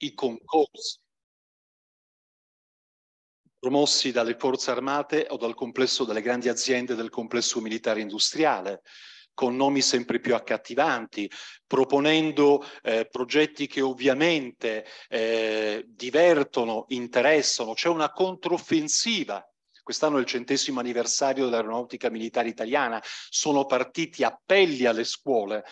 i concorsi promossi dalle forze armate o dal complesso delle grandi aziende del complesso militare industriale, con nomi sempre più accattivanti, proponendo eh, progetti che ovviamente eh, divertono, interessano. C'è una controffensiva. Quest'anno è il centesimo anniversario dell'aeronautica militare italiana. Sono partiti appelli alle scuole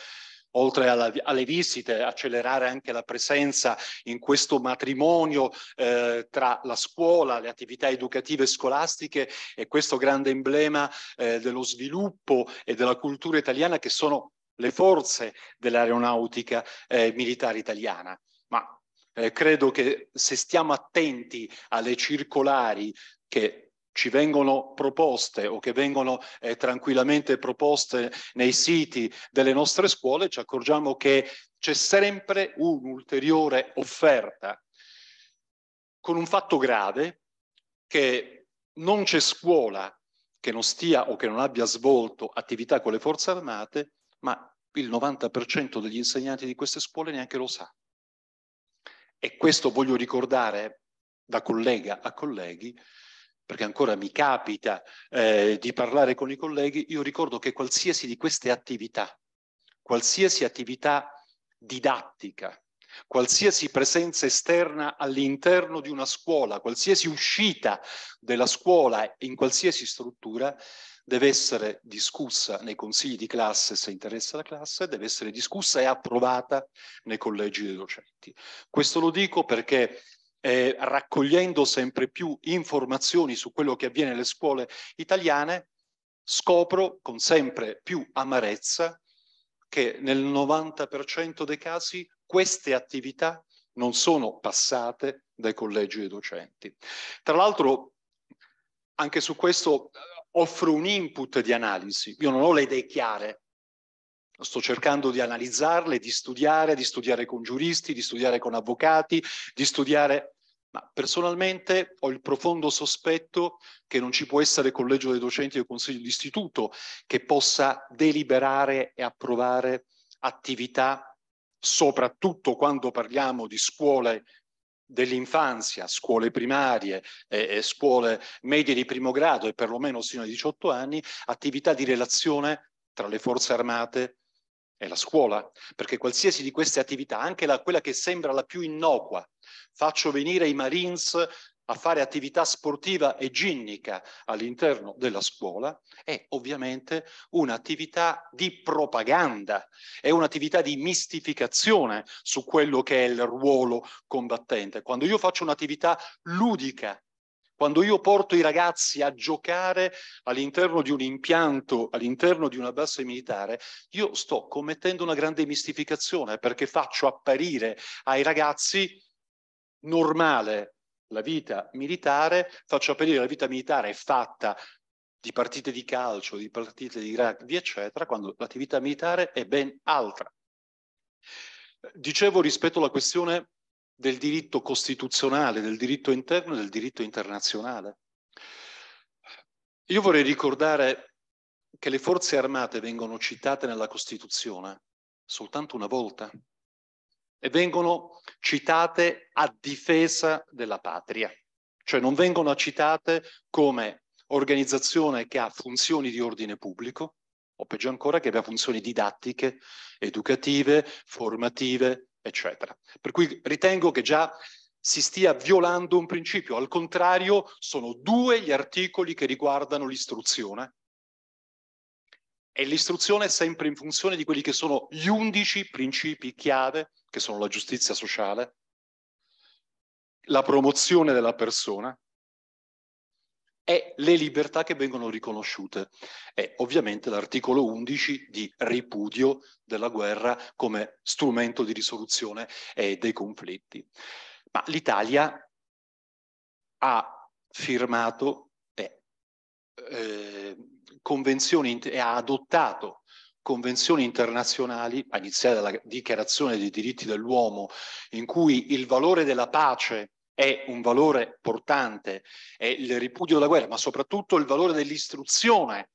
oltre alla, alle visite, accelerare anche la presenza in questo matrimonio eh, tra la scuola, le attività educative e scolastiche e questo grande emblema eh, dello sviluppo e della cultura italiana che sono le forze dell'aeronautica eh, militare italiana. Ma eh, credo che se stiamo attenti alle circolari che ci vengono proposte o che vengono eh, tranquillamente proposte nei siti delle nostre scuole, ci accorgiamo che c'è sempre un'ulteriore offerta con un fatto grave che non c'è scuola che non stia o che non abbia svolto attività con le forze armate, ma il 90% degli insegnanti di queste scuole neanche lo sa. E questo voglio ricordare da collega a colleghi, perché ancora mi capita eh, di parlare con i colleghi, io ricordo che qualsiasi di queste attività, qualsiasi attività didattica, qualsiasi presenza esterna all'interno di una scuola, qualsiasi uscita della scuola in qualsiasi struttura, deve essere discussa nei consigli di classe se interessa la classe, deve essere discussa e approvata nei collegi dei docenti. Questo lo dico perché eh, raccogliendo sempre più informazioni su quello che avviene nelle scuole italiane, scopro con sempre più amarezza che nel 90% dei casi queste attività non sono passate dai collegi dei docenti. Tra l'altro, anche su questo eh, offro un input di analisi. Io non ho le idee chiare, sto cercando di analizzarle, di studiare, di studiare con giuristi, di studiare con avvocati, di studiare ma personalmente ho il profondo sospetto che non ci può essere collegio dei docenti del consiglio di istituto che possa deliberare e approvare attività, soprattutto quando parliamo di scuole dell'infanzia, scuole primarie, eh, eh scuole medie di primo grado e perlomeno sino ai 18 anni, attività di relazione tra le forze armate, è la scuola, perché qualsiasi di queste attività, anche la, quella che sembra la più innocua, faccio venire i Marines a fare attività sportiva e ginnica all'interno della scuola, è ovviamente un'attività di propaganda, è un'attività di mistificazione su quello che è il ruolo combattente. Quando io faccio un'attività ludica quando io porto i ragazzi a giocare all'interno di un impianto, all'interno di una base militare, io sto commettendo una grande mistificazione perché faccio apparire ai ragazzi normale la vita militare, faccio apparire la vita militare è fatta di partite di calcio, di partite di rugby, eccetera, quando l'attività militare è ben altra. Dicevo rispetto alla questione del diritto costituzionale, del diritto interno e del diritto internazionale. Io vorrei ricordare che le forze armate vengono citate nella Costituzione soltanto una volta e vengono citate a difesa della patria, cioè non vengono citate come organizzazione che ha funzioni di ordine pubblico o peggio ancora che abbia funzioni didattiche, educative, formative, eccetera. Per cui ritengo che già si stia violando un principio, al contrario sono due gli articoli che riguardano l'istruzione e l'istruzione è sempre in funzione di quelli che sono gli undici principi chiave, che sono la giustizia sociale, la promozione della persona, e le libertà che vengono riconosciute. E ovviamente l'articolo 11 di ripudio della guerra come strumento di risoluzione eh, dei conflitti. Ma l'Italia ha firmato eh, eh, convenzioni e ha adottato convenzioni internazionali, a iniziare dalla Dichiarazione dei diritti dell'uomo, in cui il valore della pace è un valore portante, è il ripudio della guerra, ma soprattutto il valore dell'istruzione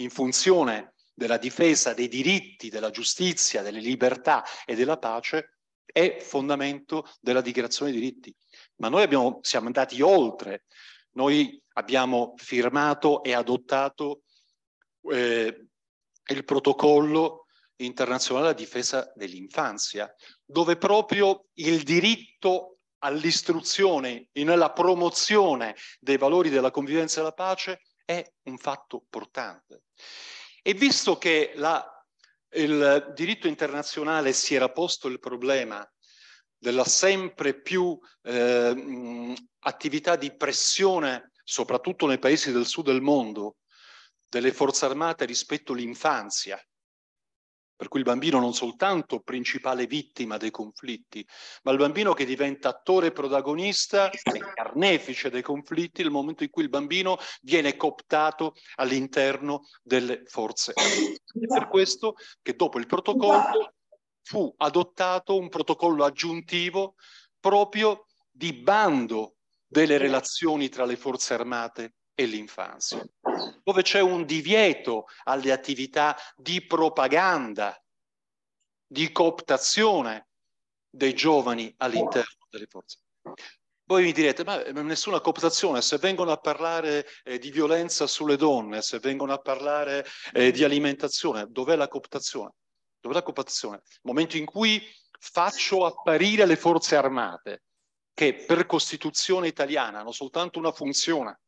in funzione della difesa dei diritti, della giustizia, delle libertà e della pace, è fondamento della dichiarazione dei diritti. Ma noi abbiamo, siamo andati oltre, noi abbiamo firmato e adottato eh, il protocollo internazionale a difesa dell'infanzia, dove proprio il diritto all'istruzione e nella promozione dei valori della convivenza e della pace è un fatto portante. E visto che la, il diritto internazionale si era posto il problema della sempre più eh, attività di pressione, soprattutto nei paesi del sud del mondo, delle forze armate rispetto all'infanzia, per cui il bambino non soltanto principale vittima dei conflitti, ma il bambino che diventa attore protagonista e carnefice dei conflitti nel momento in cui il bambino viene cooptato all'interno delle forze. È per questo che dopo il protocollo fu adottato un protocollo aggiuntivo proprio di bando delle relazioni tra le forze armate e l'infanzia dove c'è un divieto alle attività di propaganda, di cooptazione dei giovani all'interno delle forze. Voi mi direte, ma ehm, nessuna cooptazione, se vengono a parlare eh, di violenza sulle donne, se vengono a parlare eh, di alimentazione, dov'è la cooptazione? Dov'è la cooptazione? Il momento in cui faccio apparire le forze armate, che per Costituzione italiana hanno soltanto una funzione,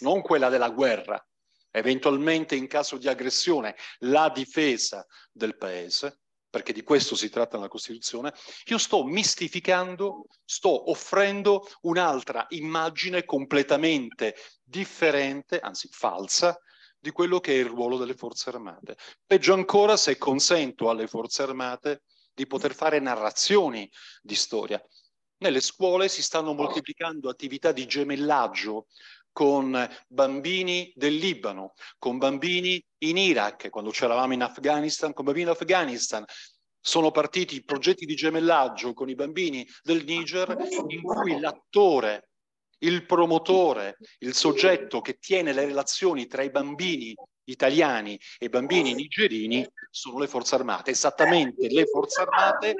non quella della guerra, eventualmente in caso di aggressione la difesa del paese, perché di questo si tratta nella Costituzione, io sto mistificando, sto offrendo un'altra immagine completamente differente, anzi falsa, di quello che è il ruolo delle forze armate. Peggio ancora se consento alle forze armate di poter fare narrazioni di storia. Nelle scuole si stanno moltiplicando attività di gemellaggio con bambini del Libano, con bambini in Iraq, quando c'eravamo in Afghanistan, con bambini in Afghanistan. Sono partiti progetti di gemellaggio con i bambini del Niger in cui l'attore, il promotore, il soggetto che tiene le relazioni tra i bambini italiani e i bambini nigerini sono le forze armate, esattamente le forze armate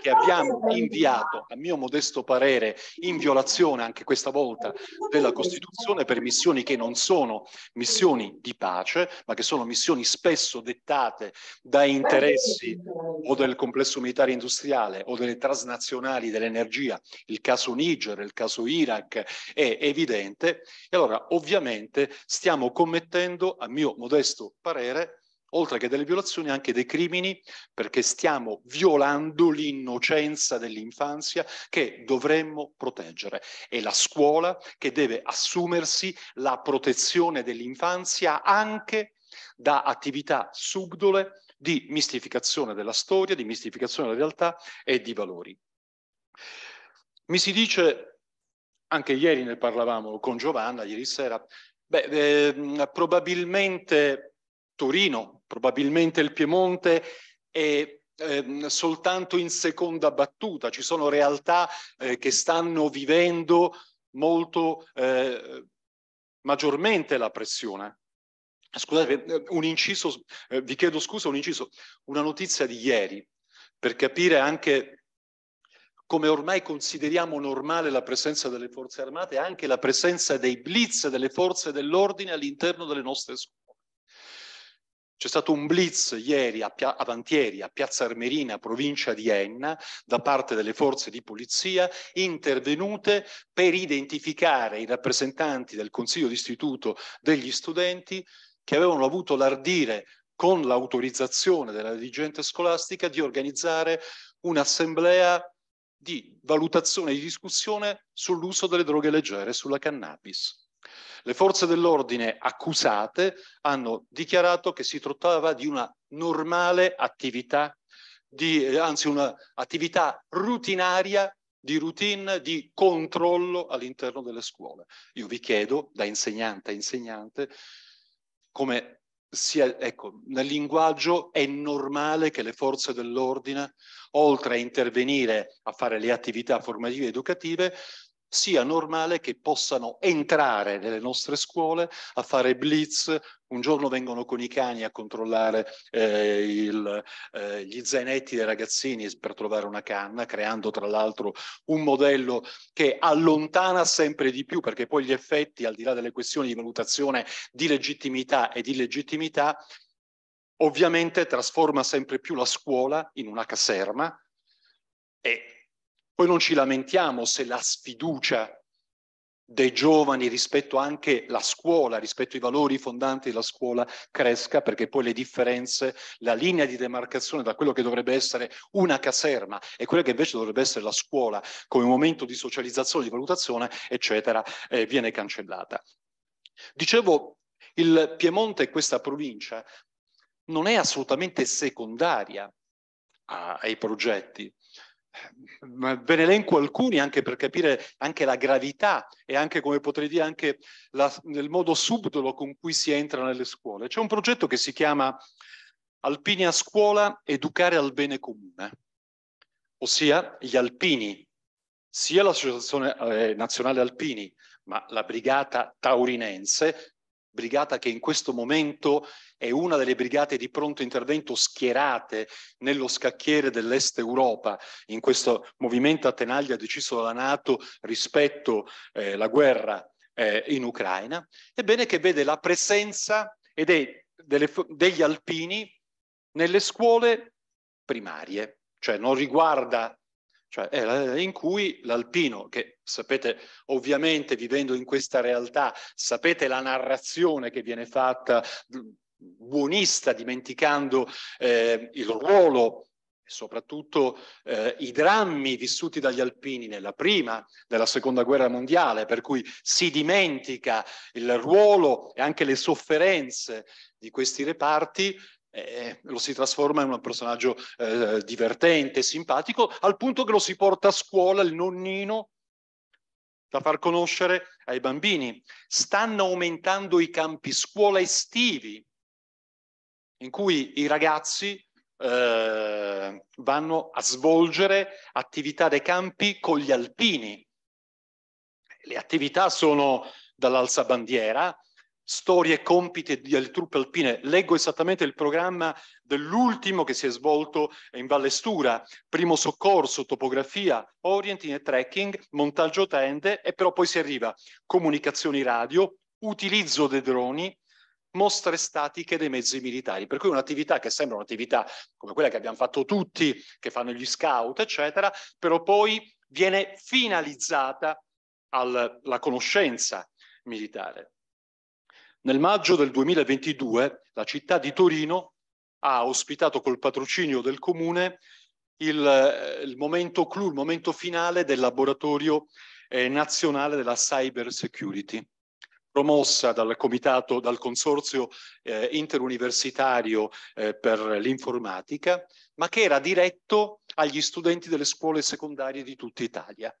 che abbiamo inviato, a mio modesto parere, in violazione anche questa volta della Costituzione per missioni che non sono missioni di pace, ma che sono missioni spesso dettate da interessi o del complesso militare industriale o delle transnazionali dell'energia, il caso Niger, il caso Iraq, è evidente. E allora ovviamente stiamo commettendo, a mio modesto parere, oltre che delle violazioni, anche dei crimini, perché stiamo violando l'innocenza dell'infanzia che dovremmo proteggere. È la scuola che deve assumersi la protezione dell'infanzia anche da attività subdole di mistificazione della storia, di mistificazione della realtà e di valori. Mi si dice, anche ieri ne parlavamo con Giovanna, ieri sera, beh, eh, probabilmente Torino Probabilmente il Piemonte è ehm, soltanto in seconda battuta, ci sono realtà eh, che stanno vivendo molto eh, maggiormente la pressione. Scusate, eh, un inciso, eh, vi chiedo scusa, un inciso, una notizia di ieri per capire anche come ormai consideriamo normale la presenza delle forze armate e anche la presenza dei blitz delle forze dell'ordine all'interno delle nostre scuole. C'è stato un blitz ieri, a Pia- avantieri, a Piazza Armerina, provincia di Enna, da parte delle forze di polizia intervenute per identificare i rappresentanti del Consiglio d'Istituto degli studenti che avevano avuto l'ardire con l'autorizzazione della dirigente scolastica di organizzare un'assemblea di valutazione e di discussione sull'uso delle droghe leggere e sulla cannabis. Le forze dell'ordine accusate hanno dichiarato che si trattava di una normale attività, di, anzi un'attività rutinaria di routine di controllo all'interno delle scuole. Io vi chiedo, da insegnante a insegnante, come sia, ecco, nel linguaggio è normale che le forze dell'ordine, oltre a intervenire a fare le attività formative ed educative, sia normale che possano entrare nelle nostre scuole a fare blitz, un giorno vengono con i cani a controllare eh, il, eh, gli zainetti dei ragazzini per trovare una canna, creando tra l'altro un modello che allontana sempre di più, perché poi gli effetti, al di là delle questioni di valutazione di legittimità e di legittimità, ovviamente trasforma sempre più la scuola in una caserma e poi non ci lamentiamo se la sfiducia dei giovani rispetto anche alla scuola, rispetto ai valori fondanti della scuola cresca, perché poi le differenze, la linea di demarcazione da quello che dovrebbe essere una caserma e quella che invece dovrebbe essere la scuola come momento di socializzazione, di valutazione, eccetera, eh, viene cancellata. Dicevo, il Piemonte, e questa provincia, non è assolutamente secondaria ai progetti ve ne elenco alcuni anche per capire anche la gravità e anche, come potrei dire, anche la, nel modo subdolo con cui si entra nelle scuole. C'è un progetto che si chiama Alpini a scuola, educare al bene comune, ossia gli alpini, sia l'Associazione eh, Nazionale Alpini, ma la Brigata Taurinense brigata che in questo momento è una delle brigate di pronto intervento schierate nello scacchiere dell'Est Europa, in questo movimento a tenaglia deciso dalla Nato rispetto alla eh, guerra eh, in Ucraina, ebbene che vede la presenza ed è delle, degli alpini nelle scuole primarie, cioè non riguarda cioè è in cui l'alpino, che sapete ovviamente vivendo in questa realtà, sapete la narrazione che viene fatta buonista, dimenticando eh, il ruolo e soprattutto eh, i drammi vissuti dagli alpini nella prima, nella seconda guerra mondiale, per cui si dimentica il ruolo e anche le sofferenze di questi reparti eh, lo si trasforma in un personaggio eh, divertente, simpatico, al punto che lo si porta a scuola il nonnino da far conoscere ai bambini. Stanno aumentando i campi scuola estivi, in cui i ragazzi eh, vanno a svolgere attività dei campi con gli alpini. Le attività sono dall'alzabandiera storie e compiti delle truppe alpine. Leggo esattamente il programma dell'ultimo che si è svolto in Vallestura, primo soccorso, topografia, orienting e trekking, montaggio tende e però poi si arriva comunicazioni radio, utilizzo dei droni, mostre statiche dei mezzi militari. Per cui un'attività che sembra un'attività come quella che abbiamo fatto tutti, che fanno gli scout, eccetera, però poi viene finalizzata alla conoscenza militare. Nel maggio del 2022 la città di Torino ha ospitato col patrocinio del comune il, eh, il momento clou, il momento finale del laboratorio eh, nazionale della cyber security promossa dal comitato, dal consorzio eh, interuniversitario eh, per l'informatica, ma che era diretto agli studenti delle scuole secondarie di tutta Italia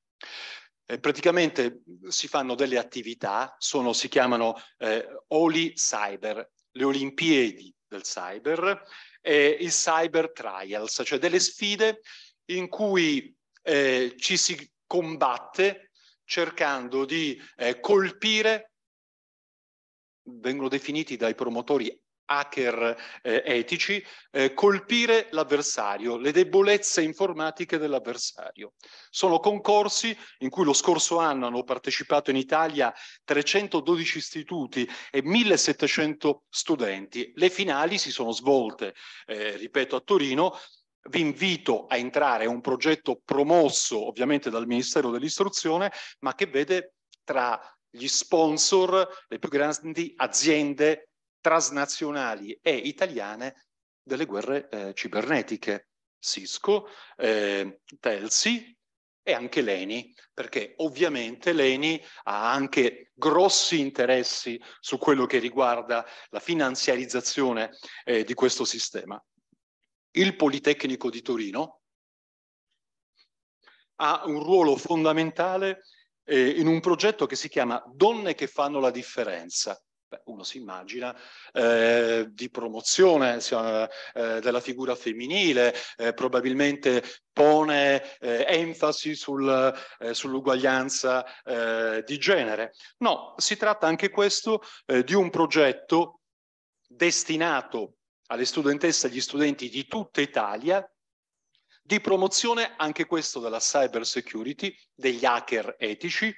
eh, praticamente si fanno delle attività, sono, si chiamano eh, Oli Cyber, le Olimpiadi del cyber, e i cyber trials, cioè delle sfide in cui eh, ci si combatte cercando di eh, colpire, vengono definiti dai promotori hacker eh, etici, eh, colpire l'avversario, le debolezze informatiche dell'avversario. Sono concorsi in cui lo scorso anno hanno partecipato in Italia 312 istituti e 1700 studenti. Le finali si sono svolte, eh, ripeto, a Torino. Vi invito a entrare, è un progetto promosso ovviamente dal Ministero dell'Istruzione, ma che vede tra gli sponsor le più grandi aziende transnazionali e italiane delle guerre eh, cibernetiche. Cisco, eh, Telsi e anche Leni, perché ovviamente Leni ha anche grossi interessi su quello che riguarda la finanziarizzazione eh, di questo sistema. Il Politecnico di Torino ha un ruolo fondamentale eh, in un progetto che si chiama Donne che fanno la differenza, uno si immagina, eh, di promozione insomma, eh, della figura femminile, eh, probabilmente pone eh, enfasi sul, eh, sull'uguaglianza di genere. No, si tratta anche questo di un progetto destinato alle studentesse e agli studenti di tutta Italia, di promozione anche questo della cyber security, degli hacker etici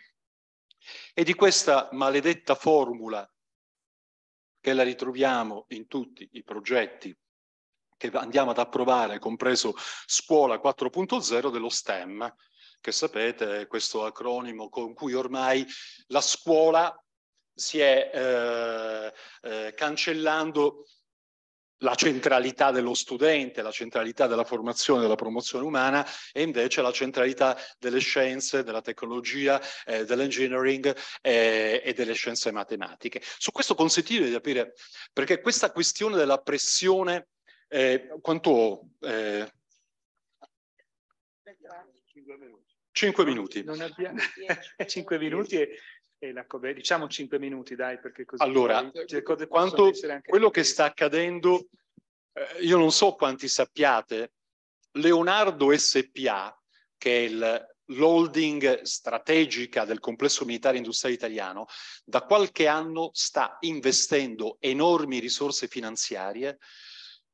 e di questa maledetta formula che la ritroviamo in tutti i progetti che andiamo ad approvare, compreso Scuola 4.0 dello STEM, che sapete è questo acronimo con cui ormai la scuola si è eh, eh, cancellando la centralità dello studente, la centralità della formazione, della promozione umana e invece la centralità delle scienze, della tecnologia, eh, dell'engineering eh, e delle scienze matematiche. Su questo consentire di capire, perché questa questione della pressione, eh, quanto 5 eh, 5 eh. minuti. Non abbiamo 5 minuti Ecco, beh, diciamo 5 minuti, dai, perché così... Allora, poi, eh, quanto, quello che sta accadendo, eh, io non so quanti sappiate, Leonardo SPA, che è l'holding strategica del complesso militare industriale italiano, da qualche anno sta investendo enormi risorse finanziarie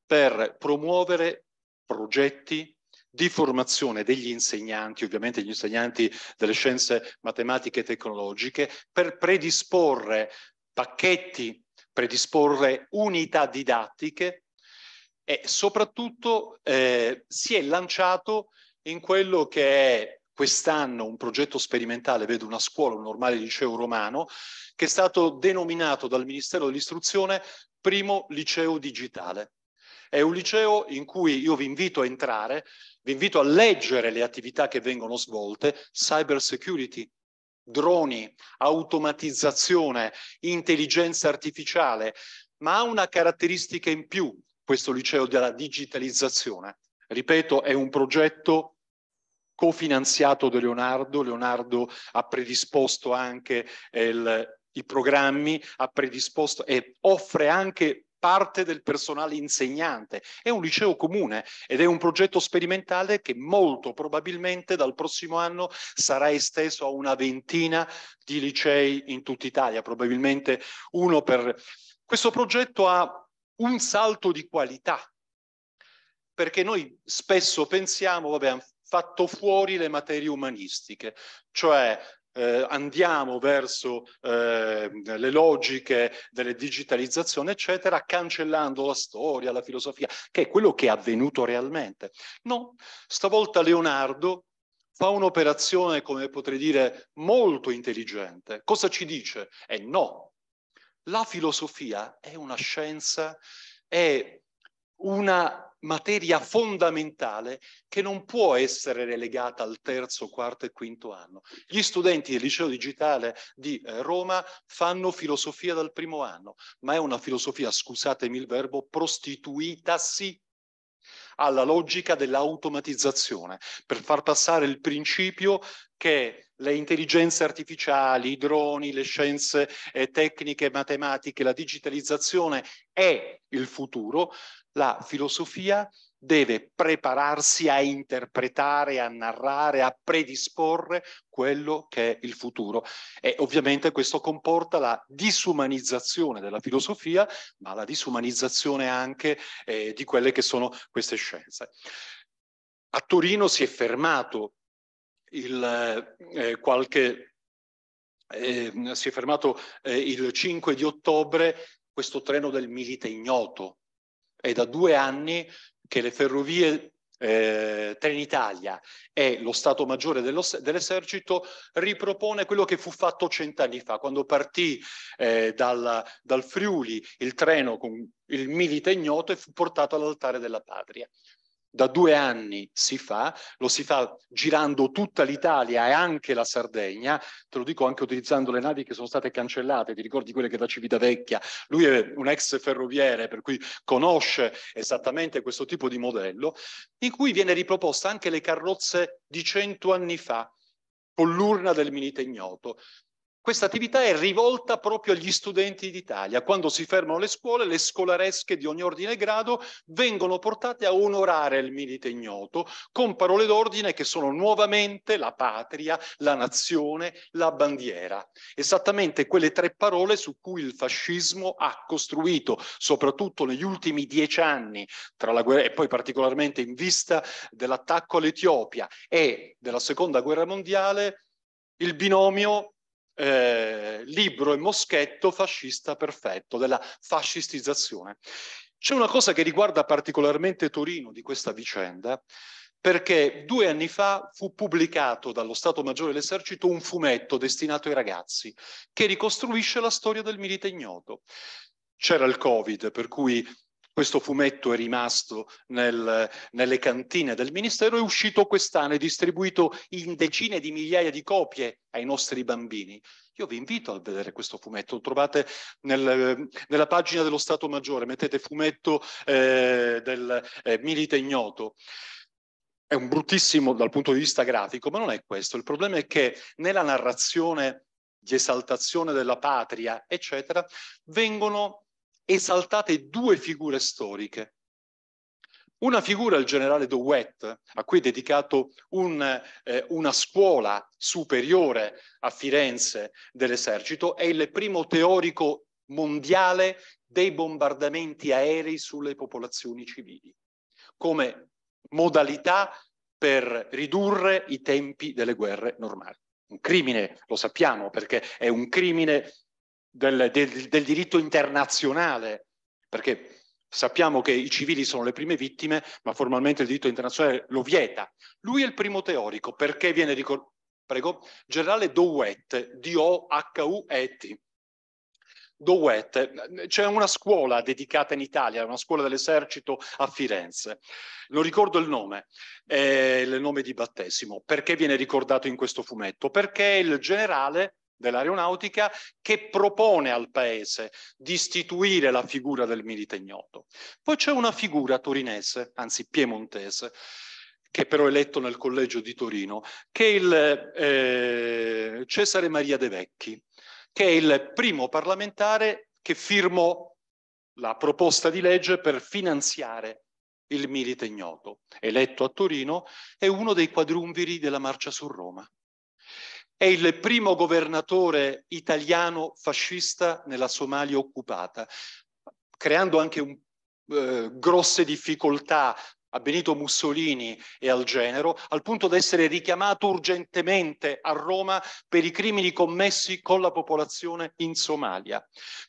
per promuovere progetti di formazione degli insegnanti, ovviamente gli insegnanti delle scienze matematiche e tecnologiche, per predisporre pacchetti, predisporre unità didattiche e soprattutto eh, si è lanciato in quello che è quest'anno un progetto sperimentale, vedo una scuola, un normale liceo romano, che è stato denominato dal Ministero dell'Istruzione primo liceo digitale. È un liceo in cui io vi invito a entrare vi invito a leggere le attività che vengono svolte, cyber security, droni, automatizzazione, intelligenza artificiale, ma ha una caratteristica in più questo liceo della digitalizzazione. Ripeto, è un progetto cofinanziato da Leonardo, Leonardo ha predisposto anche eh, il, i programmi, ha predisposto e offre anche parte del personale insegnante. È un liceo comune ed è un progetto sperimentale che molto probabilmente dal prossimo anno sarà esteso a una ventina di licei in tutta Italia, probabilmente uno per... Questo progetto ha un salto di qualità, perché noi spesso pensiamo, vabbè, fatto fuori le materie umanistiche, cioè eh, andiamo verso eh, le logiche delle digitalizzazioni, eccetera, cancellando la storia, la filosofia, che è quello che è avvenuto realmente. No, stavolta Leonardo fa un'operazione, come potrei dire, molto intelligente. Cosa ci dice? Eh no, la filosofia è una scienza, è una materia fondamentale che non può essere relegata al terzo, quarto e quinto anno. Gli studenti del liceo digitale di eh, Roma fanno filosofia dal primo anno, ma è una filosofia, scusatemi il verbo, prostituitasi alla logica dell'automatizzazione per far passare il principio che le intelligenze artificiali, i droni, le scienze eh, tecniche, matematiche, la digitalizzazione è il futuro, la filosofia deve prepararsi a interpretare, a narrare, a predisporre quello che è il futuro. E ovviamente questo comporta la disumanizzazione della filosofia, ma la disumanizzazione anche eh, di quelle che sono queste scienze. A Torino si è fermato il, eh, qualche, eh, si è fermato eh, il 5 di ottobre questo treno del milite ignoto, è da due anni che le ferrovie eh, Trenitalia e lo Stato Maggiore dell'Esercito ripropone quello che fu fatto cent'anni fa, quando partì eh, dal, dal Friuli il treno con il milite ignoto e fu portato all'altare della patria da due anni si fa, lo si fa girando tutta l'Italia e anche la Sardegna, te lo dico anche utilizzando le navi che sono state cancellate, ti ricordi quelle che da Civitavecchia, lui è un ex ferroviere per cui conosce esattamente questo tipo di modello, in cui viene riproposta anche le carrozze di cento anni fa, con l'urna del minite ignoto. Questa attività è rivolta proprio agli studenti d'Italia. Quando si fermano le scuole, le scolaresche di ogni ordine e grado vengono portate a onorare il milite ignoto con parole d'ordine che sono nuovamente la patria, la nazione, la bandiera. Esattamente quelle tre parole su cui il fascismo ha costruito, soprattutto negli ultimi dieci anni, tra la guerra e poi particolarmente in vista dell'attacco all'Etiopia e della seconda guerra mondiale, il binomio eh, libro e moschetto fascista perfetto, della fascistizzazione. C'è una cosa che riguarda particolarmente Torino di questa vicenda, perché due anni fa fu pubblicato dallo Stato Maggiore dell'Esercito un fumetto destinato ai ragazzi che ricostruisce la storia del milite ignoto. C'era il Covid, per cui questo fumetto è rimasto nel, nelle cantine del Ministero, è uscito quest'anno, e distribuito in decine di migliaia di copie ai nostri bambini. Io vi invito a vedere questo fumetto, lo trovate nel, nella pagina dello Stato Maggiore, mettete fumetto eh, del eh, Milite Ignoto. È un bruttissimo dal punto di vista grafico, ma non è questo. Il problema è che nella narrazione di esaltazione della patria, eccetera, vengono esaltate due figure storiche. Una figura, il generale Douet, a cui è dedicato un, eh, una scuola superiore a Firenze dell'esercito, è il primo teorico mondiale dei bombardamenti aerei sulle popolazioni civili, come modalità per ridurre i tempi delle guerre normali. Un crimine, lo sappiamo, perché è un crimine del, del, del diritto internazionale, perché sappiamo che i civili sono le prime vittime, ma formalmente il diritto internazionale lo vieta. Lui è il primo teorico, perché viene ricordato? Prego, generale Douet, D-O-H-U-E-T. Douet, c'è una scuola dedicata in Italia, una scuola dell'esercito a Firenze. Non ricordo il nome, eh, il nome di battesimo. Perché viene ricordato in questo fumetto? Perché il generale dell'aeronautica che propone al paese di istituire la figura del milite ignoto. Poi c'è una figura torinese, anzi piemontese, che però è eletto nel collegio di Torino, che è il eh, Cesare Maria De Vecchi, che è il primo parlamentare che firmò la proposta di legge per finanziare il milite ignoto. Eletto a Torino, è uno dei quadrumviri della marcia su Roma è il primo governatore italiano fascista nella Somalia occupata, creando anche un, eh, grosse difficoltà a Benito Mussolini e al genero, al punto da essere richiamato urgentemente a Roma per i crimini commessi con la popolazione in Somalia.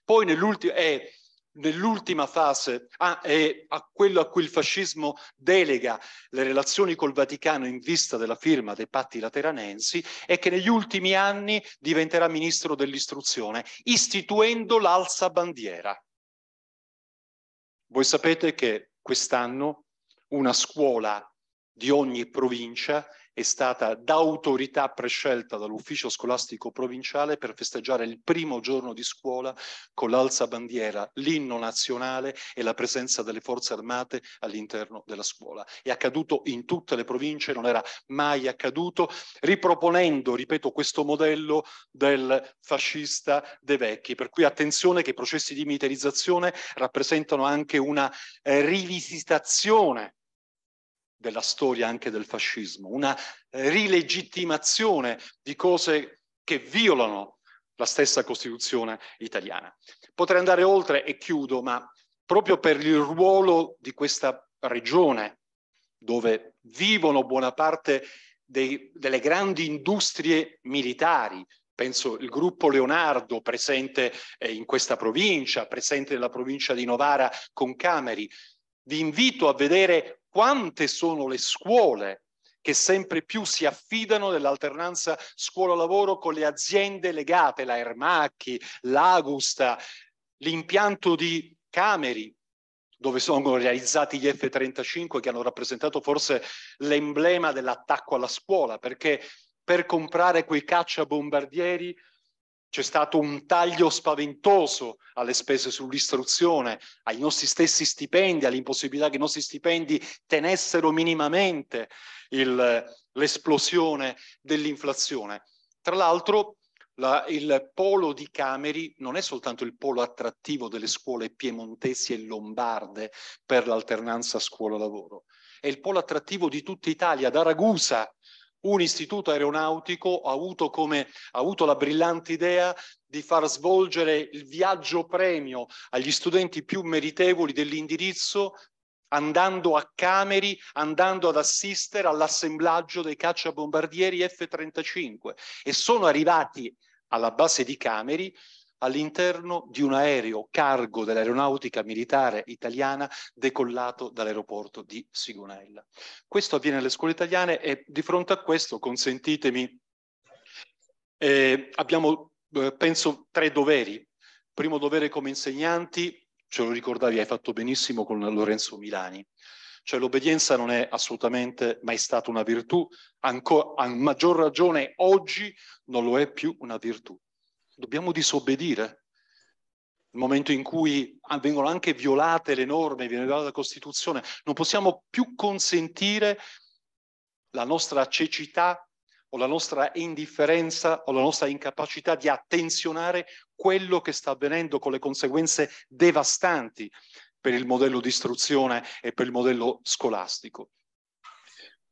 Poi nell'ultimo... Eh, nell'ultima fase ah, è a quello a cui il fascismo delega le relazioni col Vaticano in vista della firma dei patti lateranensi e che negli ultimi anni diventerà ministro dell'istruzione istituendo l'alza bandiera. Voi sapete che quest'anno una scuola di ogni provincia è stata da autorità prescelta dall'ufficio scolastico provinciale per festeggiare il primo giorno di scuola con l'alza bandiera, l'inno nazionale e la presenza delle forze armate all'interno della scuola. È accaduto in tutte le province, non era mai accaduto, riproponendo, ripeto, questo modello del fascista De Vecchi, per cui attenzione che i processi di militarizzazione rappresentano anche una eh, rivisitazione della storia anche del fascismo, una eh, rilegittimazione di cose che violano la stessa Costituzione italiana. Potrei andare oltre e chiudo, ma proprio per il ruolo di questa regione, dove vivono buona parte dei, delle grandi industrie militari, penso il gruppo Leonardo presente eh, in questa provincia, presente nella provincia di Novara con Cameri, vi invito a vedere quante sono le scuole che sempre più si affidano nell'alternanza scuola-lavoro con le aziende legate, la Ermacchi, l'Agusta, l'impianto di Cameri, dove sono realizzati gli F-35 che hanno rappresentato forse l'emblema dell'attacco alla scuola, perché per comprare quei cacciabombardieri c'è stato un taglio spaventoso alle spese sull'istruzione, ai nostri stessi stipendi, all'impossibilità che i nostri stipendi tenessero minimamente il, l'esplosione dell'inflazione. Tra l'altro, la, il polo di Cameri non è soltanto il polo attrattivo delle scuole piemontesi e lombarde per l'alternanza scuola-lavoro, è il polo attrattivo di tutta Italia, da Ragusa un istituto aeronautico ha avuto, come, ha avuto la brillante idea di far svolgere il viaggio premio agli studenti più meritevoli dell'indirizzo andando a cameri, andando ad assistere all'assemblaggio dei cacciabombardieri F-35 e sono arrivati alla base di Cameri all'interno di un aereo cargo dell'aeronautica militare italiana decollato dall'aeroporto di Sigonella. Questo avviene alle scuole italiane e di fronte a questo, consentitemi, eh, abbiamo eh, penso tre doveri. Primo dovere come insegnanti, ce lo ricordavi, hai fatto benissimo con Lorenzo Milani. Cioè l'obbedienza non è assolutamente mai stata una virtù, ancora, a maggior ragione oggi non lo è più una virtù dobbiamo disobbedire. Nel momento in cui vengono anche violate le norme, viene violata la Costituzione, non possiamo più consentire la nostra cecità o la nostra indifferenza o la nostra incapacità di attenzionare quello che sta avvenendo con le conseguenze devastanti per il modello di istruzione e per il modello scolastico.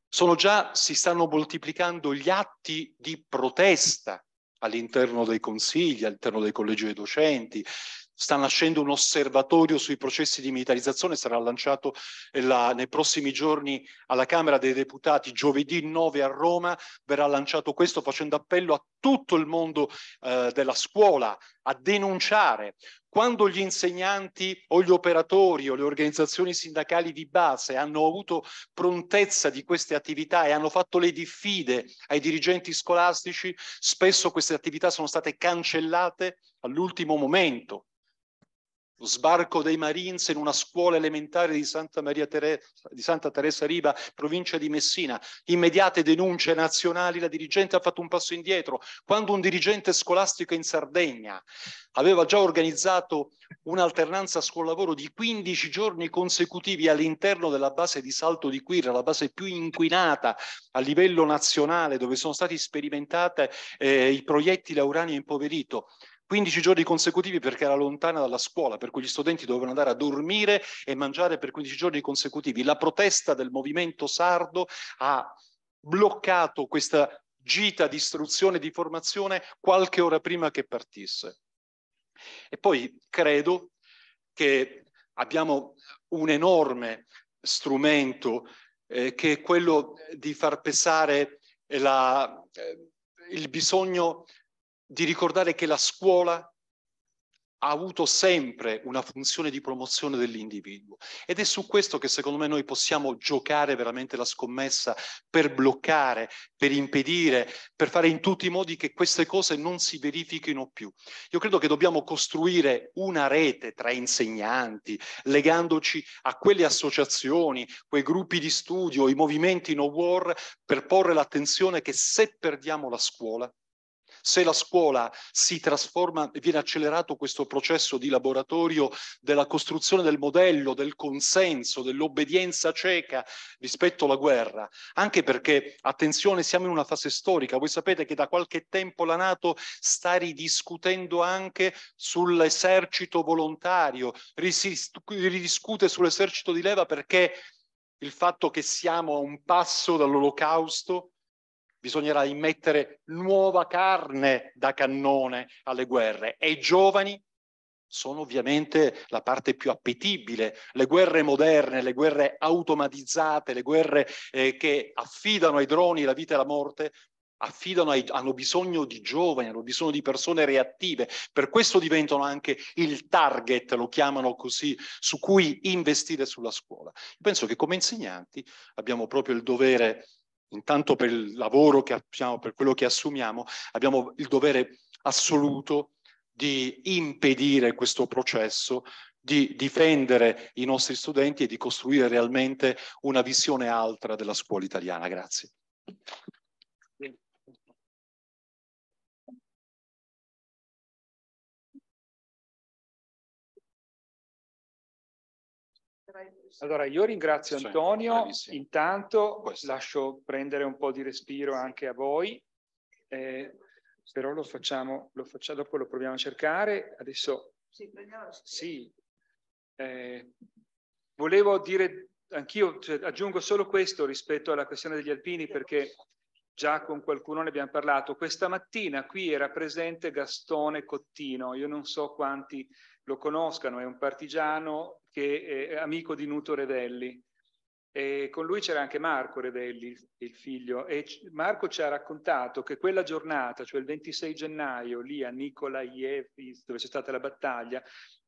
Sono già, si stanno moltiplicando gli atti di protesta all'interno dei consigli, all'interno dei collegi dei docenti, sta nascendo un osservatorio sui processi di militarizzazione, sarà lanciato eh, la, nei prossimi giorni alla Camera dei Deputati, giovedì 9 a Roma verrà lanciato questo facendo appello a tutto il mondo eh, della scuola a denunciare quando gli insegnanti o gli operatori o le organizzazioni sindacali di base hanno avuto prontezza di queste attività e hanno fatto le diffide ai dirigenti scolastici, spesso queste attività sono state cancellate all'ultimo momento lo sbarco dei Marines in una scuola elementare di Santa, Teresa, di Santa, Teresa, Riba, provincia di Messina, immediate denunce nazionali, la dirigente ha fatto un passo indietro, quando un dirigente scolastico in Sardegna aveva già organizzato un'alternanza scuola-lavoro di 15 giorni consecutivi all'interno della base di Salto di Quirra, la base più inquinata a livello nazionale, dove sono stati sperimentati eh, i proiettili a uranio impoverito, 15 giorni consecutivi perché era lontana dalla scuola, per cui gli studenti dovevano andare a dormire e mangiare per 15 giorni consecutivi. La protesta del movimento sardo ha bloccato questa gita di istruzione e di formazione qualche ora prima che partisse. E poi credo che abbiamo un enorme strumento eh, che è quello di far pesare la, eh, il bisogno di ricordare che la scuola ha avuto sempre una funzione di promozione dell'individuo ed è su questo che secondo me noi possiamo giocare veramente la scommessa per bloccare, per impedire, per fare in tutti i modi che queste cose non si verifichino più. Io credo che dobbiamo costruire una rete tra insegnanti, legandoci a quelle associazioni, quei gruppi di studio, i movimenti no war, per porre l'attenzione che se perdiamo la scuola, se la scuola si trasforma, viene accelerato questo processo di laboratorio della costruzione del modello, del consenso, dell'obbedienza cieca rispetto alla guerra, anche perché, attenzione, siamo in una fase storica, voi sapete che da qualche tempo la Nato sta ridiscutendo anche sull'esercito volontario, ridiscute sull'esercito di leva perché il fatto che siamo a un passo dall'olocausto bisognerà immettere nuova carne da cannone alle guerre e i giovani sono ovviamente la parte più appetibile. Le guerre moderne, le guerre automatizzate, le guerre eh, che affidano ai droni la vita e la morte, ai, hanno bisogno di giovani, hanno bisogno di persone reattive, per questo diventano anche il target, lo chiamano così, su cui investire sulla scuola. Penso che come insegnanti abbiamo proprio il dovere di intanto per il lavoro che abbiamo, per quello che assumiamo, abbiamo il dovere assoluto di impedire questo processo, di difendere i nostri studenti e di costruire realmente una visione altra della scuola italiana. Grazie. Allora, io ringrazio Antonio. Bravissimo. Intanto Questo. lascio prendere un po' di respiro anche a voi, eh, però lo facciamo, lo facciamo, dopo lo proviamo a cercare. Adesso... Sì, Sì. Eh, volevo dire, anch'io cioè, aggiungo solo questo rispetto alla questione degli alpini, perché già con qualcuno ne abbiamo parlato. Questa mattina qui era presente Gastone Cottino, io non so quanti lo conoscano, è un partigiano che è amico di Nuto Revelli. E con lui c'era anche Marco Revelli, il figlio, e Marco ci ha raccontato che quella giornata, cioè il 26 gennaio, lì a Nicola Iefis, dove c'è stata la battaglia,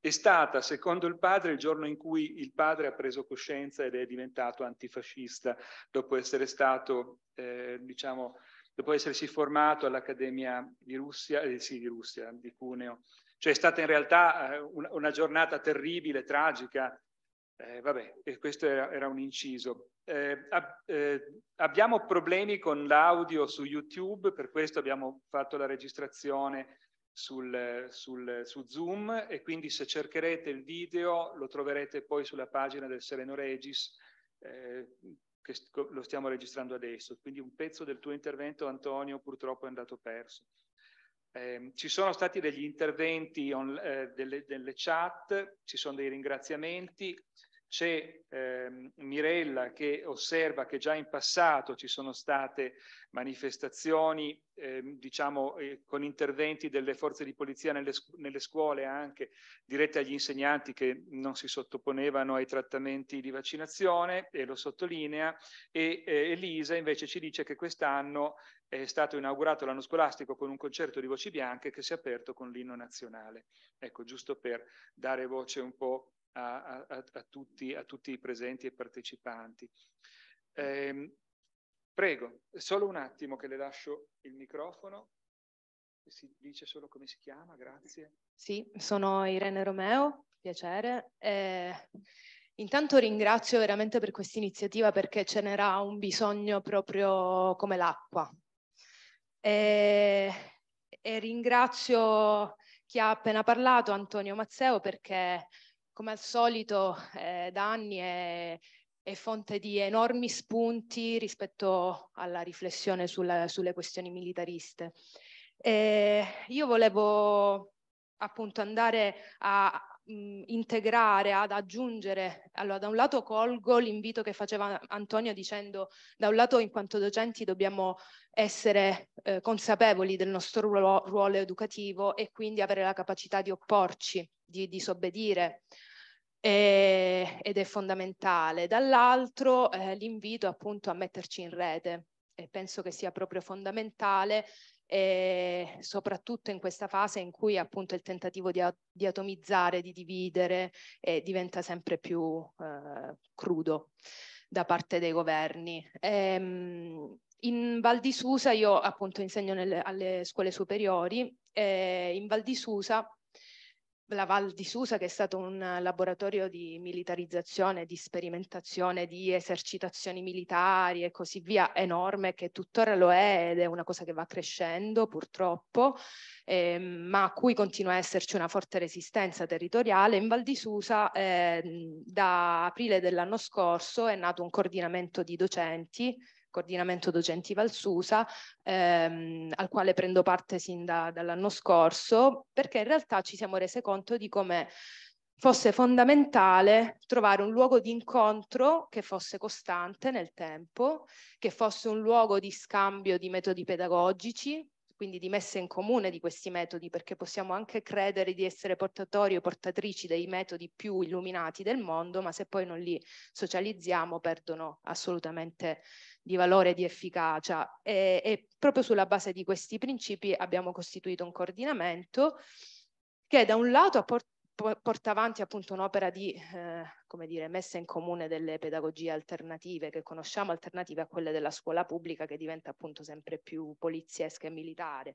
è stata, secondo il padre, il giorno in cui il padre ha preso coscienza ed è diventato antifascista dopo essere stato, eh, diciamo, dopo essersi formato all'Accademia di Russia, eh, sì, di Russia, di Cuneo. Cioè è stata in realtà eh, una, una, giornata terribile, tragica, eh, vabbè, e questo era, era un inciso. Eh, ab eh, abbiamo problemi con l'audio su YouTube, per questo abbiamo fatto la registrazione sul, sul, su Zoom e quindi se cercherete il video lo troverete poi sulla pagina del Sereno Regis eh, che lo stiamo registrando adesso. Quindi un pezzo del tuo intervento, Antonio, purtroppo è andato perso. Eh, ci sono stati degli interventi, on, eh, delle, delle, chat, ci sono dei ringraziamenti. C'è eh, Mirella che osserva che già in passato ci sono state manifestazioni, eh, diciamo, eh, con interventi delle forze di polizia nelle, nelle scuole anche, dirette agli insegnanti che non si sottoponevano ai trattamenti di vaccinazione, e lo sottolinea, e eh, Elisa invece ci dice che quest'anno è stato inaugurato l'anno scolastico con un concerto di voci bianche che si è aperto con l'inno nazionale. Ecco, giusto per dare voce un po' a, a, a, tutti, a tutti, i presenti e partecipanti. Eh, prego, solo un attimo che le lascio il microfono. Si dice solo come si chiama, grazie. Sì, sono Irene Romeo, piacere. Eh, intanto ringrazio veramente per questa iniziativa perché ce n'era un bisogno proprio come l'acqua. Eh, e ringrazio chi ha appena parlato, Antonio Mazzeo, perché come al solito eh, da anni è, è, fonte di enormi spunti rispetto alla riflessione sulla, sulle questioni militariste. Eh, io volevo appunto andare a, mm, integrare, ad aggiungere. Allora, da un lato colgo l'invito che faceva Antonio dicendo, da un lato in quanto docenti dobbiamo essere eh, consapevoli del nostro ruolo, ruolo educativo e quindi avere la capacità di opporci di disobbedire eh, ed è fondamentale. Dall'altro eh, l'invito appunto a metterci in rete e penso che sia proprio fondamentale e soprattutto in questa fase in cui appunto il tentativo di, di atomizzare, di dividere eh, diventa sempre più eh, crudo da parte dei governi. Ehm, in Val di Susa, io appunto insegno nelle, alle scuole superiori, eh, in Val di Susa la Val di Susa, che è stato un laboratorio di militarizzazione, di sperimentazione, di esercitazioni militari e così via, enorme, che tuttora lo è ed è una cosa che va crescendo purtroppo, eh, ma a cui continua a esserci una forte resistenza territoriale. In Val di Susa eh, da aprile dell'anno scorso è nato un coordinamento di docenti coordinamento docenti Valsusa, ehm, al quale prendo parte sin da, dall'anno scorso, perché in realtà ci siamo rese conto di come fosse fondamentale trovare un luogo di incontro che fosse costante nel tempo, che fosse un luogo di scambio di metodi pedagogici, quindi di messa in comune di questi metodi, perché possiamo anche credere di essere portatori o portatrici dei metodi più illuminati del mondo, ma se poi non li socializziamo perdono assolutamente di valore e di efficacia e, e proprio sulla base di questi principi abbiamo costituito un coordinamento che da un lato ha porta avanti appunto un'opera di eh, come dire, messa in comune delle pedagogie alternative che conosciamo, alternative a quelle della scuola pubblica che diventa appunto sempre più poliziesca e militare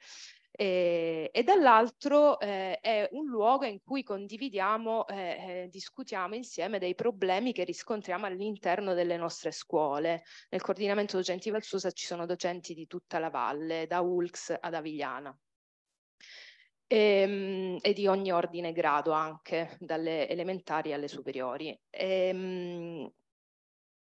e, ehm, e dall'altro eh, è un luogo in cui condividiamo, eh, eh, discutiamo insieme dei problemi che riscontriamo all'interno delle nostre scuole. Nel coordinamento docenti Valsusa ci sono docenti di tutta la valle, da Ulx ad Avigliana. E, ehm, e, di ogni ordine e grado anche, dalle elementari alle superiori. E, ehm,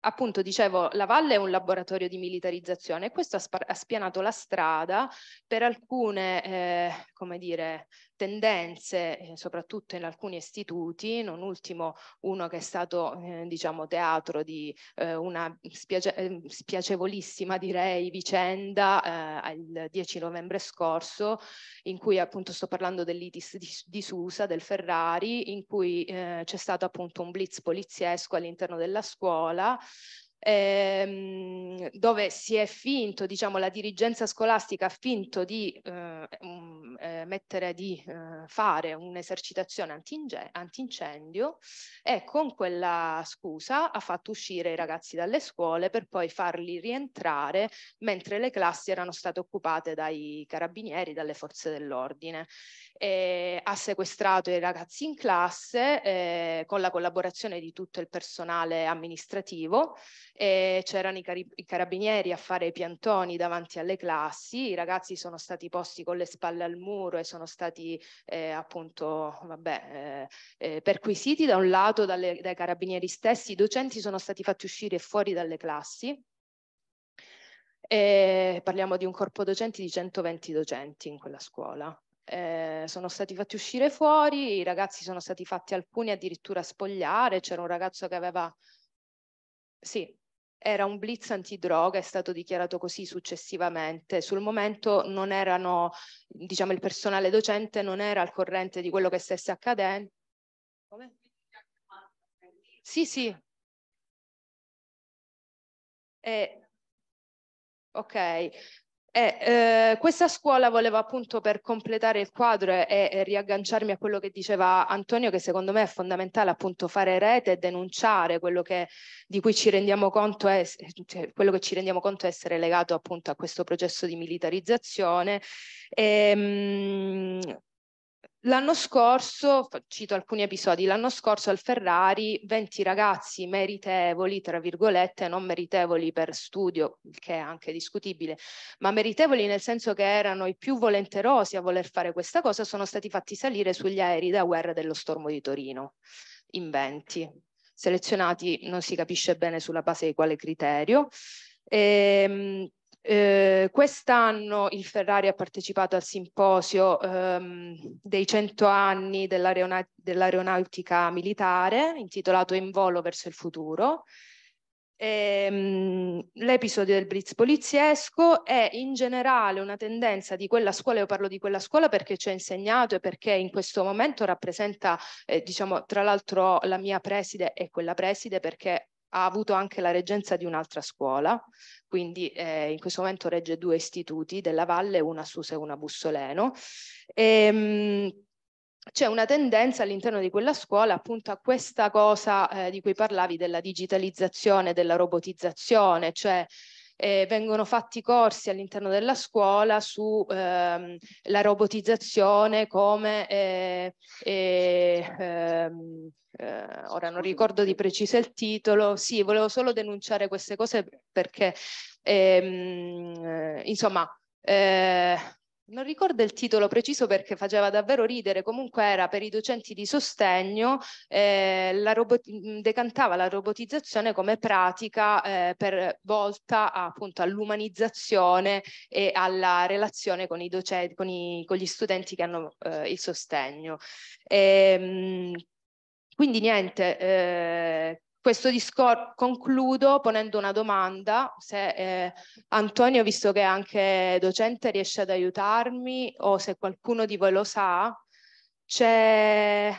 appunto dicevo la valle è un laboratorio di militarizzazione e questo ha, ha spianato la strada per alcune eh, come dire tendenze, eh, soprattutto in alcuni istituti, non ultimo uno che è stato eh, diciamo teatro di eh, una spiace- ehm, spiacevolissima direi vicenda eh, il 10 novembre scorso in cui appunto sto parlando dell'itis di, di Susa, del Ferrari, in cui eh, c'è stato appunto un blitz poliziesco all'interno della scuola ehm, dove si è finto, diciamo, la dirigenza scolastica ha finto di eh, um, eh, mettere di eh, fare un'esercitazione antincendio e con quella scusa ha fatto uscire i ragazzi dalle scuole per poi farli rientrare mentre le classi erano state occupate dai carabinieri, dalle forze dell'ordine eh, ha sequestrato i ragazzi in classe eh, con la collaborazione di tutto il personale amministrativo. Eh, c'erano i, cari- i, carabinieri a fare i piantoni davanti alle classi, i ragazzi sono stati posti con le spalle al muro e sono stati eh, appunto vabbè, eh, eh, perquisiti da un lato dalle, dai carabinieri stessi, i docenti sono stati fatti uscire fuori dalle classi. E parliamo di un corpo docenti di 120 docenti in quella scuola eh, sono stati fatti uscire fuori, i ragazzi sono stati fatti alcuni addirittura spogliare, c'era un ragazzo che aveva... Sì, era un blitz antidroga, è stato dichiarato così successivamente. Sul momento non erano, diciamo, il personale docente non era al corrente di quello che stesse accadendo. Come? Sì, sì. E... Eh, ok, e, eh, eh, questa scuola voleva appunto per completare il quadro e, e, riagganciarmi a quello che diceva Antonio, che secondo me è fondamentale appunto fare rete e denunciare quello che, di cui ci rendiamo conto, è, cioè, quello che ci rendiamo conto essere legato appunto a questo processo di militarizzazione. E, ehm, mh, L'anno scorso, cito alcuni episodi, l'anno scorso al Ferrari 20 ragazzi meritevoli, tra virgolette, non meritevoli per studio, che è anche discutibile, ma meritevoli nel senso che erano i più volenterosi a voler fare questa cosa, sono stati fatti salire sugli aerei da guerra dello stormo di Torino, in 20, selezionati non si capisce bene sulla base di quale criterio. Ehm, eh, quest'anno il Ferrari ha partecipato al simposio ehm, dei 100 anni dell'aeronaut- dell'aeronautica militare intitolato In volo verso il futuro. Ehm, l'episodio del blitz poliziesco è in generale una tendenza di quella scuola, io parlo di quella scuola perché ci ha insegnato e perché in questo momento rappresenta, eh, diciamo, tra l'altro la mia preside e quella preside perché ha avuto anche la reggenza di un'altra scuola, quindi eh, in questo momento regge due istituti della Valle, una a Susa e una Bussoleno. E, ehm, c'è una tendenza all'interno di quella scuola appunto a questa cosa eh, di cui parlavi della digitalizzazione, della robotizzazione, cioè eh, vengono fatti corsi all'interno della scuola sulla ehm, robotizzazione come eh, eh, ehm, eh, ora non ricordo di preciso il titolo, sì, volevo solo denunciare queste cose perché, ehm, insomma, eh, non ricordo il titolo preciso perché faceva davvero ridere, comunque era per i docenti di sostegno, eh, la mm, decantava la robotizzazione come pratica eh, per, volta appunto all'umanizzazione e alla relazione con, i docenti, con, i, con gli studenti che hanno eh, il sostegno. E, ehm, quindi niente, eh, questo discorso concludo ponendo una domanda, se eh, Antonio, visto che è anche docente, riesce ad aiutarmi o se qualcuno di voi lo sa, c'è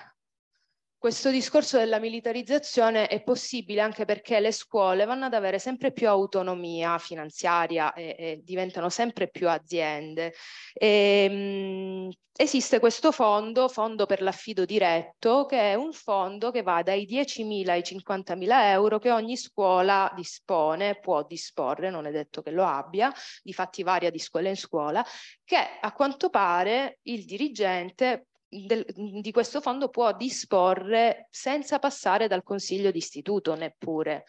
questo discorso della militarizzazione è possibile anche perché le scuole vanno ad avere sempre più autonomia finanziaria e, e diventano sempre più aziende. E, ehm, mh, esiste questo fondo, Fondo per l'affido diretto, che è un fondo che va dai 10.000 ai 50.000 euro che ogni scuola dispone, può disporre, non è detto che lo abbia, difatti varia di scuola in scuola, che a quanto pare il dirigente del, di questo fondo può disporre senza passare dal consiglio d'istituto neppure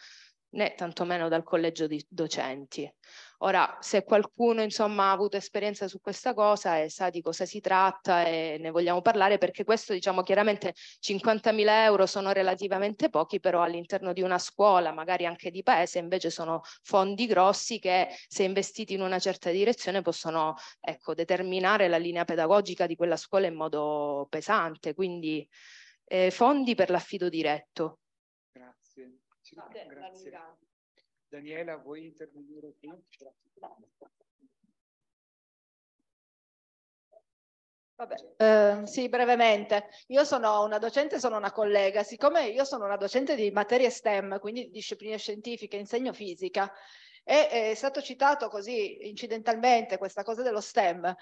né tantomeno dal collegio di docenti. Ora, se qualcuno insomma, ha avuto esperienza su questa cosa e sa di cosa si tratta e ne vogliamo parlare, perché questo diciamo chiaramente 50.000 euro sono relativamente pochi, però all'interno di una scuola, magari anche di paese, invece sono fondi grossi che se investiti in una certa direzione possono ecco, determinare la linea pedagogica di quella scuola in modo pesante. Quindi eh, fondi per l'affido diretto. Sì, Vabbè, ah, grazie. Daniela, vuoi intervenire? Vabbè, eh, sì, brevemente. Io sono una docente, sono una collega. Siccome io sono una docente di materie STEM, quindi discipline scientifiche, insegno fisica, e eh, è stato citato così incidentalmente questa cosa dello STEM,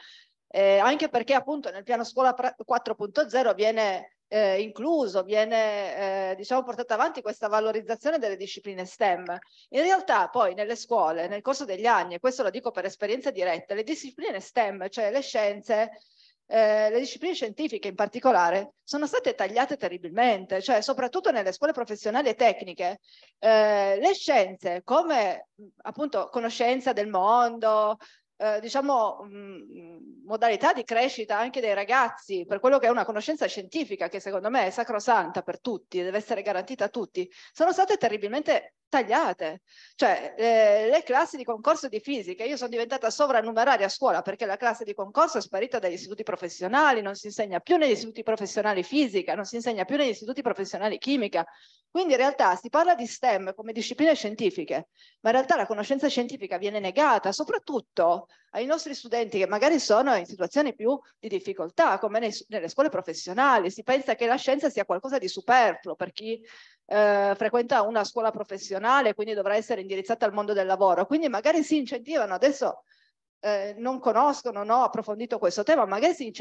eh, anche perché appunto nel piano scuola 4.0 viene eh, incluso, viene eh, diciamo, portata avanti questa valorizzazione delle discipline STEM. In realtà poi nelle scuole, nel corso degli anni, e questo lo dico per esperienza diretta, le discipline STEM, cioè le scienze, eh, le discipline scientifiche in particolare sono state tagliate terribilmente, cioè soprattutto nelle scuole professionali e tecniche. Eh, le scienze come appunto conoscenza del mondo, eh, diciamo, mh, mm, modalità di crescita anche dei ragazzi, per quello che è una conoscenza scientifica che secondo me è sacrosanta per tutti, e deve essere garantita a tutti, sono state terribilmente tagliate. Cioè eh, le classi di concorso di fisica, io sono diventata sovrannumeraria a scuola perché la classe di concorso è sparita dagli istituti professionali, non si insegna più negli istituti professionali fisica, non si insegna più negli istituti professionali chimica. Quindi in realtà si parla di STEM come discipline scientifiche, ma in realtà la conoscenza scientifica viene negata, soprattutto ai nostri studenti che magari sono in situazioni più di difficoltà, come nei, nelle scuole professionali. Si pensa che la scienza sia qualcosa di superfluo per chi eh, frequenta una scuola professionale, quindi dovrà essere indirizzata al mondo del lavoro. Quindi magari si incentivano adesso. Eh, non conoscono, non ho approfondito questo tema, magari si,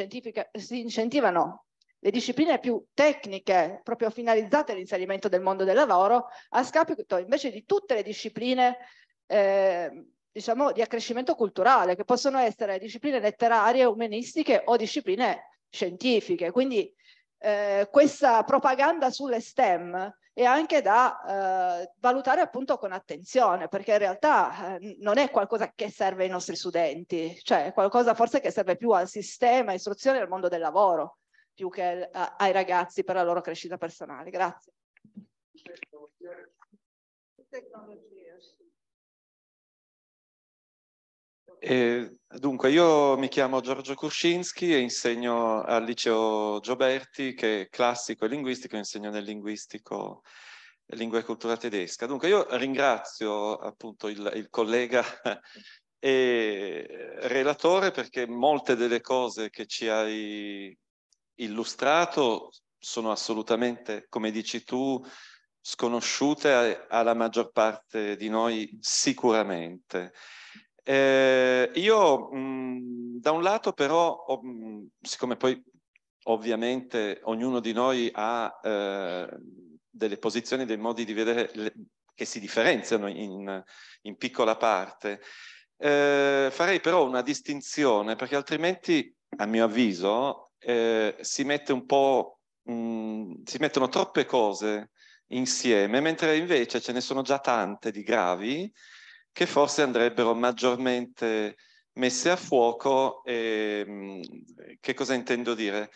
si incentivano le discipline più tecniche, proprio finalizzate all'inserimento del mondo del lavoro, a scapito invece di tutte le discipline eh, diciamo, di accrescimento culturale, che possono essere discipline letterarie, umanistiche o discipline scientifiche. Quindi eh, questa propaganda sulle STEM è anche da eh, valutare appunto con attenzione, perché in realtà eh, non è qualcosa che serve ai nostri studenti, cioè è qualcosa forse che serve più al sistema, istruzione e al mondo del lavoro, più che a, ai ragazzi per la loro crescita personale. Grazie. Tecnologia. E, dunque, io mi chiamo Giorgio Kurczynski e insegno al liceo Gioberti, che è classico e linguistico, insegno nel linguistico lingua e cultura tedesca. Dunque, io ringrazio appunto il, il collega e relatore perché molte delle cose che ci hai illustrato sono assolutamente, come dici tu, sconosciute alla maggior parte di noi sicuramente. Eh, io mh, da un lato però, ho, siccome poi ovviamente ognuno di noi ha eh, delle posizioni, dei modi di vedere le, che si differenziano in, in piccola parte, eh, farei però una distinzione perché altrimenti, a mio avviso, eh, si mette un po', mh, si mettono troppe cose insieme, mentre invece ce ne sono già tante di gravi che forse andrebbero maggiormente messe a fuoco. E, mm, che cosa intendo dire?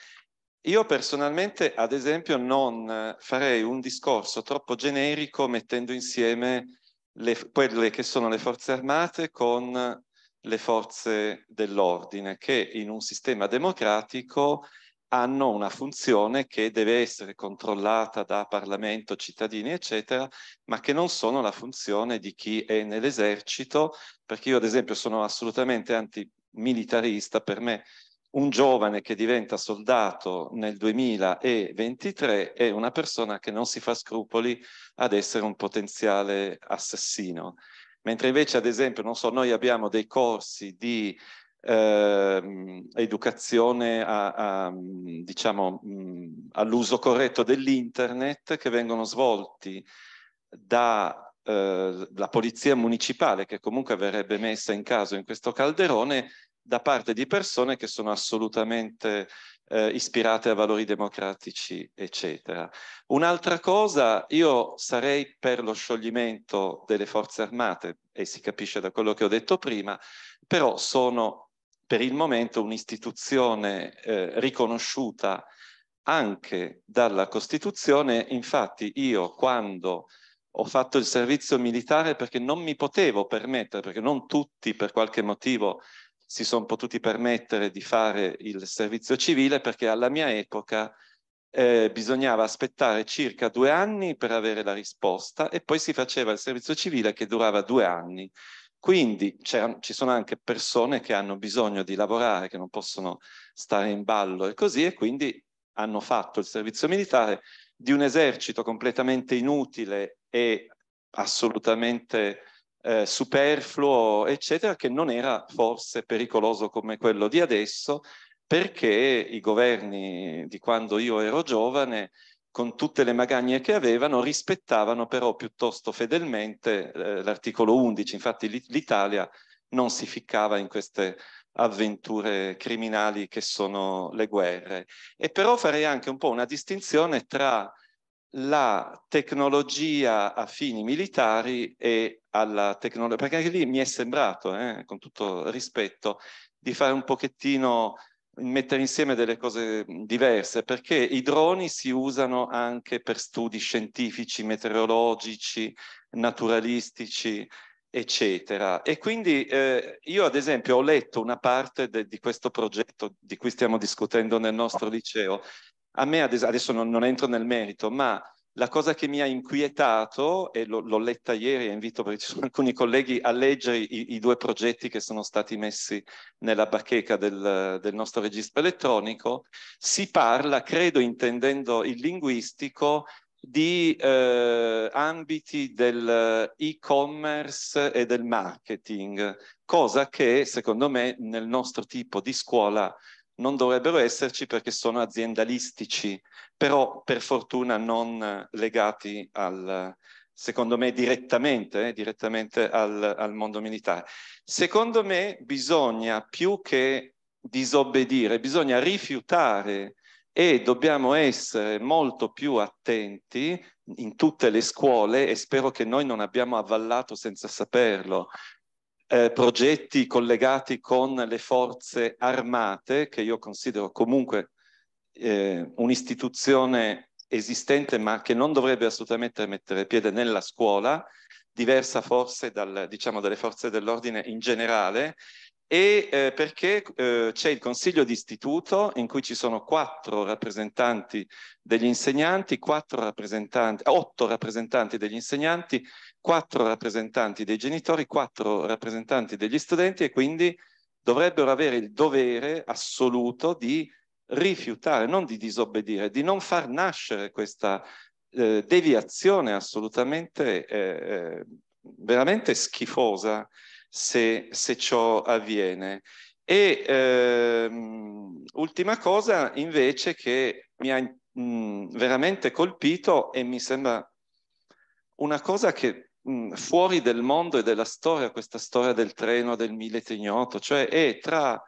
Io personalmente, ad esempio, non farei un discorso troppo generico mettendo insieme le, quelle che sono le forze armate con le forze dell'ordine, che in un sistema democratico hanno una funzione che deve essere controllata da Parlamento, cittadini, eccetera, ma che non sono la funzione di chi è nell'esercito, perché io ad esempio sono assolutamente antimilitarista, per me un giovane che diventa soldato nel 2023 è una persona che non si fa scrupoli ad essere un potenziale assassino. Mentre invece, ad esempio, non so, noi abbiamo dei corsi di eh, educazione a, a, diciamo, all'uso corretto dell'internet che vengono svolti dalla eh, polizia municipale che comunque verrebbe messa in caso in questo calderone da parte di persone che sono assolutamente eh, ispirate a valori democratici, eccetera. Un'altra cosa, io sarei per lo scioglimento delle forze armate, e si capisce da quello che ho detto prima, però sono per il momento un'istituzione eh, riconosciuta anche dalla Costituzione. Infatti io quando ho fatto il servizio militare perché non mi potevo permettere, perché non tutti per qualche motivo si sono potuti permettere di fare il servizio civile perché alla mia epoca eh, bisognava aspettare circa due anni per avere la risposta e poi si faceva il servizio civile che durava due anni. Quindi ci sono anche persone che hanno bisogno di lavorare, che non possono stare in ballo e così, e quindi hanno fatto il servizio militare di un esercito completamente inutile e assolutamente eh, superfluo, eccetera, che non era forse pericoloso come quello di adesso, perché i governi di quando io ero giovane con tutte le magagne che avevano, rispettavano però piuttosto fedelmente eh, l'articolo 11. Infatti l'Italia non si ficcava in queste avventure criminali che sono le guerre. E però farei anche un po' una distinzione tra la tecnologia a fini militari e alla tecnologia, perché anche lì mi è sembrato, eh, con tutto rispetto, di fare un pochettino mettere insieme delle cose diverse, perché i droni si usano anche per studi scientifici, meteorologici, naturalistici, eccetera. E quindi eh, io ad esempio ho letto una parte de, di questo progetto di cui stiamo discutendo nel nostro liceo. A me ad es- adesso non, non entro nel merito, ma la cosa che mi ha inquietato, e l'ho letta ieri e invito perché ci sono alcuni colleghi a leggere i, i due progetti che sono stati messi nella bacheca del, del, nostro registro elettronico, si parla, credo intendendo il linguistico, di eh, ambiti del e-commerce e del marketing, cosa che secondo me nel nostro tipo di scuola non dovrebbero esserci perché sono aziendalistici, però per fortuna non legati al, secondo me, direttamente, eh, direttamente al, al mondo militare. Secondo me bisogna più che disobbedire, bisogna rifiutare e dobbiamo essere molto più attenti in tutte le scuole e spero che noi non abbiamo avvallato senza saperlo eh, progetti collegati con le forze armate, che io considero comunque eh, un'istituzione esistente ma che non dovrebbe assolutamente mettere piede nella scuola, diversa forse dal, diciamo, dalle forze dell'ordine in generale, e eh, perché eh, c'è il consiglio d'istituto in cui ci sono quattro rappresentanti degli insegnanti, quattro rappresentanti, otto rappresentanti degli insegnanti quattro rappresentanti dei genitori, quattro rappresentanti degli studenti e quindi dovrebbero avere il dovere assoluto di rifiutare, non di disobbedire, di non far nascere questa eh, deviazione assolutamente, eh, eh veramente schifosa se, se, ciò avviene. E ehm, ultima cosa invece che mi ha mh, mm, veramente colpito e mi sembra una cosa che Mm, fuori del mondo e della storia, questa storia del treno del Milete ignoto, cioè è tra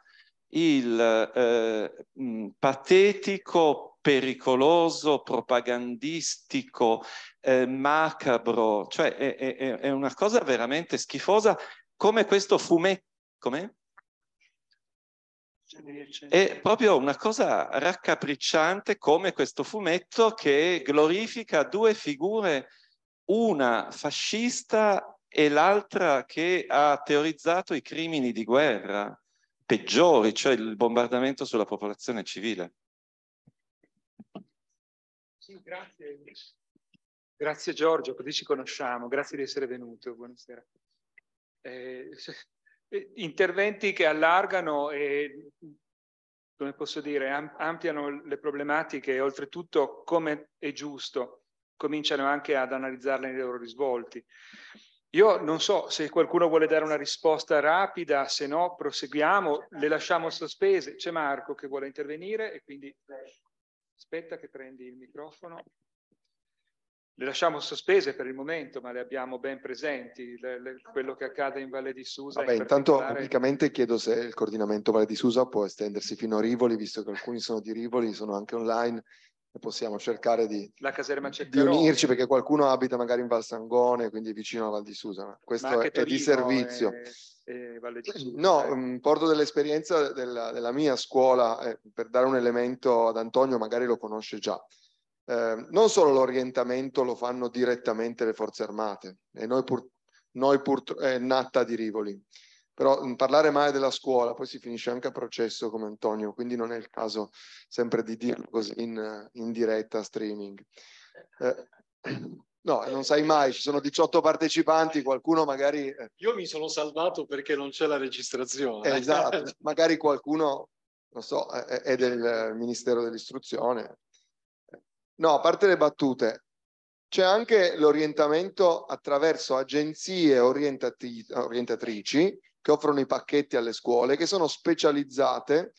il eh, mm, patetico, pericoloso, propagandistico, eh, macabro, cioè è, è, è, una cosa veramente schifosa come questo fumetto. Com'è? È proprio una cosa raccapricciante come questo fumetto che glorifica due figure una fascista e l'altra che ha teorizzato i crimini di guerra peggiori, cioè il bombardamento sulla popolazione civile. Sì, grazie. Grazie Giorgio, così ci conosciamo. Grazie di essere venuto. Buonasera. Eh, eh interventi che allargano e, come posso dire, ampliano le problematiche e oltretutto, come è giusto, cominciano anche ad analizzarle nei loro risvolti. Io non so se qualcuno vuole dare una risposta rapida, se no proseguiamo, le lasciamo sospese. C'è Marco che vuole intervenire e quindi aspetta che prendi il microfono. Le lasciamo sospese per il momento, ma le abbiamo ben presenti, le, le, quello che accade in Valle di Susa. Vabbè, in intanto pubblicamente chiedo se il coordinamento Valle di Susa può estendersi fino a Rivoli, visto che alcuni sono di Rivoli, sono anche online, e possiamo cercare di, di, unirci perché qualcuno abita magari in Val Sangone, quindi vicino a Val di Susa. Ma Questo è, è, di servizio. E, e di no, eh. Mm, porto dell'esperienza della, della mia scuola, eh, per dare un elemento ad Antonio, magari lo conosce già. Eh, non solo l'orientamento lo fanno direttamente le forze armate, e noi pur, noi pur, è nata di Rivoli, però parlare male della scuola, poi si finisce anche a processo come Antonio, quindi non è il caso sempre di dirlo così in, in diretta streaming. Eh, No, non sai mai, ci sono 18 partecipanti, qualcuno magari... Eh, Io mi sono salvato perché non c'è la registrazione. Eh, esatto, magari qualcuno, non so, è del Ministero dell'Istruzione. No, a parte le battute, c'è anche l'orientamento attraverso agenzie orientati- orientatrici che offrono i pacchetti alle scuole, che sono specializzate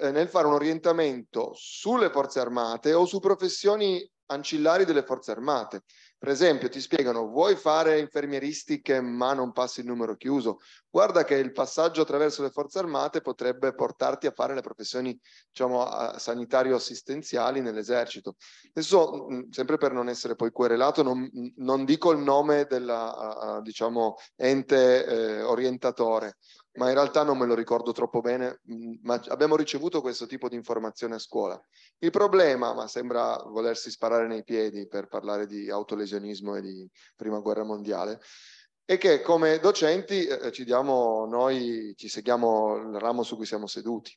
eh, nel fare un orientamento sulle forze armate o su professioni ancillari delle forze armate. Per esempio, ti spiegano, vuoi fare infermieristiche ma non passi il numero chiuso? Guarda che il passaggio attraverso le forze armate potrebbe portarti a fare le professioni diciamo, sanitario-assistenziali nell'esercito. Adesso, mm, mm, sempre per non essere poi querelato, non, mm, non dico il nome della, diciamo, ente eh, orientatore, ma in realtà non me lo ricordo troppo bene, mm, ma abbiamo ricevuto questo tipo di informazione a scuola. Il problema, ma sembra volersi sparare nei piedi per parlare di autolesionismo e di prima guerra mondiale, è che come docenti eh, eh ci diamo noi, ci seguiamo il ramo su cui siamo seduti,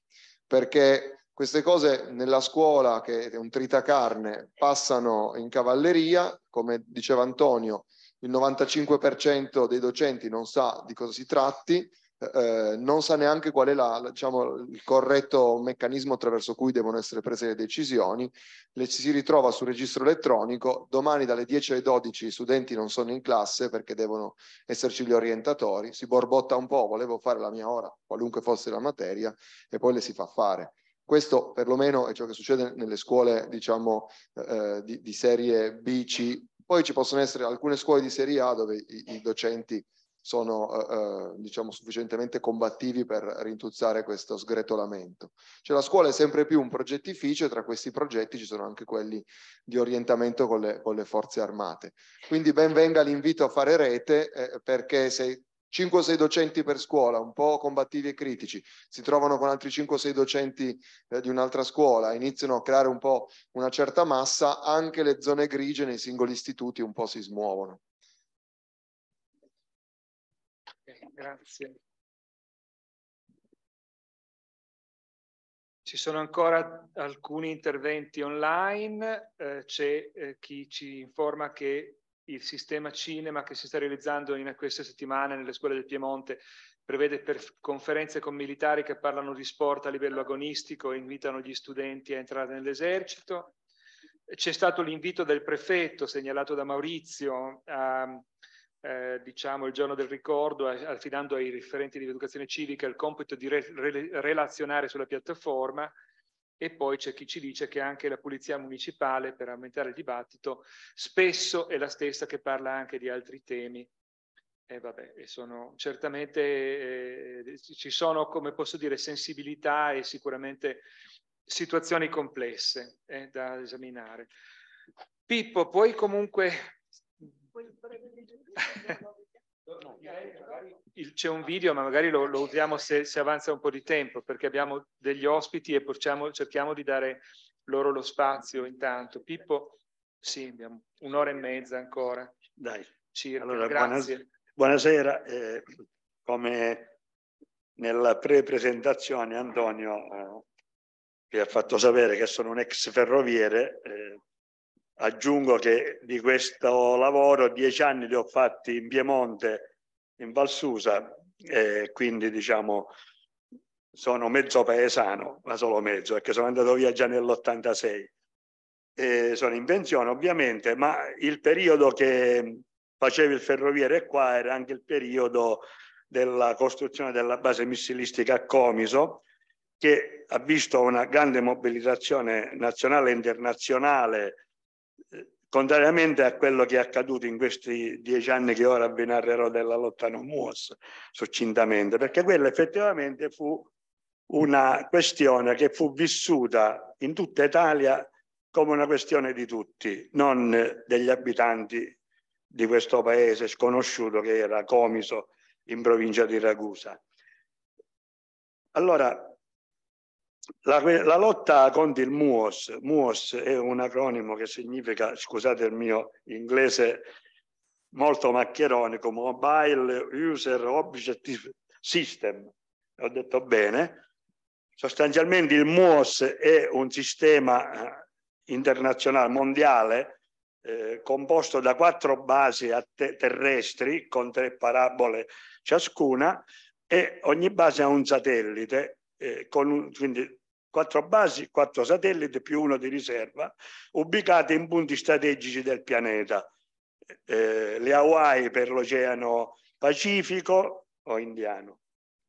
perché queste cose nella scuola, che è un tritacarne, passano in cavalleria, come diceva Antonio, il 95% dei docenti non sa di cosa si tratti, eh, eh, non sa neanche qual è la, diciamo, il corretto meccanismo attraverso cui devono essere prese le decisioni, le si ritrova sul registro elettronico, domani dalle 10 alle 12 i studenti non sono in classe perché devono esserci gli orientatori, si borbotta un po', volevo fare la mia ora, qualunque fosse la materia, e poi le si fa fare. Questo perlomeno è ciò che succede nelle scuole, diciamo, eh, eh di, di, serie B, C. Poi ci possono essere alcune scuole di serie A dove i, i docenti sono eh, eh, diciamo, sufficientemente combattivi per rintuzzare questo sgretolamento. Cioè la scuola è sempre più un progettificio e tra questi progetti ci sono anche quelli di orientamento con le, con le forze armate. Quindi ben venga l'invito a fare rete eh, perché se 5 6 docenti per scuola, un po' combattivi e critici, si trovano con altri 5 6 docenti eh, di un'altra scuola, iniziano a creare un po' una certa massa, anche le zone grigie nei singoli istituti un po' si smuovono. Grazie. Ci sono ancora alcuni interventi online, eh, c'è eh, chi ci informa che il sistema cinema che si sta realizzando in queste settimane nelle scuole del Piemonte prevede conferenze con militari che parlano di sport a livello agonistico e invitano gli studenti a entrare nell'esercito. C'è stato l'invito del prefetto segnalato da Maurizio a eh, diciamo, il giorno del ricordo, affidando ai referenti di educazione civica il compito di re re relazionare sulla piattaforma e poi c'è chi ci dice che anche la pulizia municipale, per aumentare il dibattito, spesso è la stessa che parla anche di altri temi. Eh, vabbè, sono certamente, eh, ci sono, come posso dire, sensibilità e sicuramente situazioni complesse eh, da esaminare. Pippo, puoi comunque Eh, C'è un video, ma magari lo, lo usiamo se, se, avanza un po' di tempo, perché abbiamo degli ospiti e porciamo, cerchiamo di dare loro lo spazio intanto. Pippo, sì, abbiamo un'ora e mezza ancora. Dai. Circa, allora, grazie. Buonasera. Eh, come nella pre-presentazione Antonio eh, vi ha fatto sapere che sono un ex ferroviere, eh, Aggiungo che di questo lavoro dieci anni li ho fatti in Piemonte, in Valsusa, e quindi diciamo sono mezzo paesano, ma solo mezzo, perché sono andato via già nell'86. E sono in pensione ovviamente, ma il periodo che facevi il ferroviere qua era anche il periodo della costruzione della base missilistica a Comiso, che ha visto una grande mobilitazione nazionale e internazionale contrariamente a quello che è accaduto in questi dieci anni che ora vi narrerò della lotta Nomuos succintamente, perché quella effettivamente fu una questione che fu vissuta in tutta Italia come una questione di tutti, non degli abitanti di questo paese sconosciuto che era Comiso in provincia di Ragusa. Allora, la, la, lotta contro il MUOS, MUOS è un acronimo che significa, scusate il mio inglese molto maccheronico, Mobile User Objective System, ho detto bene, sostanzialmente il MUOS è un sistema eh, internazionale, mondiale, eh, composto da quattro basi terrestri con tre parabole ciascuna e ogni base ha un satellite, eh, un, quindi quattro basi, quattro satelliti più uno di riserva, ubicate in punti strategici del pianeta. Eh, le Hawaii per l'Oceano Pacifico o Indiano,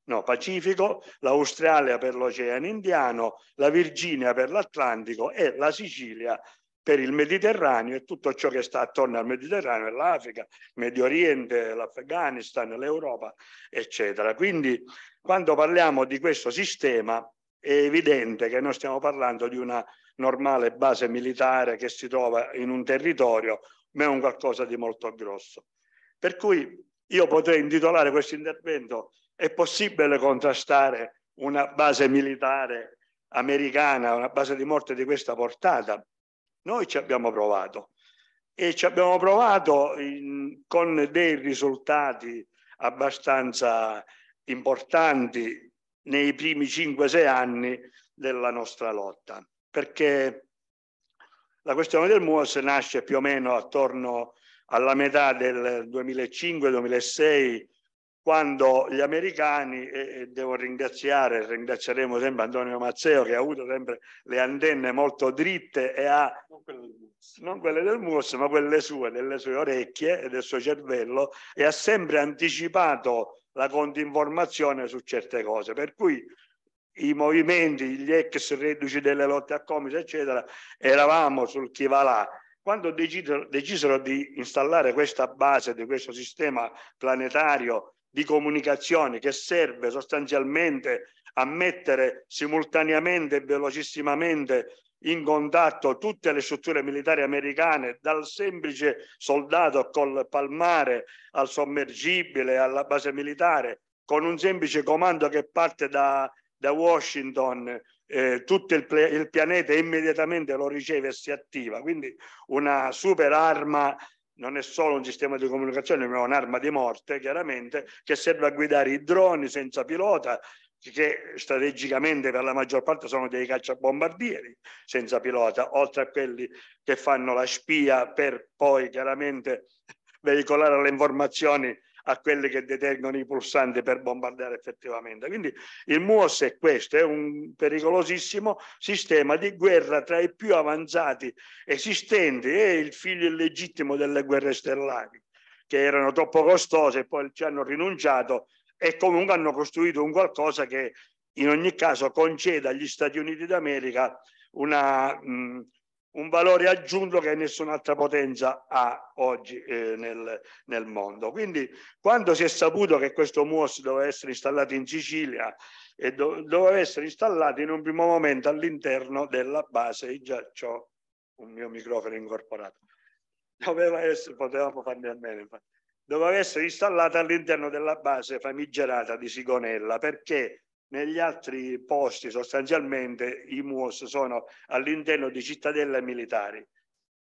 no, Pacifico, l'Australia per l'Oceano Indiano, la Virginia per l'Atlantico e la Sicilia per il Mediterraneo e tutto ciò che sta attorno al Mediterraneo, l'Africa, il Medio Oriente, l'Afghanistan, l'Europa, eccetera. Quindi quando parliamo di questo sistema è evidente che noi stiamo parlando di una normale base militare che si trova in un territorio, ma è un qualcosa di molto grosso. Per cui io potrei intitolare questo intervento è possibile contrastare una base militare americana, una base di morte di questa portata? Noi ci abbiamo provato e ci abbiamo provato in, con dei risultati abbastanza importanti nei primi 5-6 anni della nostra lotta, perché la questione del MUOS nasce più o meno attorno alla metà del 2005-2006, quando gli americani, e devo ringraziare, ringrazieremo sempre Antonio Mazzeo che ha avuto sempre le antenne molto dritte e ha, non quelle del MUOS, ma quelle sue, delle sue orecchie e del suo cervello, e ha sempre anticipato la continformazione su certe cose. Per cui i movimenti, gli ex reduci delle lotte a comice, eccetera, eravamo sul chi va là. Quando decisero, decisero di installare questa base di questo sistema planetario di comunicazione che serve sostanzialmente a mettere simultaneamente e velocissimamente in ingondato tutte le strutture militari americane, dal semplice soldato col palmare al sommergibile, alla base militare, con un semplice comando che parte da, da Washington, eh, tutto il, il, pianeta immediatamente lo riceve e si attiva. Quindi una super arma non è solo un sistema di comunicazione, ma è un'arma di morte, chiaramente, che serve a guidare i droni senza pilota, che strategicamente per la maggior parte sono dei cacciabombardieri senza pilota, oltre a quelli che fanno la spia per poi chiaramente veicolare le informazioni a quelli che detengono i pulsanti per bombardare effettivamente. Quindi il MUOS è questo, è un pericolosissimo sistema di guerra tra i più avanzati esistenti, e il figlio illegittimo delle guerre stellari, che erano troppo costose e poi ci hanno rinunciato e comunque hanno costruito un qualcosa che in ogni caso conceda agli Stati Uniti d'America una, mh, un valore aggiunto che nessun'altra potenza ha oggi eh, nel, nel, mondo. Quindi quando si è saputo che questo MUOS doveva essere installato in Sicilia e do, doveva essere installato in un primo momento all'interno della base, e già ho un mio microfono incorporato, doveva essere, potevamo farne a meno infatti doveva essere installata all'interno della base famigerata di Sigonella perché negli altri posti sostanzialmente i MUOS sono all'interno di cittadelle militari.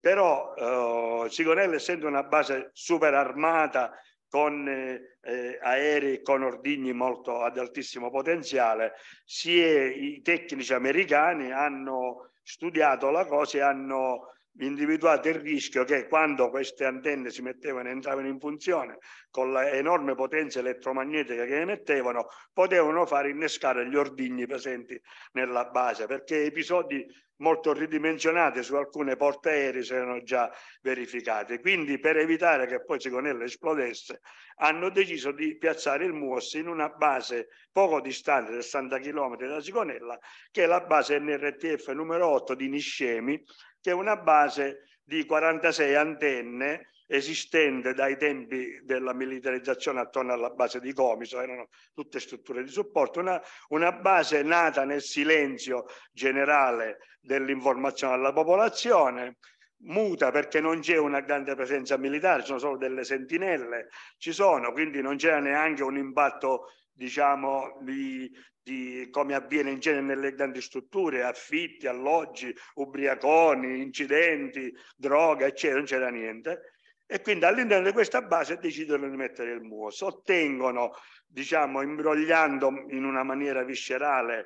Però eh, Sigonella essendo una base super armata con eh, eh aerei con ordigni molto ad altissimo potenziale, si è, i tecnici americani hanno studiato la cosa e hanno individuato il rischio che quando queste antenne si mettevano e entravano in funzione con l'enorme potenza elettromagnetica che emettevano potevano far innescare gli ordigni presenti nella base perché episodi molto ridimensionati su alcune porte aeree si erano già verificati quindi per evitare che poi Sigonella esplodesse hanno deciso di piazzare il MUOS in una base poco distante 60 km da Sigonella che è la base NRTF numero 8 di Niscemi che è una base di 46 antenne esistente dai tempi della militarizzazione attorno alla base di Comiso, erano tutte strutture di supporto, una, una base nata nel silenzio generale dell'informazione alla popolazione, muta perché non c'è una grande presenza militare, ci sono solo delle sentinelle, ci sono, quindi non c'era neanche un impatto diciamo, di, di, come avviene in genere nelle grandi strutture, affitti, alloggi, ubriaconi, incidenti, droga, eccetera, non c'era niente. E quindi all'interno di questa base decidono di mettere il MUOS, ottengono, diciamo, imbrogliando in una maniera viscerale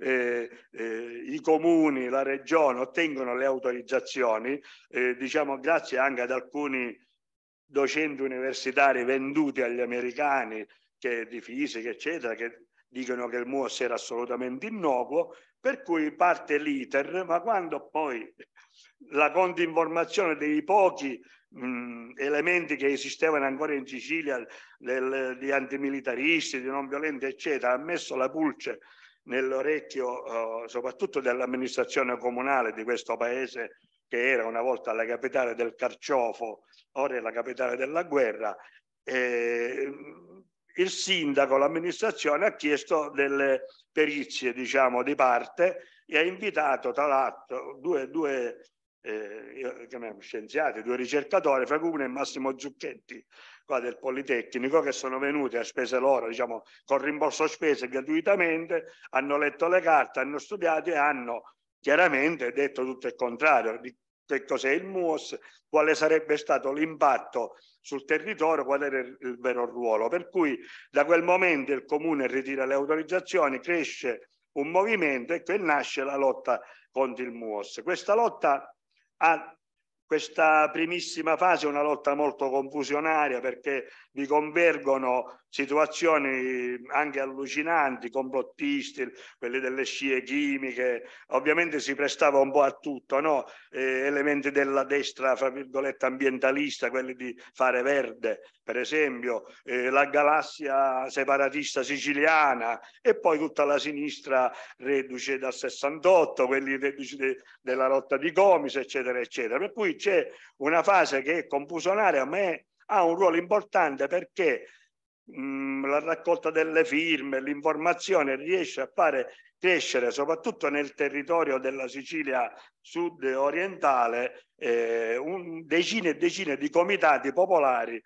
eh, eh, i comuni, la regione ottengono le autorizzazioni, eh, diciamo grazie anche ad alcuni docenti universitari venduti agli americani che, di fisica, eccetera, che dicono che il MUOS era assolutamente innocuo, per cui parte l'iter, ma quando poi la controinformazione dei pochi mh, elementi che esistevano ancora in Sicilia, del, di antimilitaristi, di non violenti, eccetera, ha messo la pulce nell'orecchio eh, soprattutto dell'amministrazione comunale di questo paese che era una volta la capitale del carciofo, ora è la capitale della guerra, eh, il sindaco, l'amministrazione ha chiesto delle perizie, diciamo, di parte e ha invitato tra l'altro due, due eh, scienziati, due ricercatori, fra cui uno è Massimo Zucchetti qua del Politecnico, che sono venuti a spese loro, diciamo, con rimborso spese gratuitamente, hanno letto le carte, hanno studiato e hanno chiaramente detto tutto il contrario che cos'è il MUOS, quale sarebbe stato l'impatto sul territorio, qual era il vero ruolo. Per cui da quel momento il comune ritira le autorizzazioni, cresce un movimento e qui nasce la lotta contro il MUOS. Questa lotta ha questa primissima fase è una lotta molto confusionaria perché vi convergono situazioni anche allucinanti, complottisti, quelli delle scie chimiche, ovviamente si prestava un po' a tutto, no? eh, elementi della destra, fra virgolette, ambientalista, quelli di fare verde, per esempio, eh, la galassia separatista siciliana e poi tutta la sinistra reduce dal 68, quelli reduci de, della lotta di Comis, eccetera, eccetera. Per cui c'è una fase che è confusionaria, ma è ha un ruolo importante perché mh, mm, la raccolta delle firme, l'informazione riesce a fare crescere soprattutto nel territorio della Sicilia sud orientale eh, un, decine e decine di comitati popolari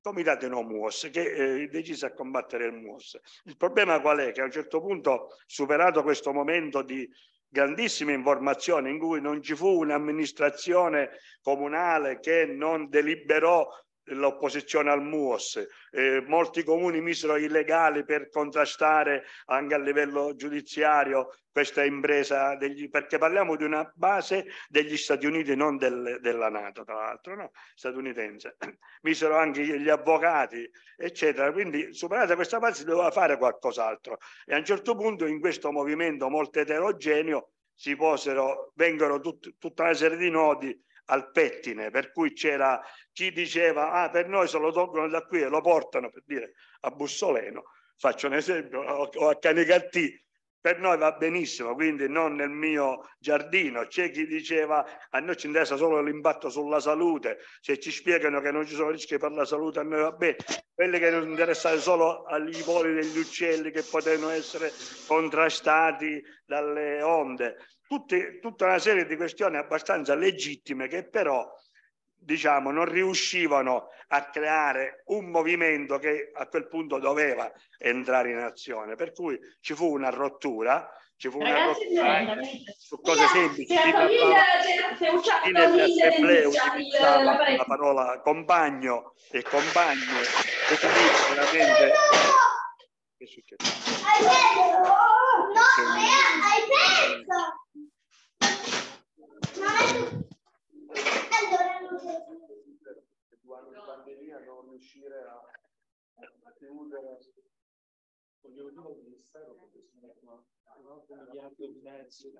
comitati no MUOS che eh, decise a combattere il MUOS. Il problema qual è? Che a un certo punto superato questo momento di grandissime informazioni in cui non ci fu un'amministrazione comunale che non deliberò l'opposizione al MUOS, eh, molti comuni misero illegali per contrastare anche a livello giudiziario questa impresa, degli, perché parliamo di una base degli Stati Uniti, non del, della Nato, tra l'altro, no? statunitense. Misero anche gli avvocati, eccetera. Quindi superata questa base si doveva fare qualcos'altro. E a un certo punto in questo movimento molto eterogeneo si posero, vengono tut, tutta una serie di nodi al pettine, per cui c'era chi diceva ah, per noi se lo tolgono da qui e lo portano per dire a Bussoleno, faccio un esempio, o a Canicattì, per noi va benissimo, quindi non nel mio giardino. C'è chi diceva a noi ci interessa solo l'impatto sulla salute, se ci spiegano che non ci sono rischi per la salute a noi va bene. Quelli che non interessano solo agli voli degli uccelli che potevano essere contrastati dalle onde tutte, tutta una serie di questioni abbastanza legittime che però diciamo, non riuscivano a creare un movimento che a quel punto doveva entrare in azione. Per cui ci fu una rottura, ci fu Ragazzi, una rottura su cose semplici. Se la famiglia, se usciava le assemblee utilizzava il... la parola compagno e compagno, e veramente... Che succede? Hai detto? No, hai perso! Allora non Due anni di pandemia non riuscire a, a chiudere l'obiettivo del ministero perché sono un altro miliardo di mezzi.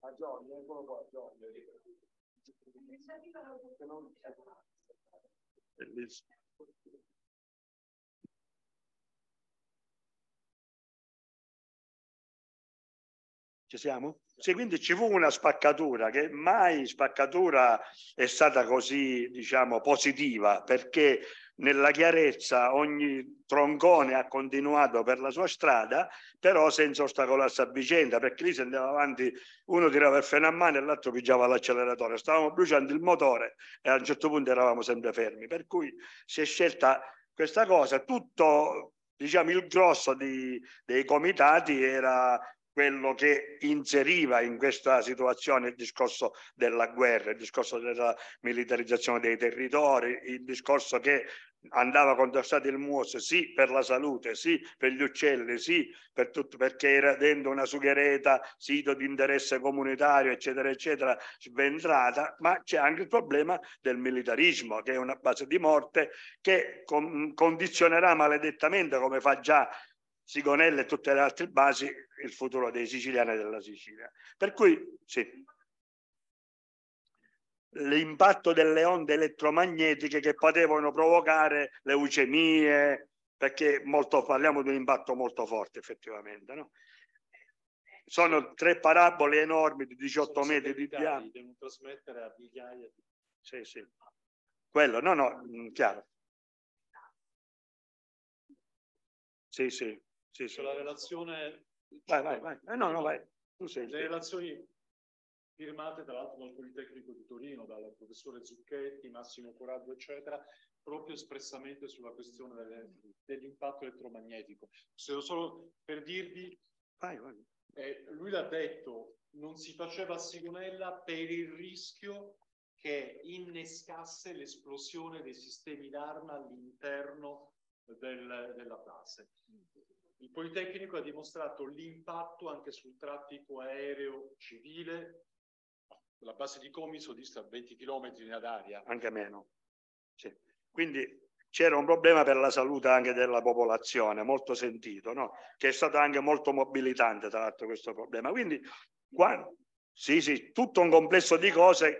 A Giorgio, eccolo qua, Giorgio. Bellissimo. Ci siamo? Sì, quindi ci fu una spaccatura che mai spaccatura è stata così, diciamo, positiva, perché nella chiarezza ogni troncone ha continuato per la sua strada, però senza ostacolarsi a vicenda, perché lì si andava avanti, uno tirava il freno a mano e l'altro pigiava l'acceleratore, stavamo bruciando il motore e a un certo punto eravamo sempre fermi, per cui si è scelta questa cosa, tutto diciamo il grosso di, dei comitati era quello che inseriva in questa situazione il discorso della guerra, il discorso della militarizzazione dei territori, il discorso che andava contrastato il muoso sì per la salute, sì per gli uccelli, sì per tutto, perché era dentro una sughereta, sito di interesse comunitario, eccetera, eccetera, sventrata, ma c'è anche il problema del militarismo, che è una base di morte che con condizionerà maledettamente, come fa già Sigonella e tutte le altre basi il futuro dei siciliani e della Sicilia. Per cui sì, l'impatto delle onde elettromagnetiche che potevano provocare le leucemie, perché molto, parliamo di un impatto molto forte effettivamente. No? Sono tre parabole enormi di 18 metri di diametro. Devono trasmettere a migliaia di... Sì, sì. Quello, no, no, mm, chiaro. Sì, sì. Sì, sulla relazione... Vai, vai, vai. Eh, no, no, vai. Tu sei, le relazioni firmate tra l'altro dal Politecnico di Torino, dal professore Zucchetti, Massimo Coraggio, eccetera, proprio espressamente sulla questione delle, dell'impatto elettromagnetico. Se lo solo per dirvi, vai, vai. Eh, lui l'ha detto, non si faceva a Sigonella per il rischio che innescasse l'esplosione dei sistemi d'arma all'interno del, della base. Il Politecnico ha dimostrato l'impatto anche sul traffico aereo civile. La base di Comiso dista 20 km in aria. Anche meno. Sì. Quindi c'era un problema per la salute anche della popolazione, molto sentito, no? che è stato anche molto mobilitante tra l'altro questo problema. Quindi qua, sì, sì, tutto un complesso di cose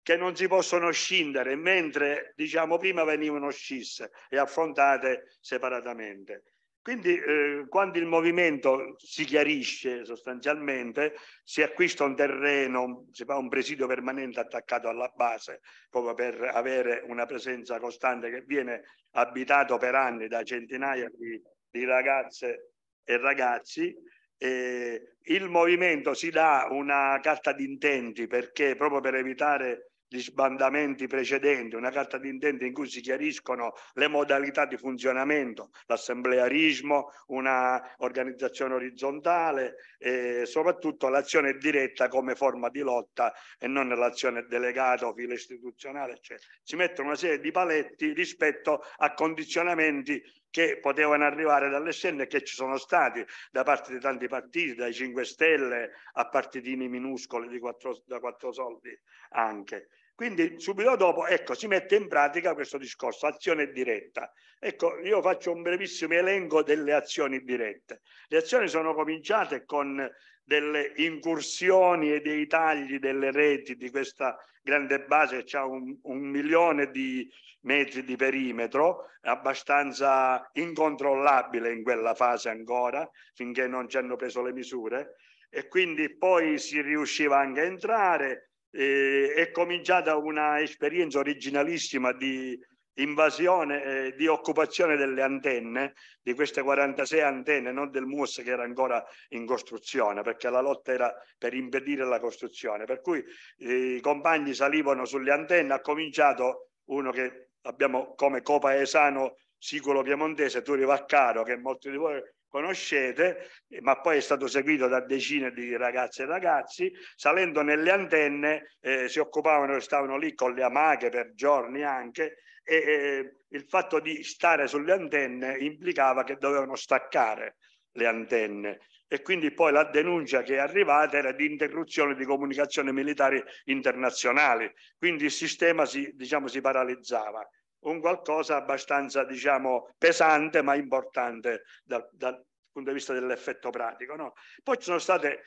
che non si possono scindere, mentre diciamo prima venivano scisse e affrontate separatamente. Quindi eh, quando il movimento si chiarisce sostanzialmente, si acquista un terreno, si fa un presidio permanente attaccato alla base, proprio per avere una presenza costante che viene abitato per anni da centinaia di, di ragazze e ragazzi. E il movimento si dà una carta d'intenti perché proprio per evitare gli sbandamenti precedenti, una carta d'intento in cui si chiariscono le modalità di funzionamento, l'assemblearismo, una organizzazione orizzontale e soprattutto l'azione diretta come forma di lotta e non l'azione delegata o filo istituzionale. Cioè, si mettono una serie di paletti rispetto a condizionamenti che potevano arrivare dall'esterno e che ci sono stati da parte di tanti partiti, dai 5 Stelle a partitini minuscoli di 4, da 4 soldi anche. Quindi subito dopo ecco, si mette in pratica questo discorso, azione diretta. Ecco, io faccio un brevissimo elenco delle azioni dirette. Le azioni sono cominciate con delle incursioni e dei tagli delle reti di questa grande base che ha un, un milione di metri di perimetro, abbastanza incontrollabile in quella fase ancora, finché non ci hanno preso le misure, e quindi poi si riusciva anche a entrare. Eh, è cominciata una esperienza originalissima di invasione eh, di occupazione delle antenne, di queste 46 antenne, non del MUS che era ancora in costruzione, perché la lotta era per impedire la costruzione. Per cui eh, i compagni salivano sulle antenne, ha cominciato uno che abbiamo come copaesano siculo piemontese, Turi Vaccaro, che molti di voi conoscete, ma poi è stato seguito da decine di ragazze e ragazzi, salendo nelle antenne eh, si occupavano, stavano lì con le amache per giorni anche, e il fatto di stare sulle antenne implicava che dovevano staccare le antenne e quindi poi la denuncia che è arrivata era di interruzione di comunicazioni militari internazionali, quindi il sistema si, diciamo, si paralizzava. Un qualcosa abbastanza diciamo, pesante ma importante dal, dal punto di vista dell'effetto pratico. No? Poi ci sono state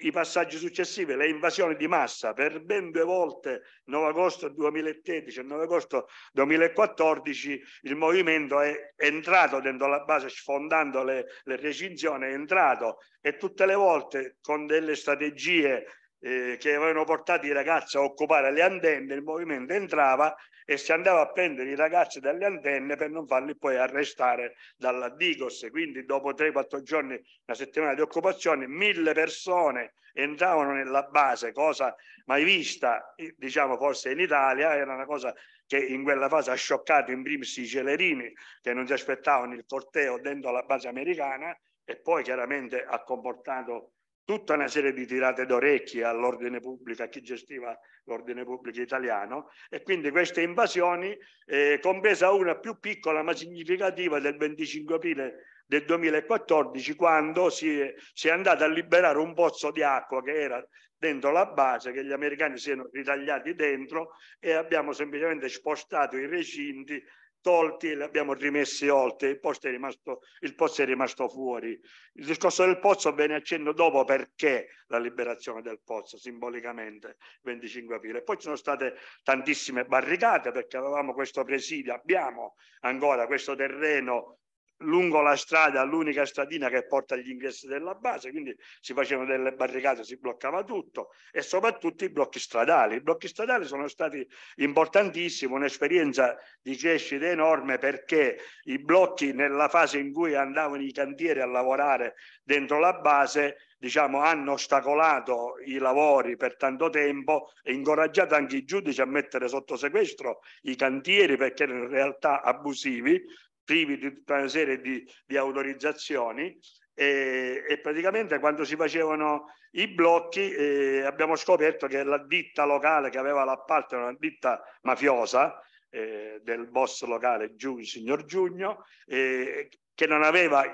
i passaggi successivi, le invasioni di massa per ben due volte, 9 agosto 2013 e 9 agosto 2014, il movimento è entrato dentro la base sfondando le, le recinzioni, è entrato e tutte le volte con delle strategie eh, che avevano portato i ragazzi a occupare le antenne, il movimento entrava e si andava a prendere i ragazzi dalle antenne per non farli poi arrestare dalla Digos. Quindi dopo 3-4 giorni, una settimana di occupazione, mille persone entravano nella base, cosa mai vista, diciamo forse in Italia, era una cosa che in quella fase ha scioccato in primis i celerini che non si aspettavano il corteo dentro la base americana e poi chiaramente ha comportato tutta una serie di tirate d'orecchie all'ordine pubblico, a chi gestiva l'ordine pubblico italiano e quindi queste invasioni, eh, compresa una più piccola ma significativa del 25 aprile del 2014 quando si è, si è andato a liberare un pozzo di acqua che era dentro la base, che gli americani si erano ritagliati dentro e abbiamo semplicemente spostato i recinti tolti, li abbiamo rimessi oltre, il posto, è rimasto, il posto è rimasto fuori. Il discorso del pozzo ve ne accenno dopo perché la liberazione del pozzo, simbolicamente, 25 aprile. Poi ci sono state tantissime barricate perché avevamo questo presidio, abbiamo ancora questo terreno lungo la strada, l'unica stradina che porta agli ingressi della base, quindi si facevano delle barricate, si bloccava tutto e soprattutto i blocchi stradali. I blocchi stradali sono stati importantissimi, un'esperienza di crescita enorme perché i blocchi nella fase in cui andavano i cantieri a lavorare dentro la base diciamo, hanno ostacolato i lavori per tanto tempo e incoraggiato anche i giudici a mettere sotto sequestro i cantieri perché erano in realtà abusivi privi di tutta una serie di, di autorizzazioni e, e, praticamente quando si facevano i blocchi eh, abbiamo scoperto che la ditta locale che aveva l'appalto era una ditta mafiosa eh, del boss locale Giù, il signor Giugno, eh, che non aveva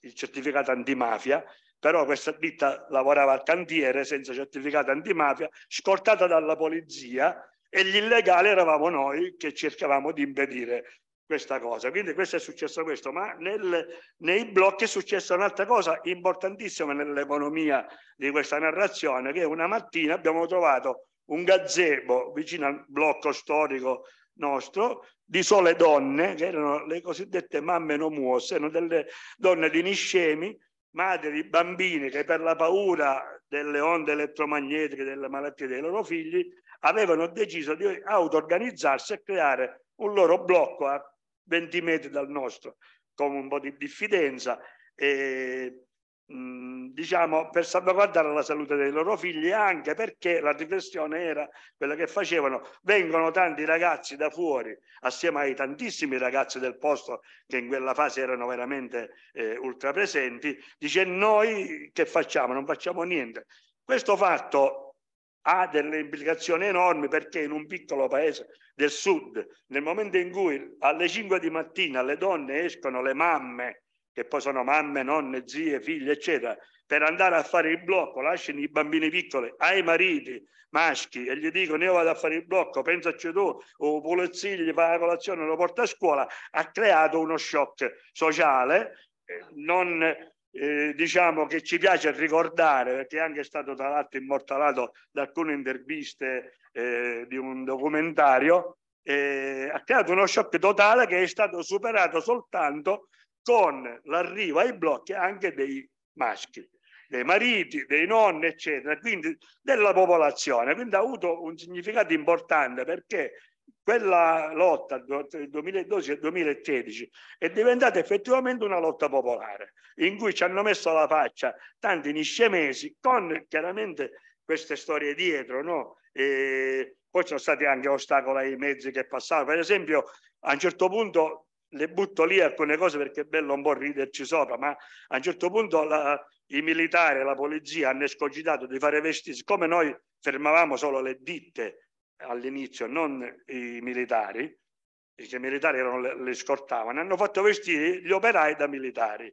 il certificato antimafia, però questa ditta lavorava al cantiere senza certificato antimafia, scortata dalla polizia e gli illegali eravamo noi che cercavamo di impedire questa cosa. Quindi questo è successo questo, ma nel, nei blocchi è successa un'altra cosa importantissima nell'economia di questa narrazione, che una mattina abbiamo trovato un gazebo vicino al blocco storico nostro di sole donne, che erano le cosiddette mamme nomuose, erano delle donne di niscemi, madri di bambini che per la paura delle onde elettromagnetiche, delle malattie dei loro figli, avevano deciso di auto-organizzarsi e creare un loro blocco a 20 metri dal nostro, con un po' di diffidenza, e, mh, mm, diciamo, per salvaguardare la salute dei loro figli, anche perché la riflessione era quella che facevano, vengono tanti ragazzi da fuori, assieme ai tantissimi ragazzi del posto che in quella fase erano veramente eh, ultra presenti, dice noi che facciamo? Non facciamo niente. Questo fatto ha delle implicazioni enormi perché in un piccolo paese del sud, nel momento in cui alle 5 di mattina le donne escono, le mamme, che poi sono mamme, nonne, zie, figlie, eccetera, per andare a fare il blocco, lasciano i bambini piccoli ai mariti maschi e gli dicono io vado a fare il blocco, pensaci tu, o pulizia, gli fa la colazione, lo porta a scuola, ha creato uno shock sociale eh, non eh, diciamo che ci piace ricordare, perché è anche stato tra l'altro immortalato da alcune interviste eh, di un documentario, eh, ha creato uno shock totale che è stato superato soltanto con l'arrivo ai blocchi anche dei maschi, dei mariti, dei nonni, eccetera, quindi della popolazione. Quindi ha avuto un significato importante perché quella lotta tra il 2012 e il 2013 è diventata effettivamente una lotta popolare in cui ci hanno messo la faccia tanti niscemesi con chiaramente queste storie dietro, no? E poi ci sono stati anche ostacoli ai mezzi che passavano. Per esempio, a un certo punto le butto lì alcune cose perché è bello un po' riderci sopra, ma a un certo punto la, i militari e la polizia hanno escogitato di fare vestiti, siccome noi fermavamo solo le ditte all'inizio non i militari, perché i militari erano, li scortavano, hanno fatto vestire gli operai da militari.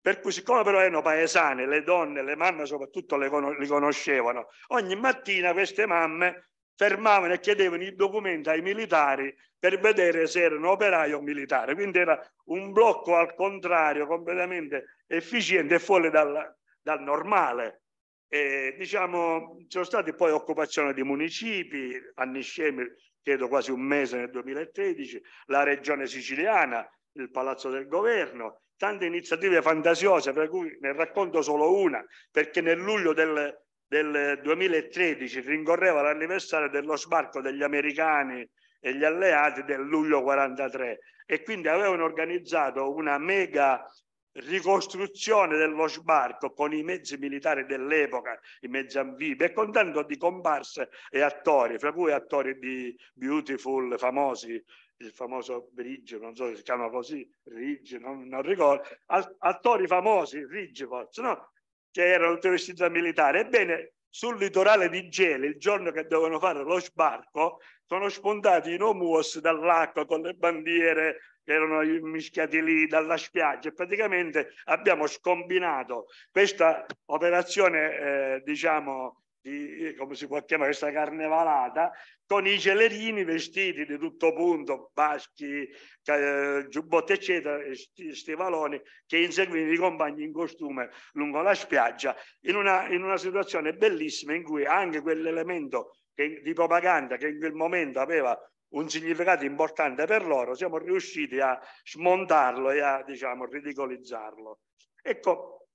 Per cui, siccome però erano paesane, le donne, le mamme soprattutto le, con conoscevano, ogni mattina queste mamme fermavano e chiedevano i documenti ai militari per vedere se erano operai o militari. Quindi era un blocco al contrario, completamente efficiente e fuori dal, dal normale. E, diciamo, ci sono state poi occupazioni di municipi, anni scemi, credo quasi un mese nel 2013, la regione siciliana, il palazzo del governo, tante iniziative fantasiose, per cui ne racconto solo una, perché nel luglio del, del 2013 rincorreva l'anniversario dello sbarco degli americani e gli alleati del luglio 43 e quindi avevano organizzato una mega ricostruzione dello sbarco con i mezzi militari dell'epoca, i mezzi anfibi, e con tanto di comparse e attori, fra cui attori di Beautiful, famosi, il famoso Brigio, non so se si chiama così, Riggi, non, non, ricordo, attori famosi, Riggi forse, no? che erano utilizzati da militare. Ebbene, sul litorale di Gele, il giorno che dovevano fare lo sbarco, sono spuntati in nomuos dall'acqua con le bandiere che erano mischiati lì dalla spiaggia. Praticamente abbiamo scombinato questa operazione, eh, diciamo, di, eh, come si può chiamare, questa carnevalata, con i celerini vestiti di tutto punto, baschi, eh, giubbotti, eccetera, stivaloni, che inseguivano i compagni in costume lungo la spiaggia, in una, in una situazione bellissima in cui anche quell'elemento che, di propaganda che in quel momento aveva un significato importante per loro, siamo riusciti a smontarlo e a diciamo, ridicolizzarlo. Ecco,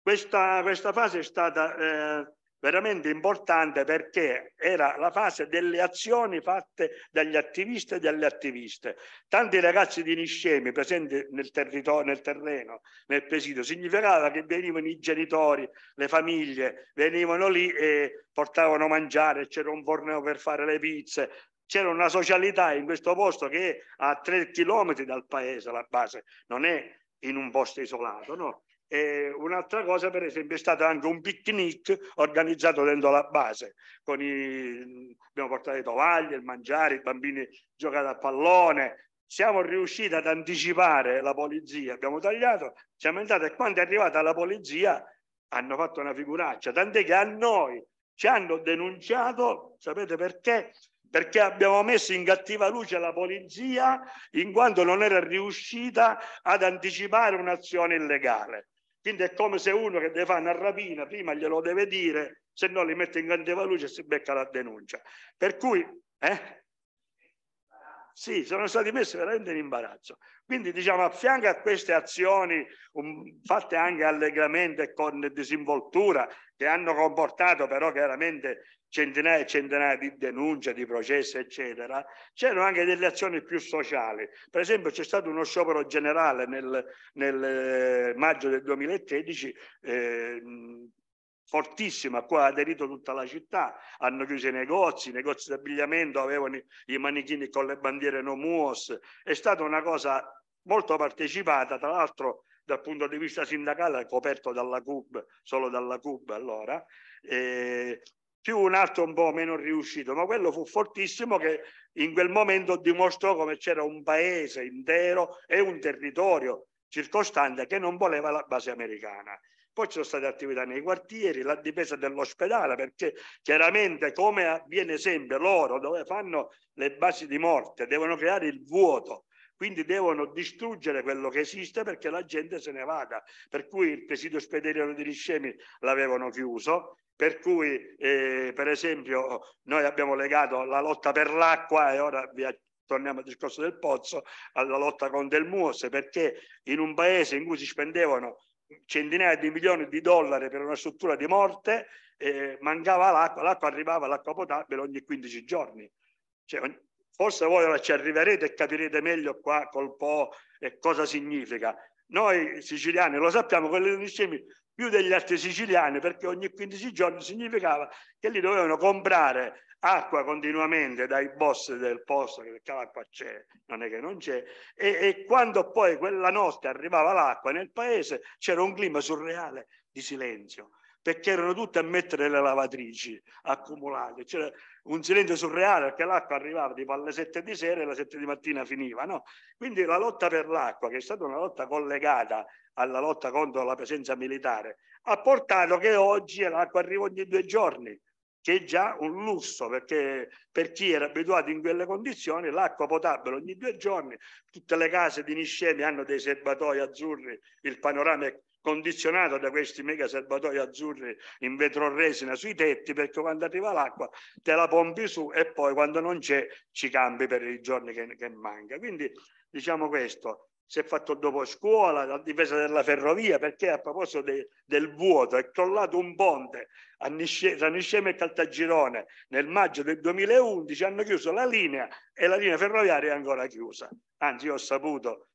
questa, questa fase è stata eh, veramente importante perché era la fase delle azioni fatte dagli attivisti e dalle attiviste. Tanti ragazzi di Niscemi presenti nel, nel terreno, nel presidio, significava che venivano i genitori, le famiglie, venivano lì e portavano a mangiare, c'era un forno per fare le pizze, c'era una socialità in questo posto che è a tre chilometri dal paese, la base, non è in un posto isolato, no? un'altra cosa, per esempio, è stato anche un picnic organizzato dentro la base. Con i... Abbiamo portato le tovaglie, il mangiare, i bambini giocati a pallone. Siamo riusciti ad anticipare la polizia, abbiamo tagliato, siamo entrati e quando è arrivata la polizia hanno fatto una figuraccia, tant'è che a noi ci hanno denunciato, sapete perché? perché abbiamo messo in cattiva luce la polizia in quanto non era riuscita ad anticipare un'azione illegale. Quindi è come se uno che deve fare una rapina prima glielo deve dire, se no li mette in cattiva luce e si becca la denuncia. Per cui, eh? Sì, sono stati messi veramente in imbarazzo. Quindi diciamo, a fianco a queste azioni um, fatte anche allegramente con disinvoltura, che hanno comportato però chiaramente centinaia e centinaia di denunce, di processi, eccetera, c'erano anche delle azioni più sociali. Per esempio c'è stato uno sciopero generale nel, nel eh, maggio del 2013. Eh, fortissima, a cui ha aderito tutta la città, hanno chiuso i negozi, i negozi di abbigliamento avevano i manichini con le bandiere no muos, è stata una cosa molto partecipata, tra l'altro dal punto di vista sindacale coperto dalla CUB, solo dalla CUB allora, eh, più un altro un po' meno riuscito, ma quello fu fortissimo che in quel momento dimostrò come c'era un paese intero e un territorio circostante che non voleva la base americana. Poi ci sono state attività nei quartieri, la difesa dell'ospedale, perché chiaramente come avviene sempre loro, dove fanno le basi di morte, devono creare il vuoto quindi devono distruggere quello che esiste perché la gente se ne vada. Per cui il presidio ospedaliero di Riscemi l'avevano chiuso, per cui eh, per esempio noi abbiamo legato la lotta per l'acqua e ora vi torniamo al discorso del pozzo, alla lotta con Del Muose, perché in un paese in cui si spendevano centinaia di milioni di dollari per una struttura di morte, eh, mancava l'acqua, l'acqua arrivava, l'acqua potabile ogni 15 giorni. Cioè, Forse voi ora ci arriverete e capirete meglio qua col po' e cosa significa. Noi siciliani lo sappiamo, quelli dicemi più degli altri siciliani, perché ogni 15 giorni significava che li dovevano comprare acqua continuamente dai boss del posto, perché l'acqua c'è, non è che non c'è, e, e, quando poi quella notte arrivava l'acqua nel paese c'era un clima surreale di silenzio, perché erano tutte a mettere le lavatrici accumulate. C'era un silenzio surreale perché l'acqua arrivava tipo alle 7 di sera e alle 7 di mattina finiva. No? Quindi la lotta per l'acqua, che è stata una lotta collegata alla lotta contro la presenza militare, ha portato che oggi l'acqua arriva ogni due giorni, che è già un lusso, perché per chi era abituato in quelle condizioni l'acqua potabile ogni due giorni, tutte le case di Niscemi hanno dei serbatoi azzurri, il panorama è condizionato da questi mega serbatoi azzurri in vetro resina sui tetti perché quando arriva l'acqua te la pompi su e poi quando non c'è ci cambi per i giorni che, che manca. Quindi diciamo questo, si è fatto dopo scuola, la difesa della ferrovia, perché a proposito de, del vuoto è crollato un ponte a Nisce, tra Niscema e Caltagirone nel maggio del 2011, hanno chiuso la linea e la linea ferroviaria è ancora chiusa. Anzi, io ho saputo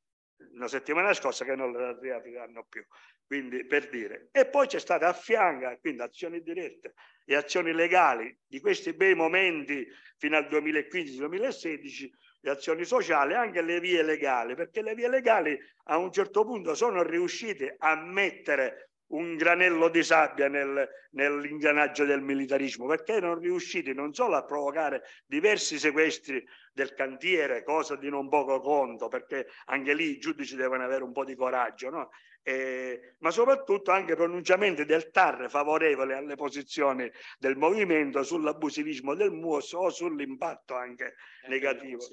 la settimana scorsa che non la riapriranno più. Quindi per dire. E poi c'è stata a fianco, quindi azioni dirette e azioni legali di questi bei momenti fino al 2015-2016, le azioni sociali, anche le vie legali, perché le vie legali a un certo punto sono riuscite a mettere un granello di sabbia nel, nell'ingranaggio del militarismo, perché erano riusciti non solo a provocare diversi sequestri del cantiere, cosa di non poco conto, perché anche lì i giudici devono avere un po' di coraggio, no? eh, ma soprattutto anche pronunciamenti del TAR favorevoli alle posizioni del movimento sull'abusivismo del MUOS o sull'impatto anche negativo.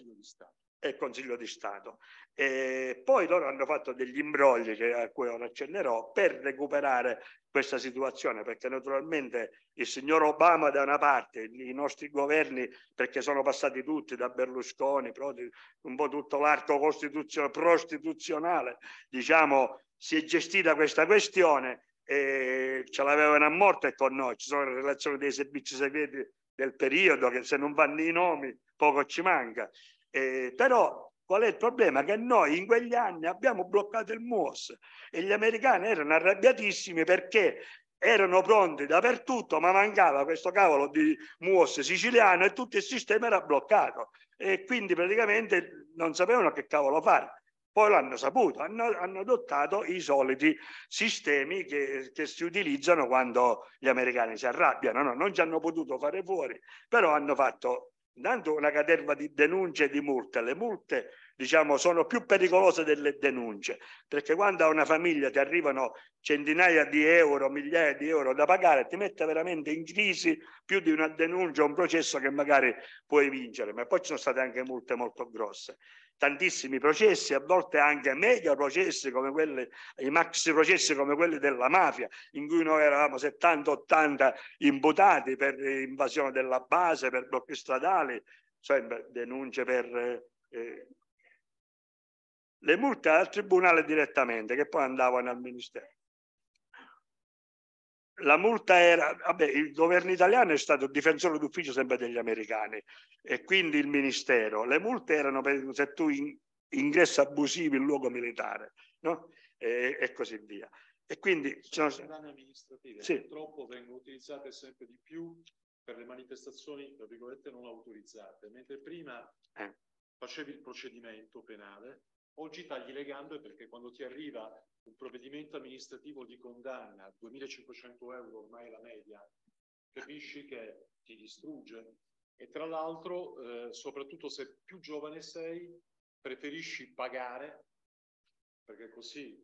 Del Consiglio di Stato. E poi loro hanno fatto degli imbrogli che, a cui ora accennerò per recuperare questa situazione, perché naturalmente il signor Obama da una parte, i nostri governi, perché sono passati tutti da Berlusconi, un po' tutto l'arco costituzionale, prostituzionale, diciamo, si è gestita questa questione e ce l'avevano a morte con noi, ci sono le relazioni dei servizi segreti del periodo che se non vanno i nomi poco ci manca. Eh, però Qual è il problema? Che noi in quegli anni abbiamo bloccato il MUOS e gli americani erano arrabbiatissimi perché erano pronti dappertutto, ma mancava questo cavolo di MUOS siciliano e tutto il sistema era bloccato e quindi praticamente non sapevano che cavolo fare. Poi l'hanno saputo, hanno, hanno, adottato i soliti sistemi che, che, si utilizzano quando gli americani si arrabbiano, no, non ci hanno potuto fare fuori, però hanno fatto intanto una caterva di denunce e di multe. Le multe diciamo, sono più pericolose delle denunce, perché quando a una famiglia ti arrivano centinaia di euro, migliaia di euro da pagare, ti mette veramente in crisi più di una denuncia, un processo che magari puoi vincere, ma poi ci sono state anche multe molto grosse tantissimi processi, a volte anche mega processi come quelli, i maxi processi come quelli della mafia, in cui noi eravamo 70-80 imputati per invasione della base, per blocchi stradali, cioè denunce per eh, le multe al tribunale direttamente che poi andavano al ministero. La multa era, vabbè, il governo italiano è stato difensore d'ufficio sempre degli americani e quindi il ministero. Le multe erano per, se tu in, ingressi abusivi in luogo militare no? e, e così via. E quindi sono... amministrative sì. purtroppo vengono utilizzate sempre di più per le manifestazioni, tra virgolette, non autorizzate, mentre prima eh. facevi il procedimento penale, Oggi tagli le gambe perché quando ti arriva un provvedimento amministrativo di condanna, 2.500 euro ormai è la media, capisci che ti distrugge. E tra l'altro, eh, soprattutto se più giovane sei, preferisci pagare, perché così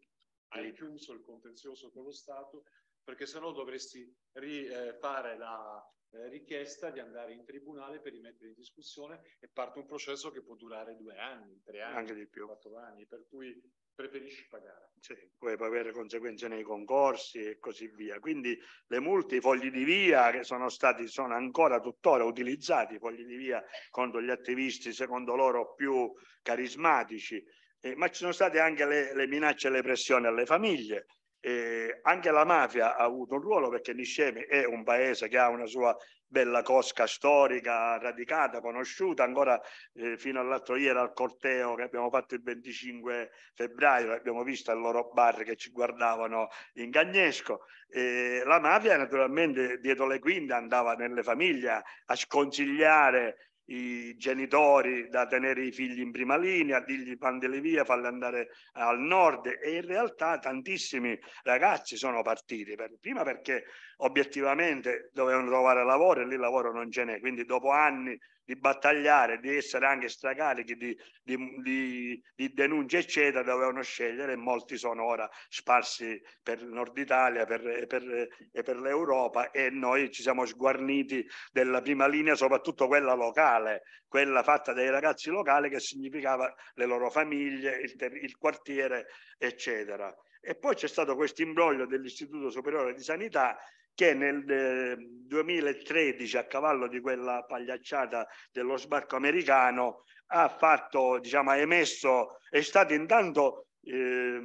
hai chiuso il contenzioso con lo Stato, perché sennò dovresti rifare eh, la, eh, richiesta di andare in tribunale per rimettere in discussione e parte un processo che può durare due anni, tre anni, anche di più. quattro anni, per cui preferisci pagare. Sì, poi può avere conseguenze nei concorsi e così via. Quindi le multe, i fogli di via che sono stati, sono ancora tuttora utilizzati, i fogli di via contro gli attivisti, secondo loro, più carismatici. Eh, ma ci sono state anche le, le minacce e le pressioni alle famiglie eh, anche la mafia ha avuto un ruolo perché Niscemi è un paese che ha una sua bella cosca storica, radicata, conosciuta, ancora eh, fino all'altro ieri al corteo che abbiamo fatto il 25 febbraio, abbiamo visto il loro bar che ci guardavano in Gagnesco. Eh, la mafia naturalmente dietro le quinte andava nelle famiglie a sconsigliare i genitori da tenere i figli in prima linea, dirgli pandele via, farli andare eh, al nord e in realtà tantissimi ragazzi sono partiti, per, prima perché obiettivamente dovevano trovare lavoro e lì lavoro non ce n'è, quindi dopo anni di battagliare, di essere anche stracarichi di, di, di, di denunce, eccetera, dovevano scegliere e molti sono ora sparsi per Nord Italia per, e per, e per l'Europa e noi ci siamo sguarniti della prima linea, soprattutto quella locale, quella fatta dai ragazzi locali che significava le loro famiglie, il, il quartiere, eccetera. E poi c'è stato questo imbroglio dell'Istituto Superiore di Sanità che nel 2013, eh, a cavallo di quella pagliacciata dello sbarco americano, ha fatto, diciamo, ha emesso, è stato intanto eh,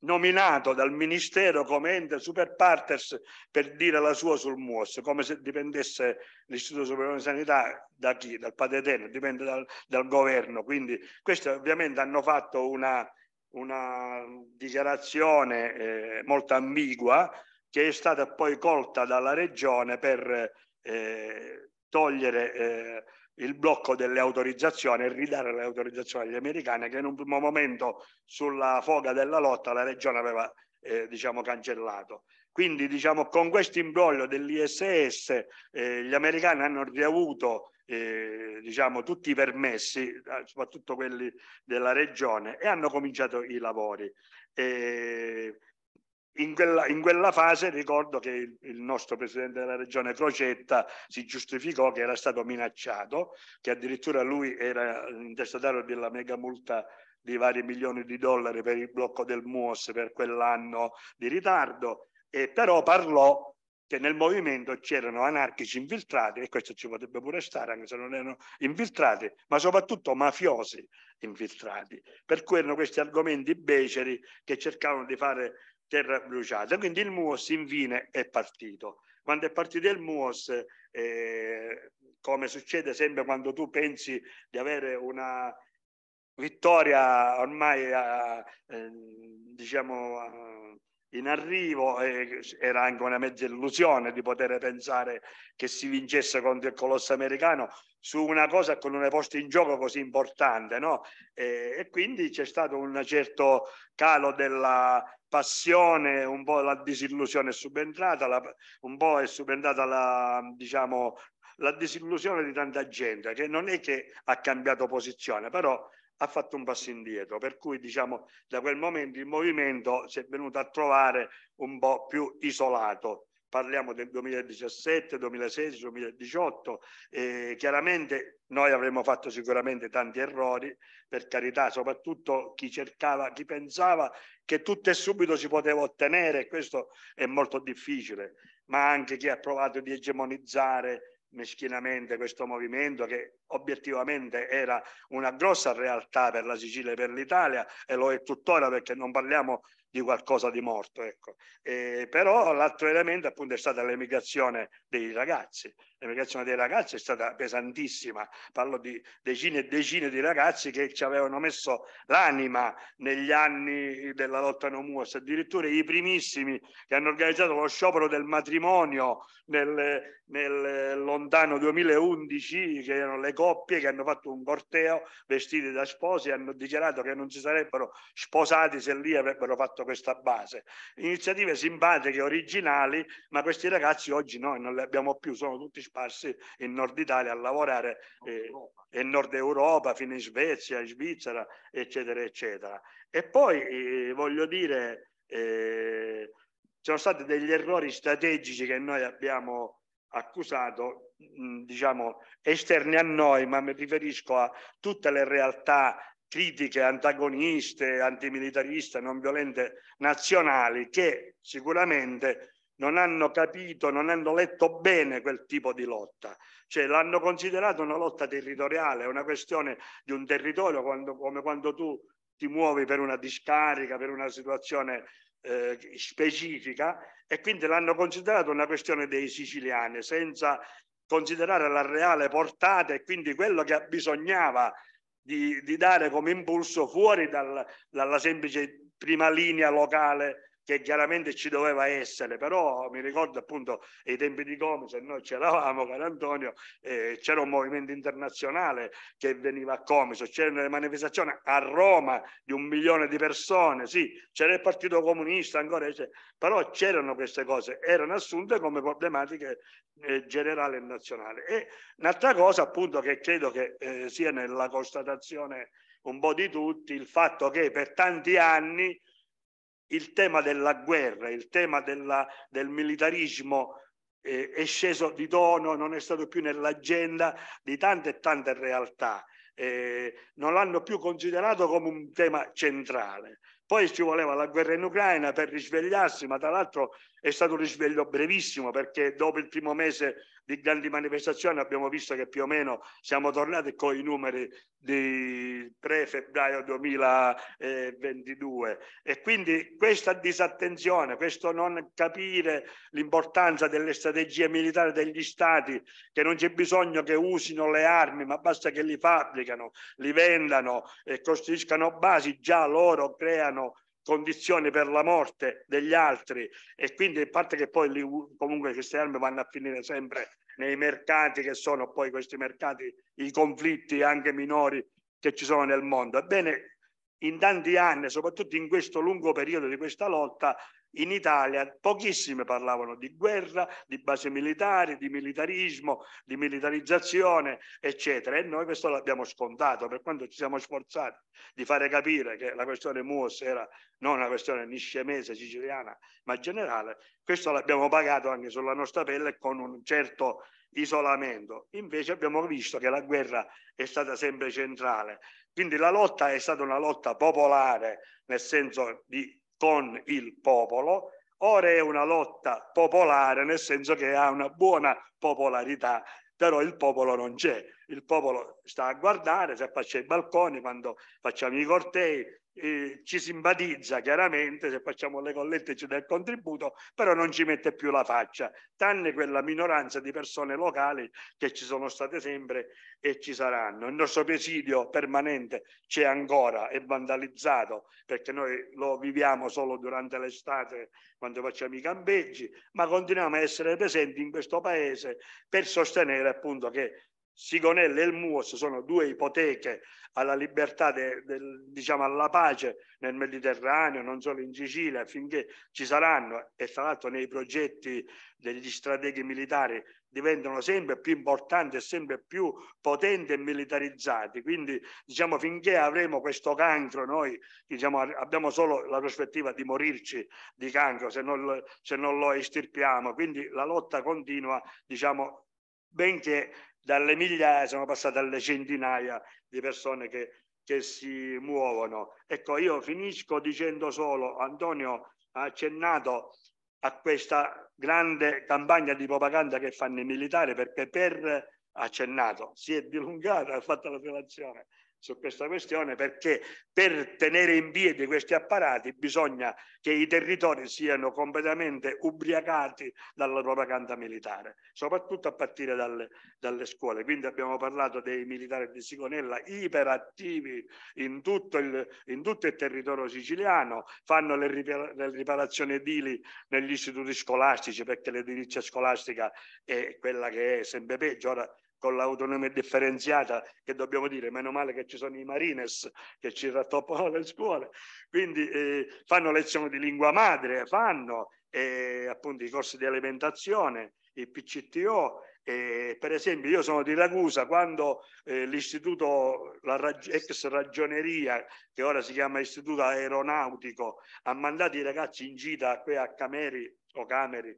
nominato dal Ministero come ente super partes per dire la sua sul MUOS, come se dipendesse l'Istituto Superiore di Sanità da chi? Dal Padre Eterno, dipende dal, dal governo. Quindi questi ovviamente hanno fatto una, una dichiarazione eh, molto ambigua che è stata poi colta dalla regione per eh, togliere eh, il blocco delle autorizzazioni e ridare le autorizzazioni agli americani che in un primo momento sulla foga della lotta la regione aveva eh, diciamo cancellato. Quindi diciamo con questo imbroglio dell'ISS eh, gli americani hanno riavuto eh, diciamo, tutti i permessi, eh, soprattutto quelli della regione, e hanno cominciato i lavori. E in quella, in quella, fase ricordo che il, il, nostro presidente della regione Crocetta si giustificò che era stato minacciato, che addirittura lui era intestatario della mega multa di vari milioni di dollari per il blocco del MUOS per quell'anno di ritardo, e però parlò che nel movimento c'erano anarchici infiltrati, e questo ci potrebbe pure stare anche se non erano infiltrati, ma soprattutto mafiosi infiltrati. Per cui erano questi argomenti beceri che cercavano di fare terra bruciata. Quindi il MUOS infine è partito. Quando è partito il MUOS, eh, come succede sempre quando tu pensi di avere una vittoria ormai, eh, diciamo... Eh, in arrivo eh, era anche una mezza illusione di poter pensare che si vincesse contro il colosso americano su una cosa con una posta in gioco così importante no? e, e quindi c'è stato un certo calo della passione un po' la disillusione è subentrata la, un po' è subentrata la diciamo la disillusione di tanta gente che non è che ha cambiato posizione però ha fatto un passo indietro, per cui diciamo da quel momento il movimento si è venuto a trovare un po' più isolato. Parliamo del 2017, 2016, 2018. Eh, chiaramente noi avremmo fatto sicuramente tanti errori, per carità, soprattutto chi cercava, chi pensava che tutto e subito si poteva ottenere, questo è molto difficile, ma anche chi ha provato di egemonizzare meschinamente questo movimento che obiettivamente era una grossa realtà per la Sicilia e per l'Italia e lo è tuttora perché non parliamo di qualcosa di morto. Ecco. E, però l'altro elemento appunto è stata l'emigrazione dei ragazzi. L'emigrazione dei ragazzi è stata pesantissima, parlo di decine e decine di ragazzi che ci avevano messo l'anima negli anni della lotta no muos, addirittura i primissimi che hanno organizzato lo sciopero del matrimonio nel, nel lontano 2011, che erano le coppie che hanno fatto un corteo vestiti da sposi e hanno dichiarato che non si sarebbero sposati se lì avrebbero fatto questa base. Iniziative simpatiche, originali, ma questi ragazzi oggi noi non li abbiamo più, sono tutti sparsi in Nord Italia a lavorare, eh, in Nord Europa, fino in Svezia, in Svizzera, eccetera, eccetera. E poi eh, voglio dire, eh, sono stati degli errori strategici che noi abbiamo accusato, diciamo, esterni a noi, ma mi riferisco a tutte le realtà critiche antagoniste, antimilitariste, non violente nazionali che sicuramente non hanno capito, non hanno letto bene quel tipo di lotta, cioè l'hanno considerata una lotta territoriale, una questione di un territorio quando, come quando tu ti muovi per una discarica, per una situazione eh, specifica e quindi l'hanno considerato una questione dei siciliani senza considerare la reale portata e quindi quello che bisognava di, di dare come impulso fuori dal, dalla semplice prima linea locale che chiaramente ci doveva essere, però mi ricordo appunto ai tempi di e noi c'eravamo, caro Antonio, eh, c'era un movimento internazionale che veniva a Comice, c'erano le manifestazioni a Roma di un milione di persone, sì, c'era il Partito Comunista ancora, però c'erano queste cose, erano assunte come problematiche eh, generali e nazionali. E un'altra cosa appunto che credo che eh, sia nella constatazione un po' di tutti, il fatto che per tanti anni il tema della guerra, il tema della, del militarismo eh, è sceso di tono, non è stato più nell'agenda di tante e tante realtà. Eh, non l'hanno più considerato come un tema centrale. Poi ci voleva la guerra in Ucraina per risvegliarsi, ma tra l'altro è stato un risveglio brevissimo perché dopo il primo mese di grandi manifestazioni abbiamo visto che più o meno siamo tornati con i numeri di 3 febbraio 2022 e quindi questa disattenzione, questo non capire l'importanza delle strategie militari degli stati, che non c'è bisogno che usino le armi, ma basta che li fabbricano, li vendano e costruiscano basi, già loro creano condizione per la morte degli altri e quindi a parte che poi li, comunque queste armi vanno a finire sempre nei mercati che sono poi questi mercati i conflitti anche minori che ci sono nel mondo ebbene in tanti anni, soprattutto in questo lungo periodo di questa lotta, in Italia pochissime parlavano di guerra, di base militare, di militarismo, di militarizzazione, eccetera. E noi questo l'abbiamo scontato, per quanto ci siamo sforzati di fare capire che la questione MUOS era non una questione niscemese, siciliana, ma generale, questo l'abbiamo pagato anche sulla nostra pelle con un certo isolamento. Invece abbiamo visto che la guerra è stata sempre centrale quindi la lotta è stata una lotta popolare, nel senso di con il popolo, ora è una lotta popolare, nel senso che ha una buona popolarità, però il popolo non c'è. Il popolo sta a guardare si affaccia ai balconi, quando facciamo i cortei, eh, ci simpatizza chiaramente, se facciamo le collette ci dà il contributo, però non ci mette più la faccia, tranne quella minoranza di persone locali che ci sono state sempre e ci saranno. Il nostro presidio permanente c'è ancora, è vandalizzato perché noi lo viviamo solo durante l'estate quando facciamo i campeggi, ma continuiamo a essere presenti in questo paese per sostenere appunto che Sigonella e il Muos sono due ipoteche alla libertà, de, de, diciamo alla pace nel Mediterraneo, non solo in Sicilia, finché ci saranno e tra l'altro nei progetti degli strateghi militari diventano sempre più importanti e sempre più potenti e militarizzati. Quindi diciamo finché avremo questo cancro noi diciamo, abbiamo solo la prospettiva di morirci di cancro se non, se non lo estirpiamo. Quindi la lotta continua diciamo, benché dalle migliaia eh, sono passate alle centinaia di persone che, che si muovono. Ecco, io finisco dicendo solo, Antonio ha accennato a questa grande campagna di propaganda che fanno i militari perché per accennato, si è dilungata, ha fatto la relazione, su questa questione perché per tenere in piedi questi apparati bisogna che i territori siano completamente ubriacati dalla propaganda militare, soprattutto a partire dalle, dalle scuole. Quindi abbiamo parlato dei militari di Sigonella iperattivi in tutto il, in tutto il territorio siciliano, fanno le, ripar le riparazioni edili negli istituti scolastici perché l'edilizia scolastica è quella che è sempre peggio. Ora con l'autonomia differenziata che dobbiamo dire, meno male che ci sono i marines che ci rattoppano le scuole, quindi eh, fanno lezioni di lingua madre, fanno eh, appunto i corsi di alimentazione, il PCTO, eh, per esempio, io sono di Ragusa, quando eh, l'istituto, la rag ex ragioneria, che ora si chiama Istituto Aeronautico, ha mandato i ragazzi in gita qui a Cameri o Cameri,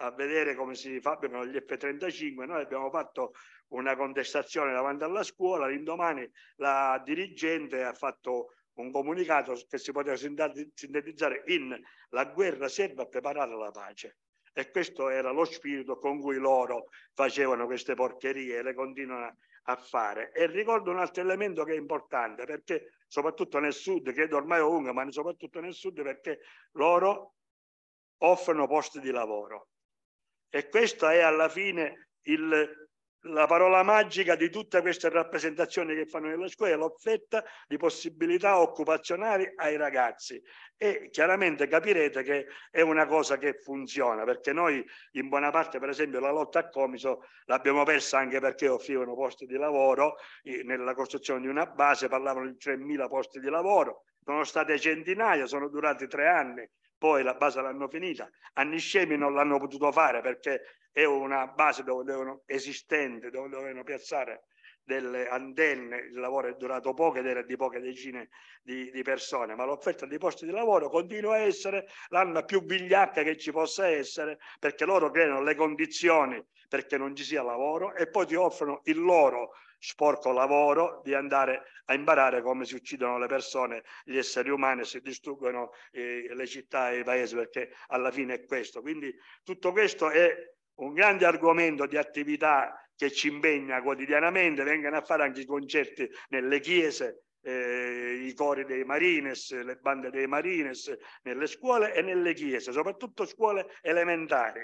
a vedere come si fabbricano gli F-35. Noi abbiamo fatto una contestazione davanti alla scuola, l'indomani la dirigente ha fatto un comunicato che si poteva sintetizzare in la guerra serve a preparare la pace. E questo era lo spirito con cui loro facevano queste porcherie e le continuano a fare. E ricordo un altro elemento che è importante, perché soprattutto nel sud, credo ormai ovunque, ma soprattutto nel sud, perché loro offrono posti di lavoro. E questa è alla fine il, la parola magica di tutte queste rappresentazioni che fanno nella scuola, l'offerta di possibilità occupazionali ai ragazzi. E chiaramente capirete che è una cosa che funziona, perché noi in buona parte, per esempio, la lotta a Comiso l'abbiamo persa anche perché offrivano posti di lavoro nella costruzione di una base, parlavano di 3.000 posti di lavoro, sono state centinaia, sono durati tre anni poi la base l'hanno finita. A Niscemi non l'hanno potuto fare perché è una base dove dovevano, esistente, dove dovevano piazzare delle antenne, il lavoro è durato poco ed era di poche decine di, di persone, ma l'offerta di posti di lavoro continua a essere l'anno più vigliacca che ci possa essere perché loro creano le condizioni perché non ci sia lavoro e poi ti offrono il loro sporco lavoro di andare a imparare come si uccidono le persone, gli esseri umani, si distruggono eh, le città e i paesi, perché alla fine è questo. Quindi tutto questo è un grande argomento di attività che ci impegna quotidianamente, vengono a fare anche i concerti nelle chiese, eh, i cori dei Marines, le bande dei Marines, nelle scuole e nelle chiese, soprattutto scuole elementari,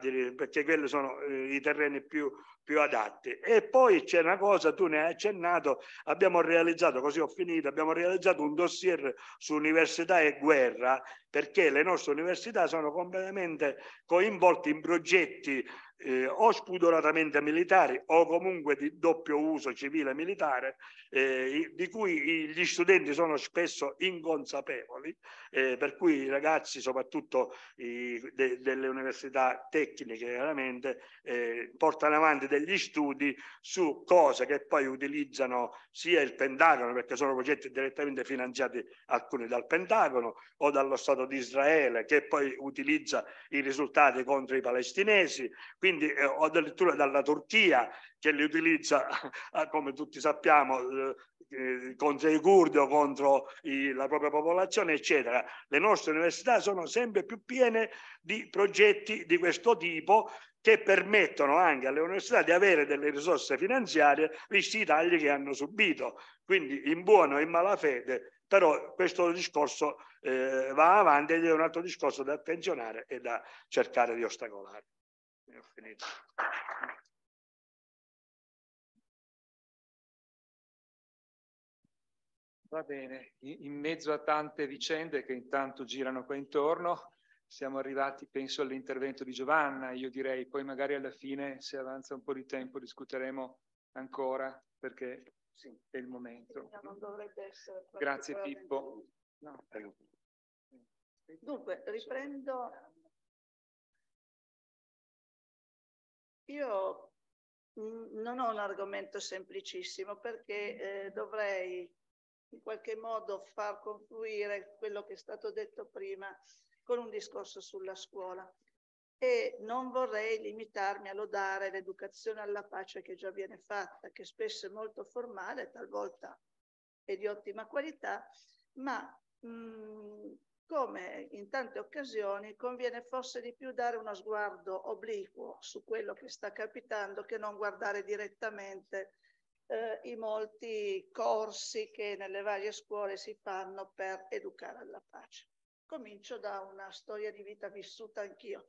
dire, perché quelli sono eh, i terreni più più adatti. E poi c'è una cosa, tu ne hai accennato, abbiamo realizzato, così ho finito, abbiamo realizzato un dossier su università e guerra, perché le nostre università sono completamente coinvolte in progetti eh, o spudoratamente militari o comunque di doppio uso civile e militare, eh, di cui gli studenti sono spesso inconsapevoli, eh, per cui i ragazzi, soprattutto i, de, delle università tecniche, chiaramente, eh, portano avanti degli studi su cose che poi utilizzano sia il Pentagono, perché sono progetti direttamente finanziati alcuni dal Pentagono o dallo Stato di Israele, che poi utilizza i risultati contro i palestinesi, quindi eh, o addirittura dalla Turchia che li utilizza, ah, come tutti sappiamo, eh, eh, contro i curdi o contro i, la propria popolazione, eccetera. Le nostre università sono sempre più piene di progetti di questo tipo che permettono anche alle università di avere delle risorse finanziarie visti i tagli che hanno subito. Quindi in buono e in mala fede, però questo discorso eh, va avanti ed è un altro discorso da attenzionare e da cercare di ostacolare. ho finito. Va bene, in mezzo a tante vicende che intanto girano qua intorno, siamo arrivati, penso, all'intervento di Giovanna, io direi, poi magari alla fine, se avanza un po' di tempo, discuteremo ancora perché sì. è il momento. Grazie Pippo. No. Dunque, riprendo. Io non ho un argomento semplicissimo perché mm. eh, dovrei in qualche modo far confluire quello che è stato detto prima con un discorso sulla scuola. E non vorrei limitarmi a lodare l'educazione alla pace che già viene fatta, che spesso è molto formale, talvolta è di ottima qualità, ma mh, mm, come in tante occasioni conviene forse di più dare uno sguardo obliquo su quello che sta capitando che non guardare direttamente eh, i molti corsi che nelle varie scuole si fanno per educare alla pace. Comincio da una storia di vita vissuta anch'io.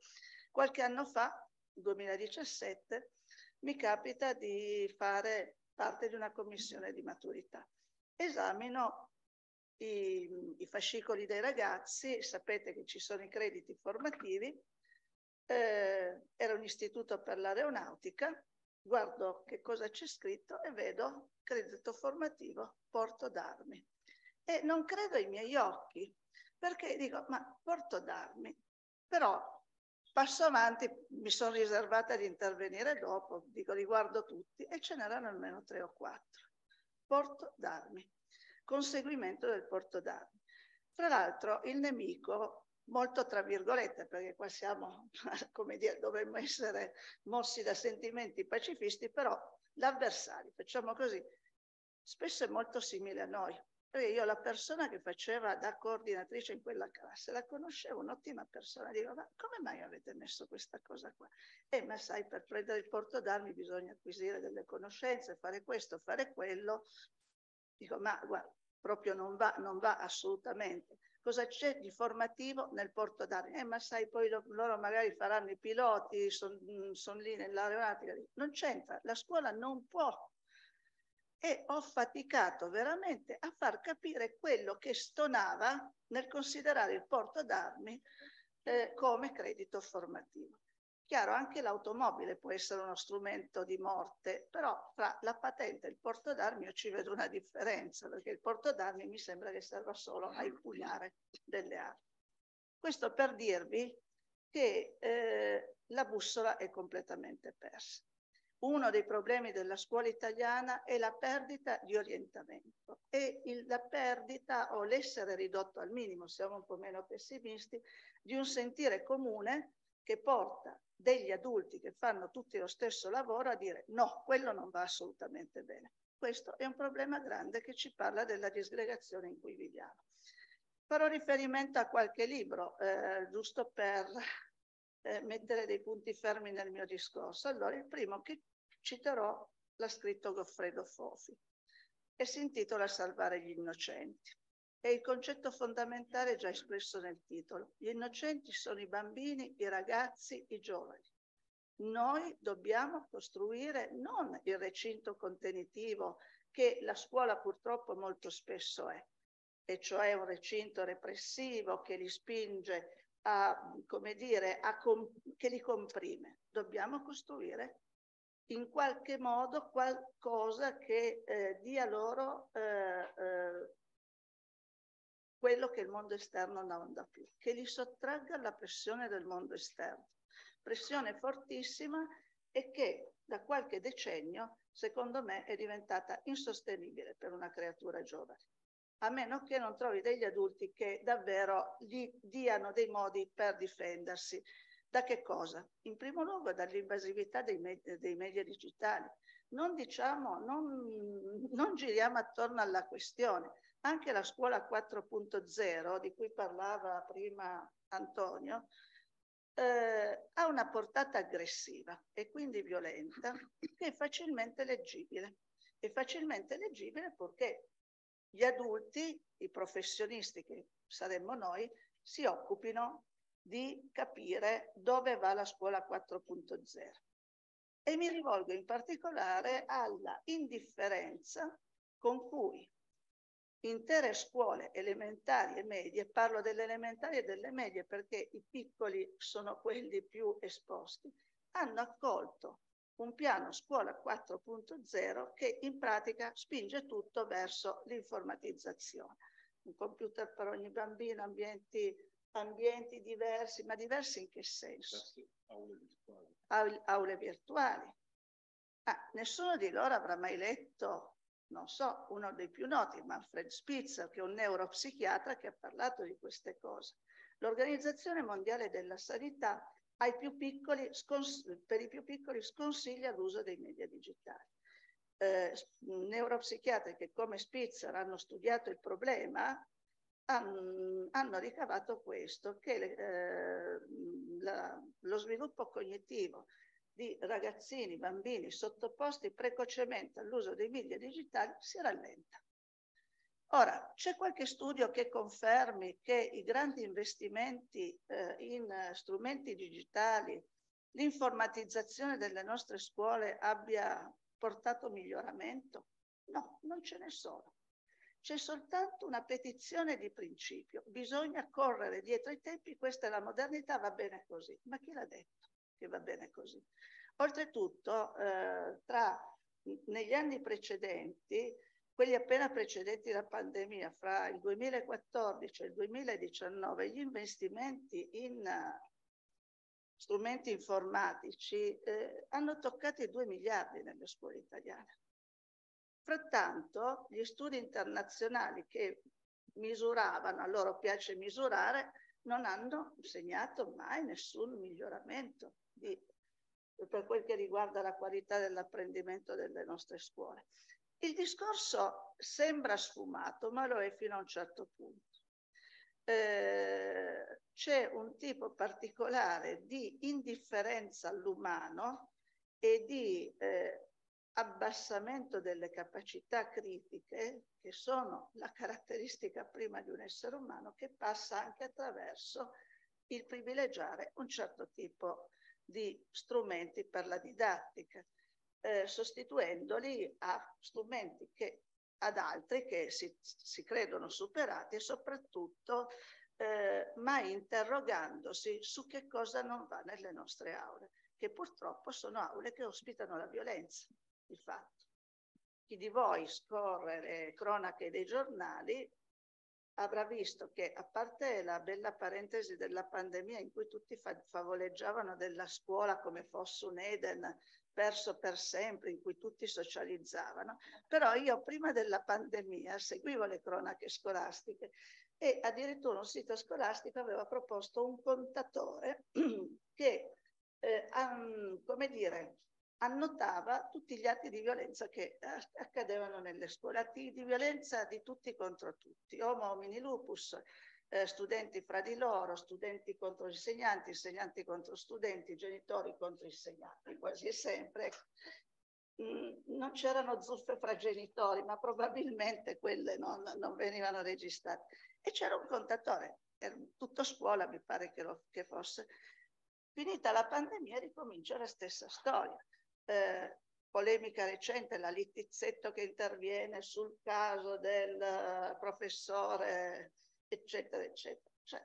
Qualche anno fa, 2017, mi capita di fare parte di una commissione di maturità. Esamino i, i fascicoli dei ragazzi, sapete che ci sono i crediti formativi, eh, era un istituto per l'aeronautica, guardo che cosa c'è scritto e vedo credito formativo porto d'armi. E non credo ai miei occhi, perché dico, ma porto d'armi, però passo avanti, mi sono riservata di intervenire dopo, dico li guardo tutti e ce n'erano almeno tre o quattro. Porto d'armi, conseguimento del porto d'armi. Tra l'altro il nemico molto tra virgolette, perché qua siamo, come dire, dovremmo essere mossi da sentimenti pacifisti, però l'avversario, facciamo così, spesso è molto simile a noi. Perché io la persona che faceva da coordinatrice in quella classe la conoscevo, un'ottima persona. Dico, ma come mai avete messo questa cosa qua? Eh, ma sai, per prendere il porto d'armi bisogna acquisire delle conoscenze, fare questo, fare quello. Dico, ma guarda, proprio non va, non va assolutamente cosa c'è di formativo nel porto d'armi. Eh, ma sai, poi lo, loro magari faranno i piloti, sono mm, son lì nell'aeronautica. Non c'entra, la scuola non può e ho faticato veramente a far capire quello che stonava nel considerare il porto d'armi eh, come credito formativo. Chiaro, anche l'automobile può essere uno strumento di morte, però tra la patente e il porto d'armi io ci vedo una differenza, perché il porto d'armi mi sembra che serva solo a impugnare delle armi. Questo per dirvi che eh, la bussola è completamente persa uno dei problemi della scuola italiana è la perdita di orientamento e il, la perdita o l'essere ridotto al minimo, siamo un po' meno pessimisti, di un sentire comune che porta degli adulti che fanno tutti lo stesso lavoro a dire no, quello non va assolutamente bene. Questo è un problema grande che ci parla della disgregazione in cui viviamo. Farò riferimento a qualche libro, eh, giusto per eh, mettere dei punti fermi nel mio discorso. Allora, il primo che citerò l'ha scritto Goffredo Fofi e si intitola Salvare gli innocenti. È il concetto fondamentale già espresso nel titolo. Gli innocenti sono i bambini, i ragazzi, i giovani. Noi dobbiamo costruire non il recinto contenitivo che la scuola purtroppo molto spesso è, e cioè un recinto repressivo che li spinge a, come dire, che li comprime. Dobbiamo costruire in qualche modo qualcosa che eh, dia loro eh, eh, quello che il mondo esterno non dà più, che li sottragga alla pressione del mondo esterno. Pressione fortissima e che da qualche decennio, secondo me, è diventata insostenibile per una creatura giovane a meno che non trovi degli adulti che davvero gli diano dei modi per difendersi. Da che cosa? In primo luogo dall'invasività dei, me dei media digitali. Non diciamo, non, non giriamo attorno alla questione. Anche la scuola 4.0, di cui parlava prima Antonio, eh, ha una portata aggressiva e quindi violenta che è facilmente leggibile. È facilmente leggibile perché gli adulti, i professionisti che saremmo noi, si occupino di capire dove va la scuola 4.0. E mi rivolgo in particolare alla indifferenza con cui intere scuole elementari e medie, parlo delle elementari e delle medie perché i piccoli sono quelli più esposti, hanno accolto un piano scuola 4.0 che in pratica spinge tutto verso l'informatizzazione. Un computer per ogni bambino, ambienti, ambienti diversi, ma diversi in che senso? Aule virtuali. Aule, virtuali. Ah, nessuno di loro avrà mai letto, non so, uno dei più noti, Manfred Spitzer, che è un neuropsichiatra che ha parlato di queste cose. L'Organizzazione Mondiale della Sanità piccoli, per i più piccoli sconsiglia l'uso dei media digitali. Eh, neuropsichiatri che come Spitzer hanno studiato il problema hanno ricavato questo, che le, eh, la, lo sviluppo cognitivo di ragazzini, bambini sottoposti precocemente all'uso dei media digitali si rallenta. Ora, c'è qualche studio che confermi che i grandi investimenti eh, in strumenti digitali, l'informatizzazione delle nostre scuole abbia portato miglioramento? No, non ce ne sono. C'è soltanto una petizione di principio. Bisogna correre dietro i tempi, questa è la modernità, va bene così. Ma chi l'ha detto che va bene così? Oltretutto, eh, tra, negli anni precedenti, quelli appena precedenti la pandemia, fra il 2014 e il 2019, gli investimenti in eh, strumenti informatici eh, hanno toccato i 2 miliardi nelle scuole italiane. Frattanto, gli studi internazionali che misuravano, a loro piace misurare, non hanno segnato mai nessun miglioramento di, per quel che riguarda la qualità dell'apprendimento delle nostre scuole. Il discorso sembra sfumato, ma lo è fino a un certo punto. Eh, c'è un tipo particolare di indifferenza all'umano e di eh, abbassamento delle capacità critiche, che sono la caratteristica prima di un essere umano, che passa anche attraverso il privilegiare un certo tipo di strumenti per la didattica eh, sostituendoli a strumenti che, ad altri che si, si credono superati e soprattutto eh, ma interrogandosi su che cosa non va nelle nostre aule, che purtroppo sono aule che ospitano la violenza, di fatto. Chi di voi scorre le cronache dei giornali avrà visto che, a parte la bella parentesi della pandemia in cui tutti fa favoleggiavano della scuola come fosse un Eden, perso per sempre, in cui tutti socializzavano, però io prima della pandemia seguivo le cronache scolastiche e addirittura un sito scolastico aveva proposto un contatore che, eh, an, come dire, annotava tutti gli atti di violenza che accadevano nelle scuole, atti di violenza di tutti contro tutti, homo homini lupus, eh, studenti fra di loro, studenti contro insegnanti, insegnanti contro studenti, genitori contro insegnanti, quasi sempre. Mm, non c'erano zuffe fra genitori, ma probabilmente quelle non, non venivano registrate. E c'era un contatore, era tutto scuola, mi pare che, lo, che fosse. Finita la pandemia ricomincia la stessa storia. Eh, polemica recente, la Littizzetto che interviene sul caso del uh, professore eccetera, eccetera. Cioè,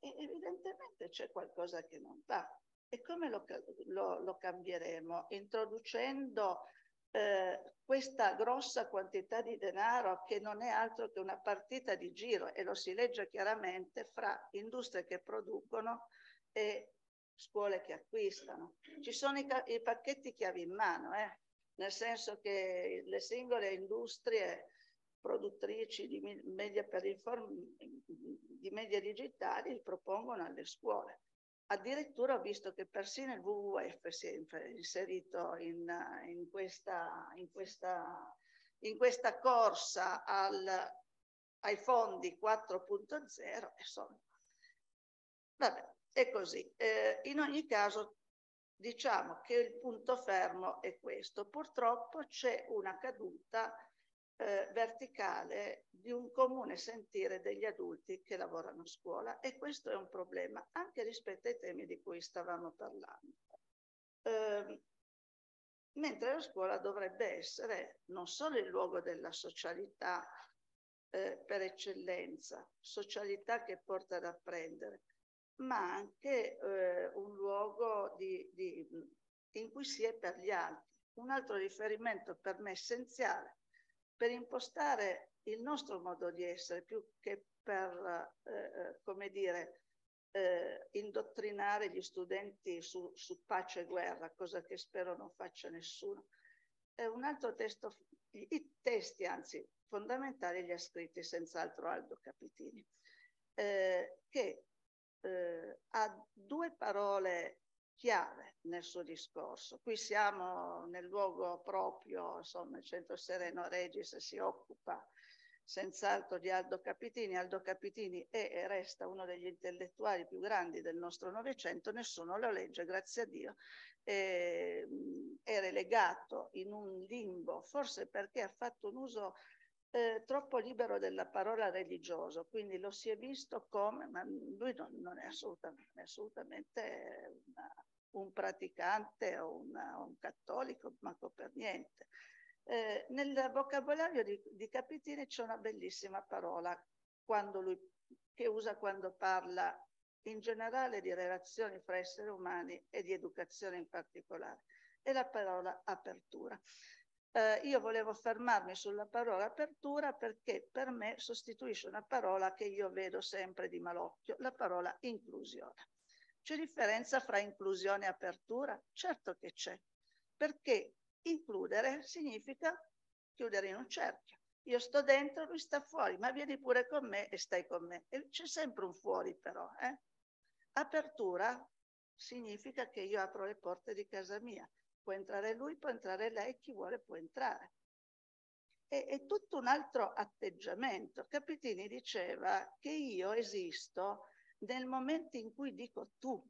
evidentemente c'è qualcosa che non va. E come lo, lo, lo cambieremo? Introducendo eh, questa grossa quantità di denaro che non è altro che una partita di giro e lo si legge chiaramente fra industrie che producono e scuole che acquistano. Ci sono i, i pacchetti chiavi in mano, eh? nel senso che le singole industrie produttrici di media, di media digitali propongono alle scuole. Addirittura ho visto che persino il WWF si è inserito in, in, questa, in, questa, in questa, corsa al, ai fondi 4.0. Insomma, vabbè, è così. Eh, in ogni caso, diciamo che il punto fermo è questo. Purtroppo c'è una caduta eh, verticale di un comune sentire degli adulti che lavorano a scuola e questo è un problema anche rispetto ai temi di cui stavamo parlando. Eh, mentre la scuola dovrebbe essere non solo il luogo della socialità eh, per eccellenza, socialità che porta ad apprendere, ma anche eh, un luogo di, di, in cui si è per gli altri. Un altro riferimento per me essenziale per impostare il nostro modo di essere più che per, eh, eh, come dire, eh, indottrinare gli studenti su, su, pace e guerra, cosa che spero non faccia nessuno. Eh, un altro testo, i testi anzi fondamentali li ha scritti senz'altro Aldo Capitini, eh, che eh, ha due parole chiave nel suo discorso. Qui siamo nel luogo proprio, insomma, il Centro Sereno Regis si occupa senz'altro di Aldo Capitini. Aldo Capitini è e resta uno degli intellettuali più grandi del nostro Novecento, nessuno lo legge, grazie a Dio. E, mh, mm, è relegato in un limbo, forse perché ha fatto un uso eh, troppo libero della parola religioso, quindi lo si è visto come, ma lui non, non è assolutamente, assolutamente una, un praticante o una, un cattolico, manco per niente. Eh, nel vocabolario di, di Capitini c'è una bellissima parola lui, che usa quando parla in generale di relazioni fra esseri umani e di educazione in particolare, è la parola apertura. Eh, io volevo fermarmi sulla parola apertura perché per me sostituisce una parola che io vedo sempre di malocchio, la parola inclusione. C'è differenza fra inclusione e apertura? Certo che c'è, perché includere significa chiudere in un cerchio. Io sto dentro, lui sta fuori, ma vieni pure con me e stai con me. E c'è sempre un fuori però. Eh? Apertura significa che io apro le porte di casa mia può entrare lui, può entrare lei, chi vuole può entrare. E, è tutto un altro atteggiamento. Capitini diceva che io esisto nel momento in cui dico tu.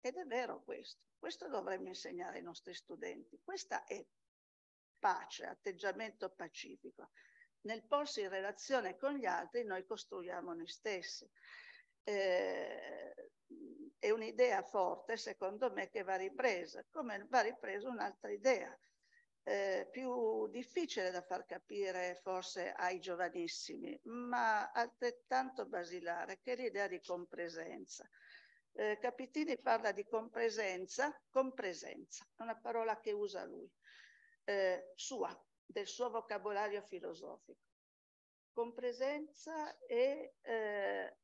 Ed è vero questo. Questo dovremmo insegnare ai nostri studenti. Questa è pace, atteggiamento pacifico. Nel porsi in relazione con gli altri noi costruiamo noi stessi. Eh, è un'idea forte, secondo me, che va ripresa, come va ripresa un'altra idea, eh, più difficile da far capire forse ai giovanissimi, ma altrettanto basilare, che è l'idea di compresenza. Eh, Capitini parla di compresenza, compresenza, è una parola che usa lui, eh, sua, del suo vocabolario filosofico. Compresenza è eh,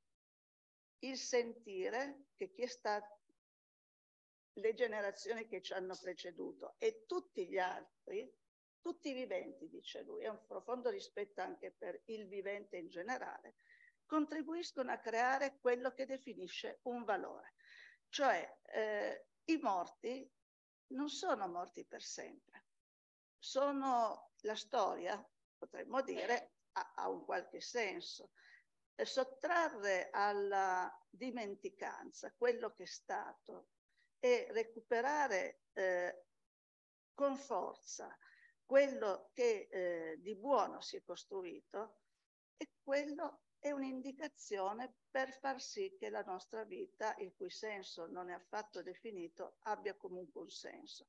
il sentire che chi è stato le generazioni che ci hanno preceduto e tutti gli altri, tutti i viventi, dice lui, è un profondo rispetto anche per il vivente in generale, contribuiscono a creare quello che definisce un valore. Cioè eh, i morti non sono morti per sempre, sono la storia, potremmo dire, ha, ha un qualche senso, sottrarre alla dimenticanza quello che è stato e recuperare eh, con forza quello che eh, di buono si è costruito e quello è un'indicazione per far sì che la nostra vita, il cui senso non è affatto definito, abbia comunque un senso.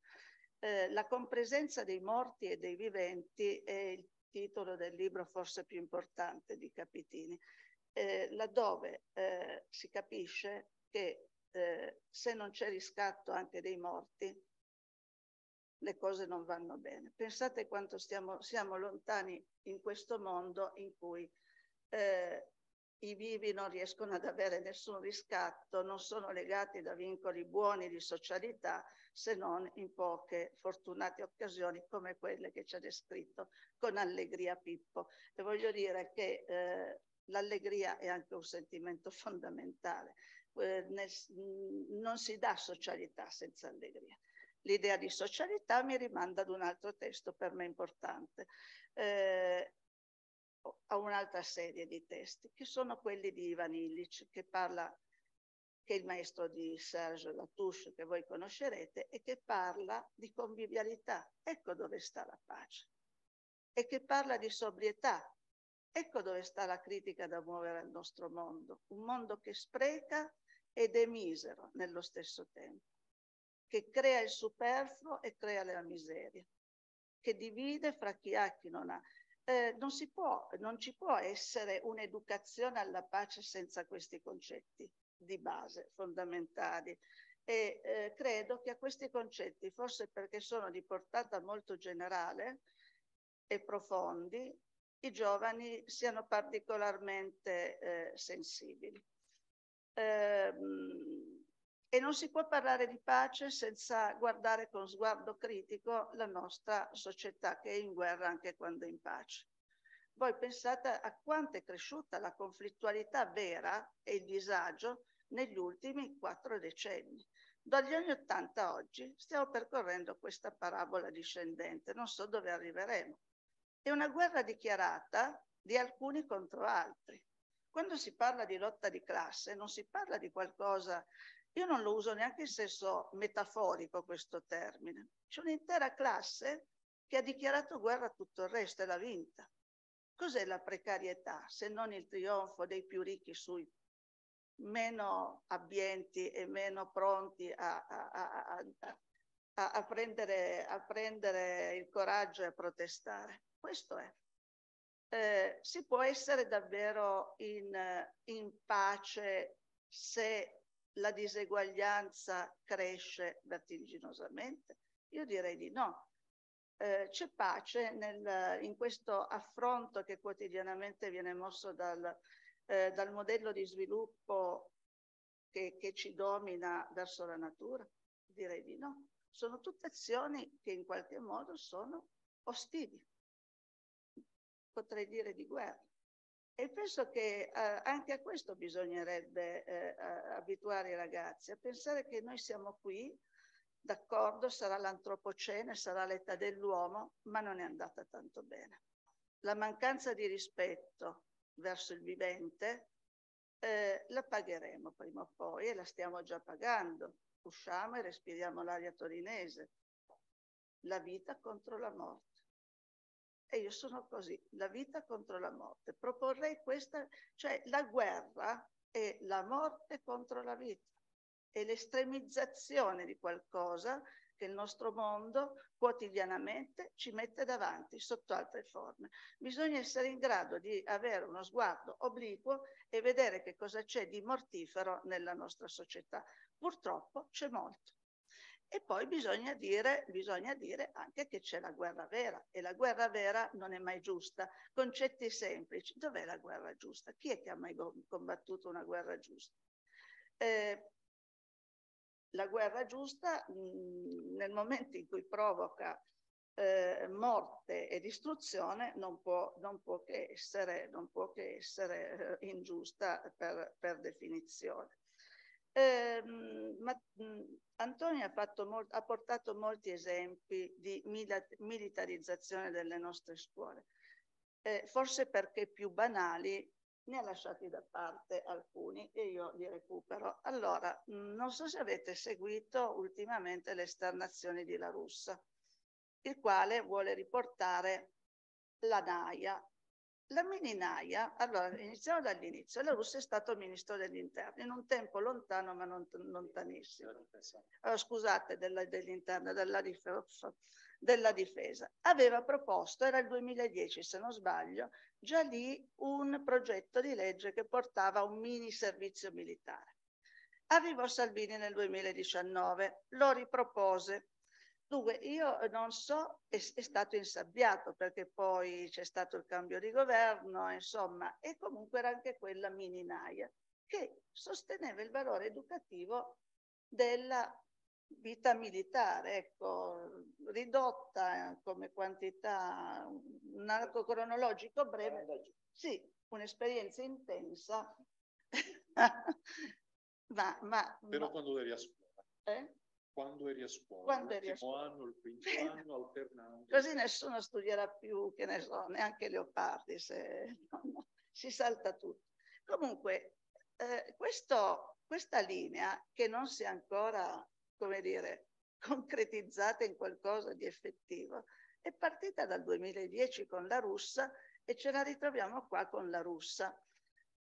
Eh, la compresenza dei morti e dei viventi è il titolo del libro forse più importante di Capitini eh, laddove eh, si capisce che eh, se non c'è riscatto anche dei morti, le cose non vanno bene. Pensate quanto stiamo, siamo lontani in questo mondo in cui eh, i vivi non riescono ad avere nessun riscatto, non sono legati da vincoli buoni di socialità se non in poche fortunate occasioni come quelle che ci ha descritto con Allegria Pippo. E voglio dire che eh, l'allegria è anche un sentimento fondamentale. Eh, nel, mm, non si dà socialità senza allegria. L'idea di socialità mi rimanda ad un altro testo per me importante, eh, a un'altra serie di testi, che sono quelli di Ivan Illich, che parla che è il maestro di Serge Latouche, che voi conoscerete, e che parla di convivialità. Ecco dove sta la pace. E che parla di sobrietà. Ecco dove sta la critica da muovere al nostro mondo, un mondo che spreca ed è misero nello stesso tempo, che crea il superfluo e crea la miseria, che divide fra chi ha e chi non ha. Eh, non, si può, non ci può essere un'educazione alla pace senza questi concetti di base fondamentali e eh, credo che a questi concetti, forse perché sono di portata molto generale e profondi, i giovani siano particolarmente eh, sensibili. Ehm, e non si può parlare di pace senza guardare con sguardo critico la nostra società che è in guerra anche quando è in pace. Voi pensate a quanto è cresciuta la conflittualità vera e il disagio negli ultimi quattro decenni. Dagli anni Ottanta a oggi stiamo percorrendo questa parabola discendente, non so dove arriveremo. È una guerra dichiarata di alcuni contro altri. Quando si parla di lotta di classe non si parla di qualcosa, io non lo uso neanche in senso metaforico questo termine, c'è un'intera classe che ha dichiarato guerra a tutto il resto e l'ha vinta. Cos'è la precarietà se non il trionfo dei più ricchi sui meno abbienti e meno pronti a, a, a, a prendere, prendere il coraggio e a protestare? Questo è. Eh, si può essere davvero in, eh, in pace se la diseguaglianza cresce vertiginosamente? Io direi di no. Eh, c'è pace nel, in questo affronto che quotidianamente viene mosso dal, eh, dal modello di sviluppo che, che, ci domina verso la natura? Direi di no. Sono tutte azioni che in qualche modo sono ostili potrei dire di guerra. E penso che eh, anche a questo bisognerebbe eh, abituare i ragazzi, a pensare che noi siamo qui, d'accordo, sarà l'antropocene, sarà l'età dell'uomo, ma non è andata tanto bene. La mancanza di rispetto verso il vivente eh, la pagheremo prima o poi e la stiamo già pagando. Usciamo e respiriamo l'aria torinese. La vita contro la morte. E io sono così, la vita contro la morte. Proporrei questa, cioè la guerra è la morte contro la vita, è l'estremizzazione di qualcosa che il nostro mondo quotidianamente ci mette davanti sotto altre forme. Bisogna essere in grado di avere uno sguardo obliquo e vedere che cosa c'è di mortifero nella nostra società. Purtroppo c'è molto. E poi bisogna dire, bisogna dire anche che c'è la guerra vera e la guerra vera non è mai giusta. Concetti semplici, dov'è la guerra giusta? Chi è che ha mai combattuto una guerra giusta? Eh, la guerra giusta mh, mhmm, nel momento in cui provoca eh, morte e distruzione non può, non può che essere, può che essere eh, ingiusta per, per definizione. Eh, ma, mhmm, Antonio ha, molt, ha, portato molti esempi di militarizzazione delle nostre scuole, eh, forse perché più banali ne ha lasciati da parte alcuni e io li recupero. Allora, mhmm, non so se avete seguito ultimamente le esternazioni di La Russa, il quale vuole riportare la Naia la Meninaia, allora iniziamo dall'inizio, la Russia è stato ministro degli interni in un tempo lontano ma non lontanissimo. Allora, scusate, della, dell'interno, della, della difesa. Aveva proposto, era il 2010 se non sbaglio, già lì un progetto di legge che portava un mini servizio militare. Arrivò Salvini nel 2019, lo ripropose Dunque, io eh, non so, è, è stato insabbiato perché poi c'è stato il cambio di governo, insomma, e comunque era anche quella mininaia che sosteneva il valore educativo della vita militare, ecco, ridotta eh, come quantità, un arco cronologico breve, sì, un'esperienza intensa, ma, ma, Però ma, quando eri a scuola. Eh? Quando eri a scuola, Quando eri a scuola. anno, il quinto anno, alternando. Così nessuno studierà più, che ne so, neanche Leopardi, se no, si salta tutto. Comunque, eh, questo, questa linea che non si è ancora, come dire, concretizzata in qualcosa di effettivo, è partita dal 2010 con la russa e ce la ritroviamo qua con la russa.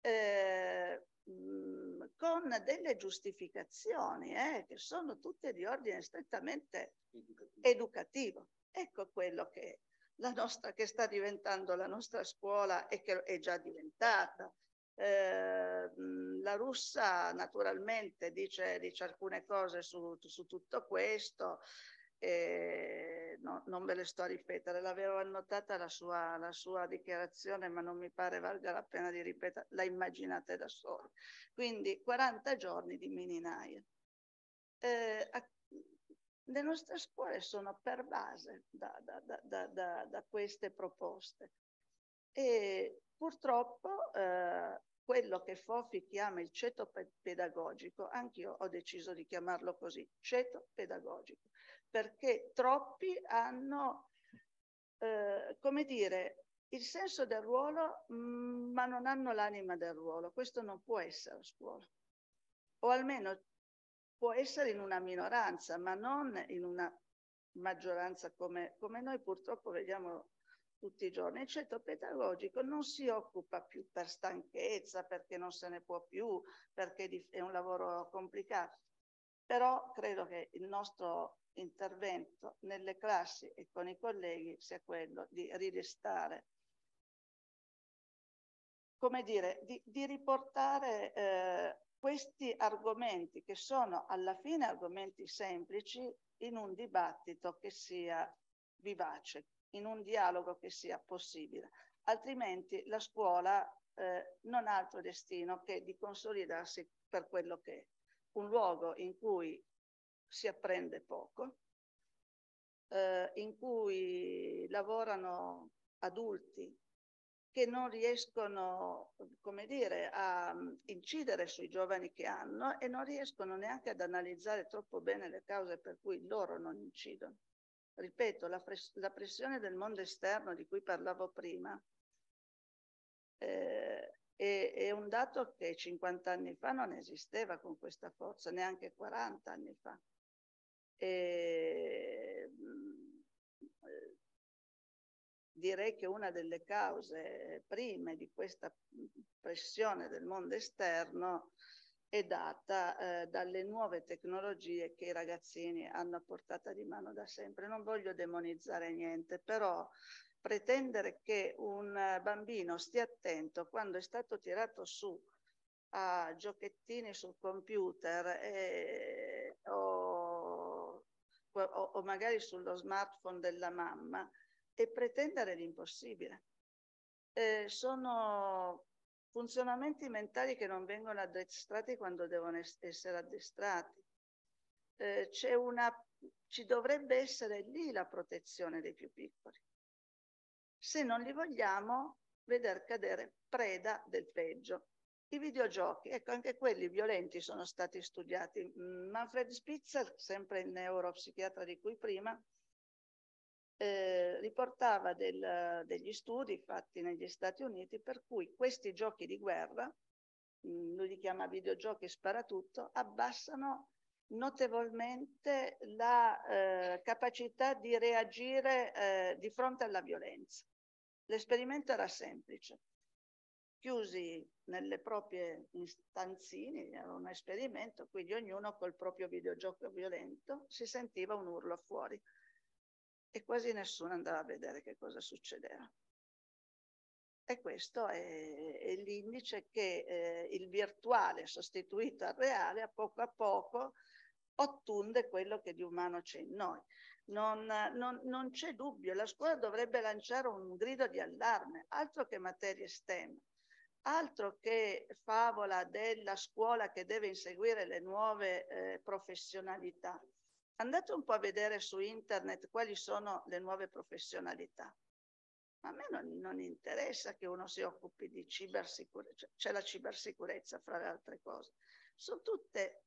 Eh, mh, con delle giustificazioni eh, che sono tutte di ordine strettamente educativo. educativo. Ecco quello che, nostra, che, sta diventando la nostra scuola e che è già diventata. Eh, la russa naturalmente dice, dice alcune cose su, su tutto questo. Eh, no, non ve le sto a ripetere, l'avevo annotata la sua, la sua, dichiarazione, ma non mi pare valga la pena di ripetere, la immaginate da soli. Quindi 40 giorni di mininaia. Eh, a, le nostre scuole sono pervase base da, da, da, da queste proposte e purtroppo eh, quello che Fofi chiama il ceto pedagogico, anch'io ho deciso di chiamarlo così, ceto pedagogico, perché troppi hanno, eh, come dire, il senso del ruolo, mm, ma non hanno l'anima del ruolo. Questo non può essere a scuola. O almeno può essere in una minoranza, ma non in una maggioranza come, come noi purtroppo vediamo tutti i giorni. Il centro pedagogico non si occupa più per stanchezza, perché non se ne può più, perché è un lavoro complicato. Però credo che il nostro intervento nelle classi e con i colleghi sia quello di rilistare come dire, di, di riportare eh, questi argomenti che sono alla fine argomenti semplici in un dibattito che sia vivace, in un dialogo che sia possibile. Altrimenti la scuola eh, non ha altro destino che di consolidarsi per quello che è, un luogo in cui si apprende poco, eh, in cui lavorano adulti che non riescono, come dire, a mm, incidere sui giovani che hanno e non riescono neanche ad analizzare troppo bene le cause per cui loro non incidono. Ripeto, la, pres la pressione del mondo esterno di cui parlavo prima eh, è, è un dato che 50 anni fa non esisteva con questa forza, neanche 40 anni fa. E, mm, eh, direi che una delle cause eh, prime di questa pressione del mondo esterno è data eh, dalle nuove tecnologie che i ragazzini hanno a portata di mano da sempre. Non voglio demonizzare niente, però pretendere che un eh, bambino stia attento quando è stato tirato su a giochettini sul computer eh, o o, o magari sullo smartphone della mamma e pretendere l'impossibile. Eh, sono funzionamenti mentali che non vengono addestrati quando devono essere addestrati. Eh, una, ci dovrebbe essere lì la protezione dei più piccoli. Se non li vogliamo vedere cadere preda del peggio, i videogiochi, ecco, anche quelli violenti sono stati studiati. Mm, Manfred Spitzer, sempre il neuropsichiatra di cui prima, eh, riportava del, degli studi fatti negli Stati Uniti per cui questi giochi di guerra, mh, mm, lui li chiama videogiochi sparatutto, abbassano notevolmente la eh, capacità di reagire eh, di fronte alla violenza. L'esperimento era semplice chiusi nelle proprie stanzine, era un esperimento, quindi ognuno col proprio videogioco violento si sentiva un urlo fuori e quasi nessuno andava a vedere che cosa succedeva. E questo è, è l'indice che eh, il virtuale sostituito al reale a poco a poco ottunde quello che di umano c'è in noi. Non, non, non c'è dubbio, la scuola dovrebbe lanciare un grido di allarme, altro che materie STEM altro che favola della scuola che deve inseguire le nuove eh, professionalità. Andate un po' a vedere su internet quali sono le nuove professionalità. A me non, non interessa che uno si occupi di cibersicurezza, cioè, c'è la cibersicurezza fra le altre cose. Sono tutte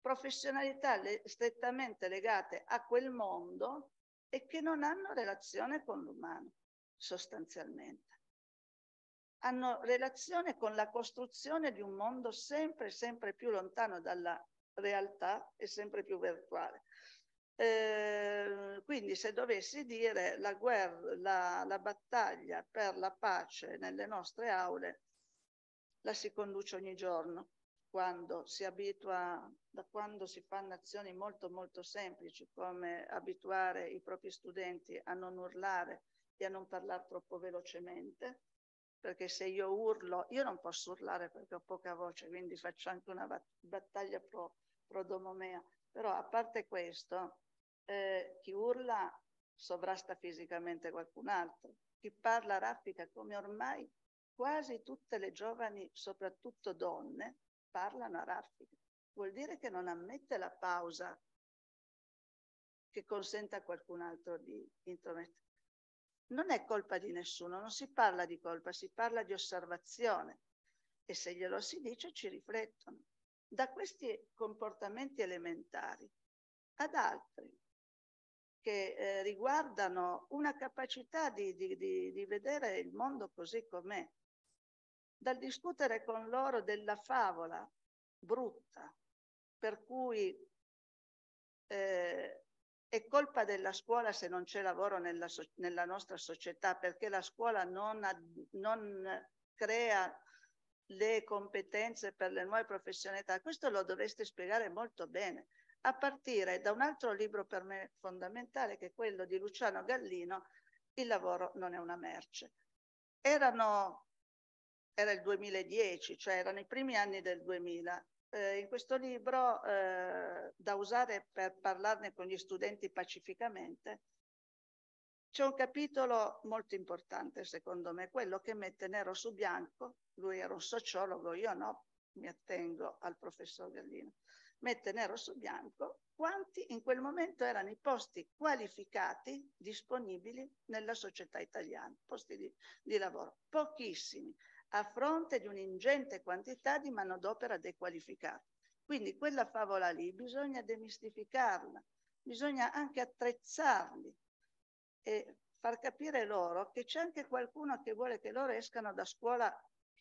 professionalità le, strettamente legate a quel mondo e che non hanno relazione con l'umano, sostanzialmente hanno relazione con la costruzione di un mondo sempre, sempre più lontano dalla realtà e sempre più virtuale. Eh, quindi se dovessi dire la guerra, la, la battaglia per la pace nelle nostre aule la si conduce ogni giorno, quando si abitua, da quando si fanno azioni molto molto semplici come abituare i propri studenti a non urlare e a non parlare troppo velocemente, perché se io urlo, io non posso urlare perché ho poca voce, quindi faccio anche una battaglia pro, pro domomea, però a parte questo, eh, chi urla sovrasta fisicamente qualcun altro, chi parla raffica come ormai quasi tutte le giovani, soprattutto donne, parlano a raffica. Vuol dire che non ammette la pausa che consenta a qualcun altro di intromettere non è colpa di nessuno, non si parla di colpa, si parla di osservazione e se glielo si dice ci riflettono. Da questi comportamenti elementari ad altri che eh, riguardano una capacità di, di, di, di vedere il mondo così com'è, dal discutere con loro della favola brutta per cui eh, è colpa della scuola se non c'è lavoro nella, so nella nostra società perché la scuola non, non crea le competenze per le nuove professionalità. Questo lo dovreste spiegare molto bene, a partire da un altro libro per me fondamentale che è quello di Luciano Gallino, Il lavoro non è una merce. Erano, era il 2010, cioè erano i primi anni del 2000 eh, in questo libro eh, da usare per parlarne con gli studenti pacificamente, c'è un capitolo molto importante, secondo me, quello che mette nero su bianco, lui era un sociologo, io no, mi attengo al professor Gallino, mette nero su bianco quanti in quel momento erano i posti qualificati disponibili nella società italiana, posti di, di lavoro, pochissimi a fronte di un'ingente quantità di manodopera dequalificata. Quindi quella favola lì bisogna demistificarla, bisogna anche attrezzarli e far capire loro che c'è anche qualcuno che vuole che loro escano da scuola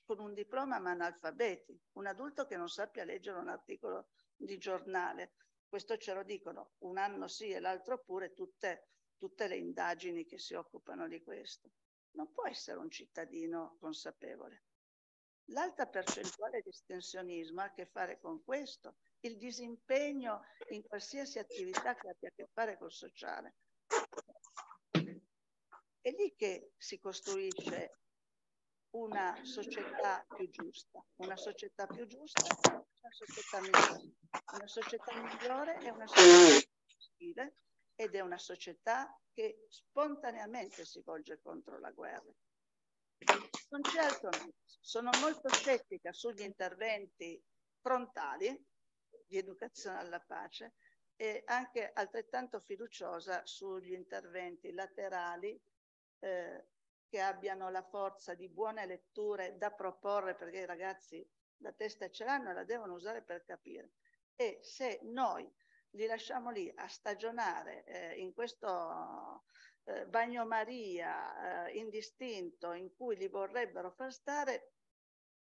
con un diploma ma analfabeti, un adulto che non sappia leggere un articolo di giornale. Questo ce lo dicono un anno sì e l'altro pure tutte, tutte le indagini che si occupano di questo non può essere un cittadino consapevole. L'alta percentuale di estensionismo ha a che fare con questo, il disimpegno in qualsiasi attività che abbia a che fare col sociale. È lì che si costruisce una società più giusta, una società più giusta è una società migliore, una società migliore è una società più stile, ed è una società che spontaneamente si volge contro la guerra. Non certo, sono molto scettica sugli interventi frontali di educazione alla pace e anche altrettanto fiduciosa sugli interventi laterali eh, che abbiano la forza di buone letture da proporre perché i ragazzi la testa ce l'hanno e la devono usare per capire. E se noi li lasciamo lì a stagionare eh, in questo eh, bagnomaria eh, indistinto in cui li vorrebbero far stare,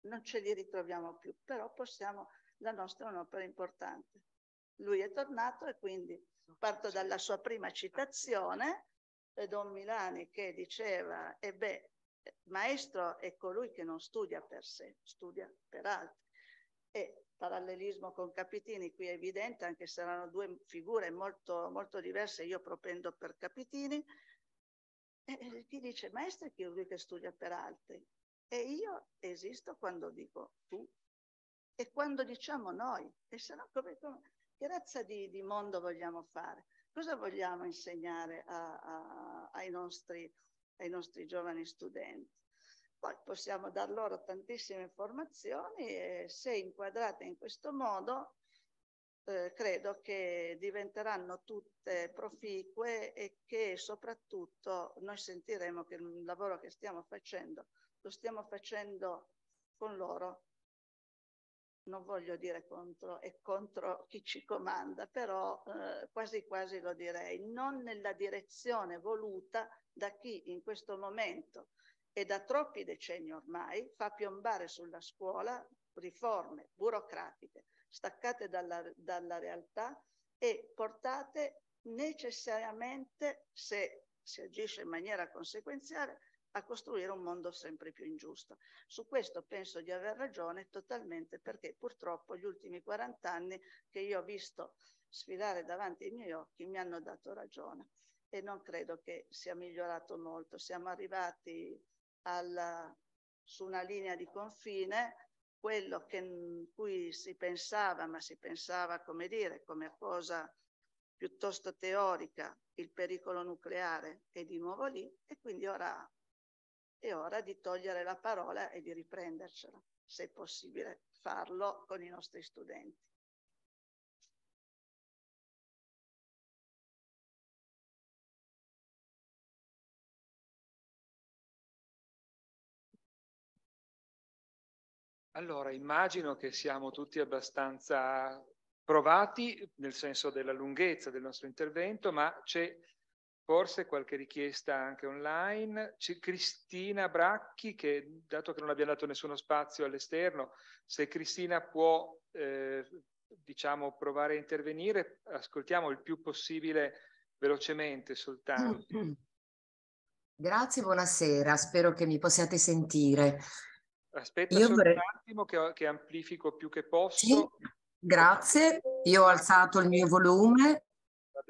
non ce li ritroviamo più, però possiamo, la nostra è un'opera importante. Lui è tornato e quindi parto dalla sua prima citazione, eh, Don Milani che diceva, e beh, maestro è colui che non studia per sé, studia per altri. E parallelismo con Capitini qui è evidente, anche se erano due figure molto, molto diverse, io propendo per Capitini. E chi dice maestro chi è lui che studia per altri. E io esisto quando dico tu e quando diciamo noi. E se no, come, come, che razza di, di, mondo vogliamo fare? Cosa vogliamo insegnare a, a, ai, nostri, ai nostri giovani studenti? Poi possiamo dar loro tantissime informazioni e se inquadrate in questo modo eh, credo che diventeranno tutte proficue e che soprattutto noi sentiremo che il lavoro che stiamo facendo lo stiamo facendo con loro. Non voglio dire contro e contro chi ci comanda, però eh, quasi quasi lo direi, non nella direzione voluta da chi in questo momento e da troppi decenni ormai fa piombare sulla scuola riforme burocratiche staccate dalla, dalla realtà e portate necessariamente, se si agisce in maniera conseguenziale, a costruire un mondo sempre più ingiusto. Su questo penso di aver ragione totalmente perché purtroppo gli ultimi 40 anni che io ho visto sfilare davanti ai miei occhi mi hanno dato ragione e non credo che sia migliorato molto. Siamo arrivati alla, su una linea di confine quello che, cui si pensava, ma si pensava come dire, come cosa piuttosto teorica, il pericolo nucleare è di nuovo lì e quindi ora è ora di togliere la parola e di riprendercela, se è possibile farlo con i nostri studenti. Allora, immagino che siamo tutti abbastanza provati nel senso della lunghezza del nostro intervento, ma c'è forse qualche richiesta anche online. C'è Cristina Bracchi, che dato che non abbiamo dato nessuno spazio all'esterno, se Cristina può eh, diciamo provare a intervenire, ascoltiamo il più possibile velocemente soltanto. Grazie, buonasera, spero che mi possiate sentire. Aspetta Io vorrei... un attimo che, che, amplifico più che posso. Sì, grazie, io ho alzato il mio volume.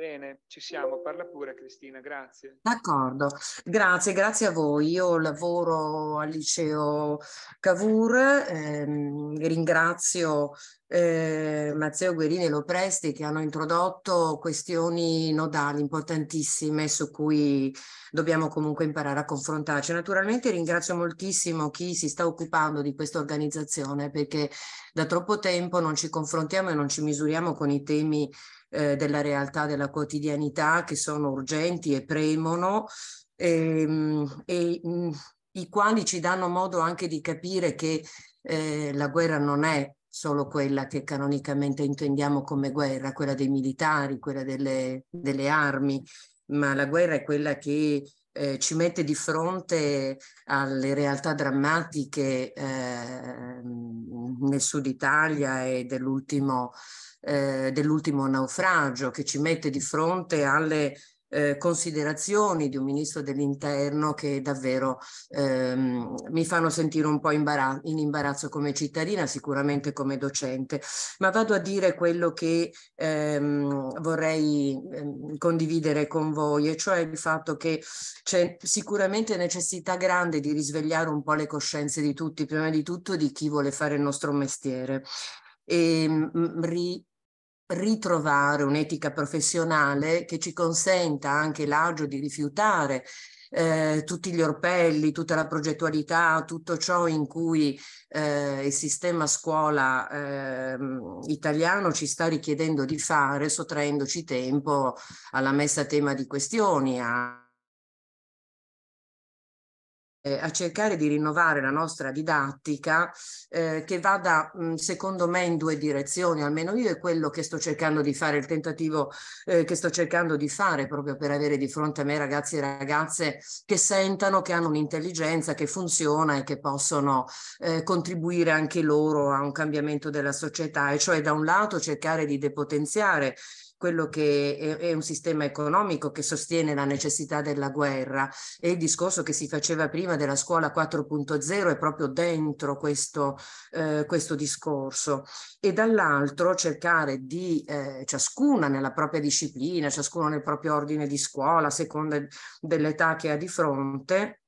Bene, ci siamo, parla pure Cristina, grazie. D'accordo, grazie, grazie a voi. Io lavoro al liceo Cavour, ehm, ringrazio eh, Matteo Guerini e Lopresti che hanno introdotto questioni nodali importantissime su cui dobbiamo comunque imparare a confrontarci. Naturalmente ringrazio moltissimo chi si sta occupando di questa organizzazione perché da troppo tempo non ci confrontiamo e non ci misuriamo con i temi eh, della realtà, della quotidianità che sono urgenti e premono ehm, e, e mm, i quali ci danno modo anche di capire che eh, la guerra non è solo quella che canonicamente intendiamo come guerra, quella dei militari, quella delle, delle armi, ma la guerra è quella che eh, ci mette di fronte alle realtà drammatiche eh, nel sud Italia e dell'ultimo eh, dell'ultimo naufragio che ci mette di fronte alle eh, considerazioni di un ministro dell'interno che davvero ehm, mi fanno sentire un po' imbarazzo, in imbarazzo come cittadina, sicuramente come docente, ma vado a dire quello che ehm, vorrei ehm, condividere con voi, e cioè il fatto che c'è sicuramente necessità grande di risvegliare un po' le coscienze di tutti, prima di tutto di chi vuole fare il nostro mestiere e mm, mm, ri, ritrovare un'etica professionale che ci consenta anche l'agio di rifiutare eh, tutti gli orpelli, tutta la progettualità, tutto ciò in cui eh, il sistema scuola eh, italiano ci sta richiedendo di fare, sottraendoci tempo alla messa a tema di questioni, a eh, a cercare di rinnovare la nostra didattica eh, che vada secondo me in due direzioni, almeno io è quello che sto cercando di fare, il tentativo eh, che sto cercando di fare proprio per avere di fronte a me ragazzi e ragazze che sentano che hanno un'intelligenza che funziona e che possono eh, contribuire anche loro a un cambiamento della società e cioè da un lato cercare di depotenziare quello che è, è, un sistema economico che sostiene la necessità della guerra e il discorso che si faceva prima della scuola 4.0 è proprio dentro questo, eh, questo discorso e dall'altro cercare di eh, ciascuna nella propria disciplina, ciascuno nel proprio ordine di scuola, a seconda dell'età che ha di fronte,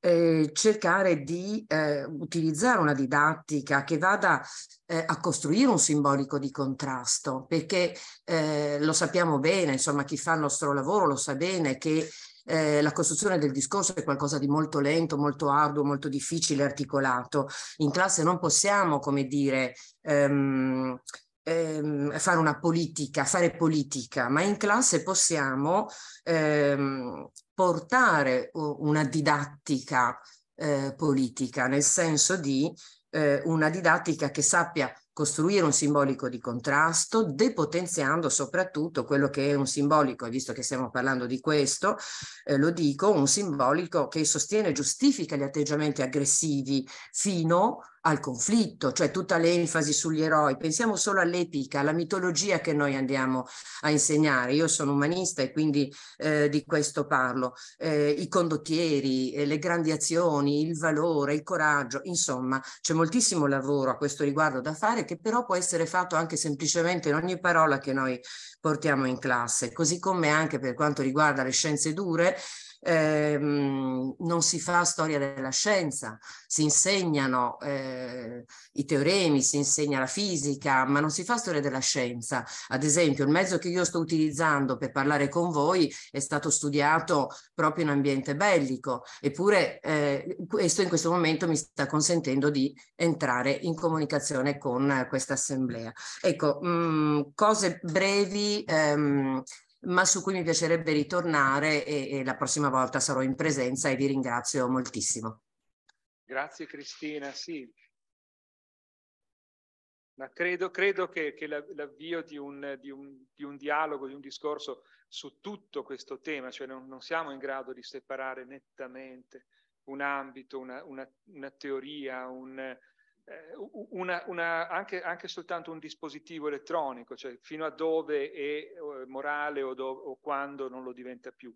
eh, cercare di eh, utilizzare una didattica che vada eh, a costruire un simbolico di contrasto, perché eh, lo sappiamo bene, insomma chi fa il nostro lavoro lo sa bene che eh, la costruzione del discorso è qualcosa di molto lento, molto arduo, molto difficile, articolato. In classe non possiamo, come dire, ehm, ehm, fare una politica, fare politica, ma in classe possiamo ehm, portare una didattica eh, politica, nel senso di eh, una didattica che sappia costruire un simbolico di contrasto, depotenziando soprattutto quello che è un simbolico, e visto che stiamo parlando di questo, eh, lo dico, un simbolico che sostiene e giustifica gli atteggiamenti aggressivi fino a al conflitto, cioè tutta l'enfasi sugli eroi. Pensiamo solo all'epica, alla mitologia che noi andiamo a insegnare. Io sono umanista e quindi eh, di questo parlo. Eh, I condottieri, eh, le grandi azioni, il valore, il coraggio, insomma, c'è moltissimo lavoro a questo riguardo da fare che però può essere fatto anche semplicemente in ogni parola che noi portiamo in classe, così come anche per quanto riguarda le scienze dure, ehm, non si fa storia della scienza, si insegnano eh, i teoremi, si insegna la fisica, ma non si fa storia della scienza. Ad esempio, il mezzo che io sto utilizzando per parlare con voi è stato studiato proprio in ambiente bellico, eppure eh, questo in questo momento mi sta consentendo di entrare in comunicazione con eh, questa assemblea. Ecco, mh, mm, cose brevi. Ehm, ma su cui mi piacerebbe ritornare e, e la prossima volta sarò in presenza e vi ringrazio moltissimo. Grazie Cristina, sì. Ma credo, credo che, che l'avvio di un, di, un, di un, dialogo, di un discorso su tutto questo tema, cioè non, non siamo in grado di separare nettamente un ambito, una, una, una teoria, un, eh, una, una, anche, anche, soltanto un dispositivo elettronico, cioè fino a dove è eh, morale o, do, o quando non lo diventa più.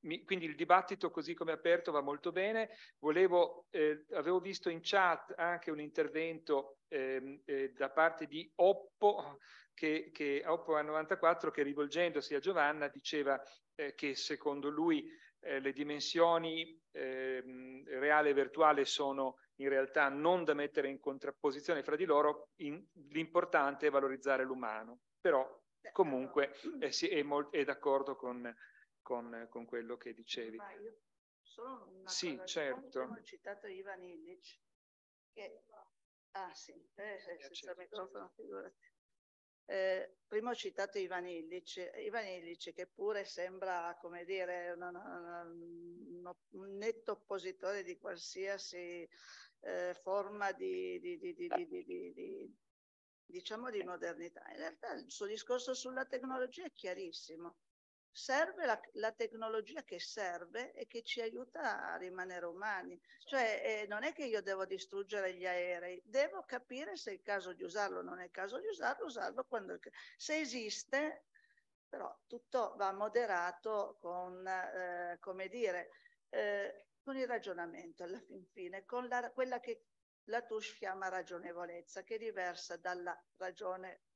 Mi, quindi il dibattito così come aperto va molto bene. Volevo, eh, avevo visto in chat anche un intervento eh, eh, da parte di Oppo, che, che, Oppo A94, che rivolgendosi a Giovanna diceva eh, che secondo lui le dimensioni ehm, reale e virtuale sono in realtà non da mettere in contrapposizione fra di loro, l'importante è valorizzare l'umano, però comunque eh, sì, è, è d'accordo con, con, con, quello che dicevi. Ma io solo una sì, cosa, certo. Ho citato Ivan Illich, che... Ah sì, eh, eh, eh senza certo, certo. microfono, figurati. Eh, prima ho citato Ivan Illich, Ivan Illich che pure sembra, come dire, una, una, una un netto oppositore di qualsiasi eh, forma di, di, di, diciamo di modernità. In realtà il suo discorso sulla tecnologia è chiarissimo. Serve la, la tecnologia che serve e che ci aiuta a rimanere umani. Cioè eh, non è che io devo distruggere gli aerei, devo capire se è il caso di usarlo o non è il caso di usarlo, usarlo quando... Se esiste, però tutto va moderato con, eh, come dire, eh, con il ragionamento alla fin fine, con la, quella che la Touche chiama ragionevolezza, che è diversa dalla ragione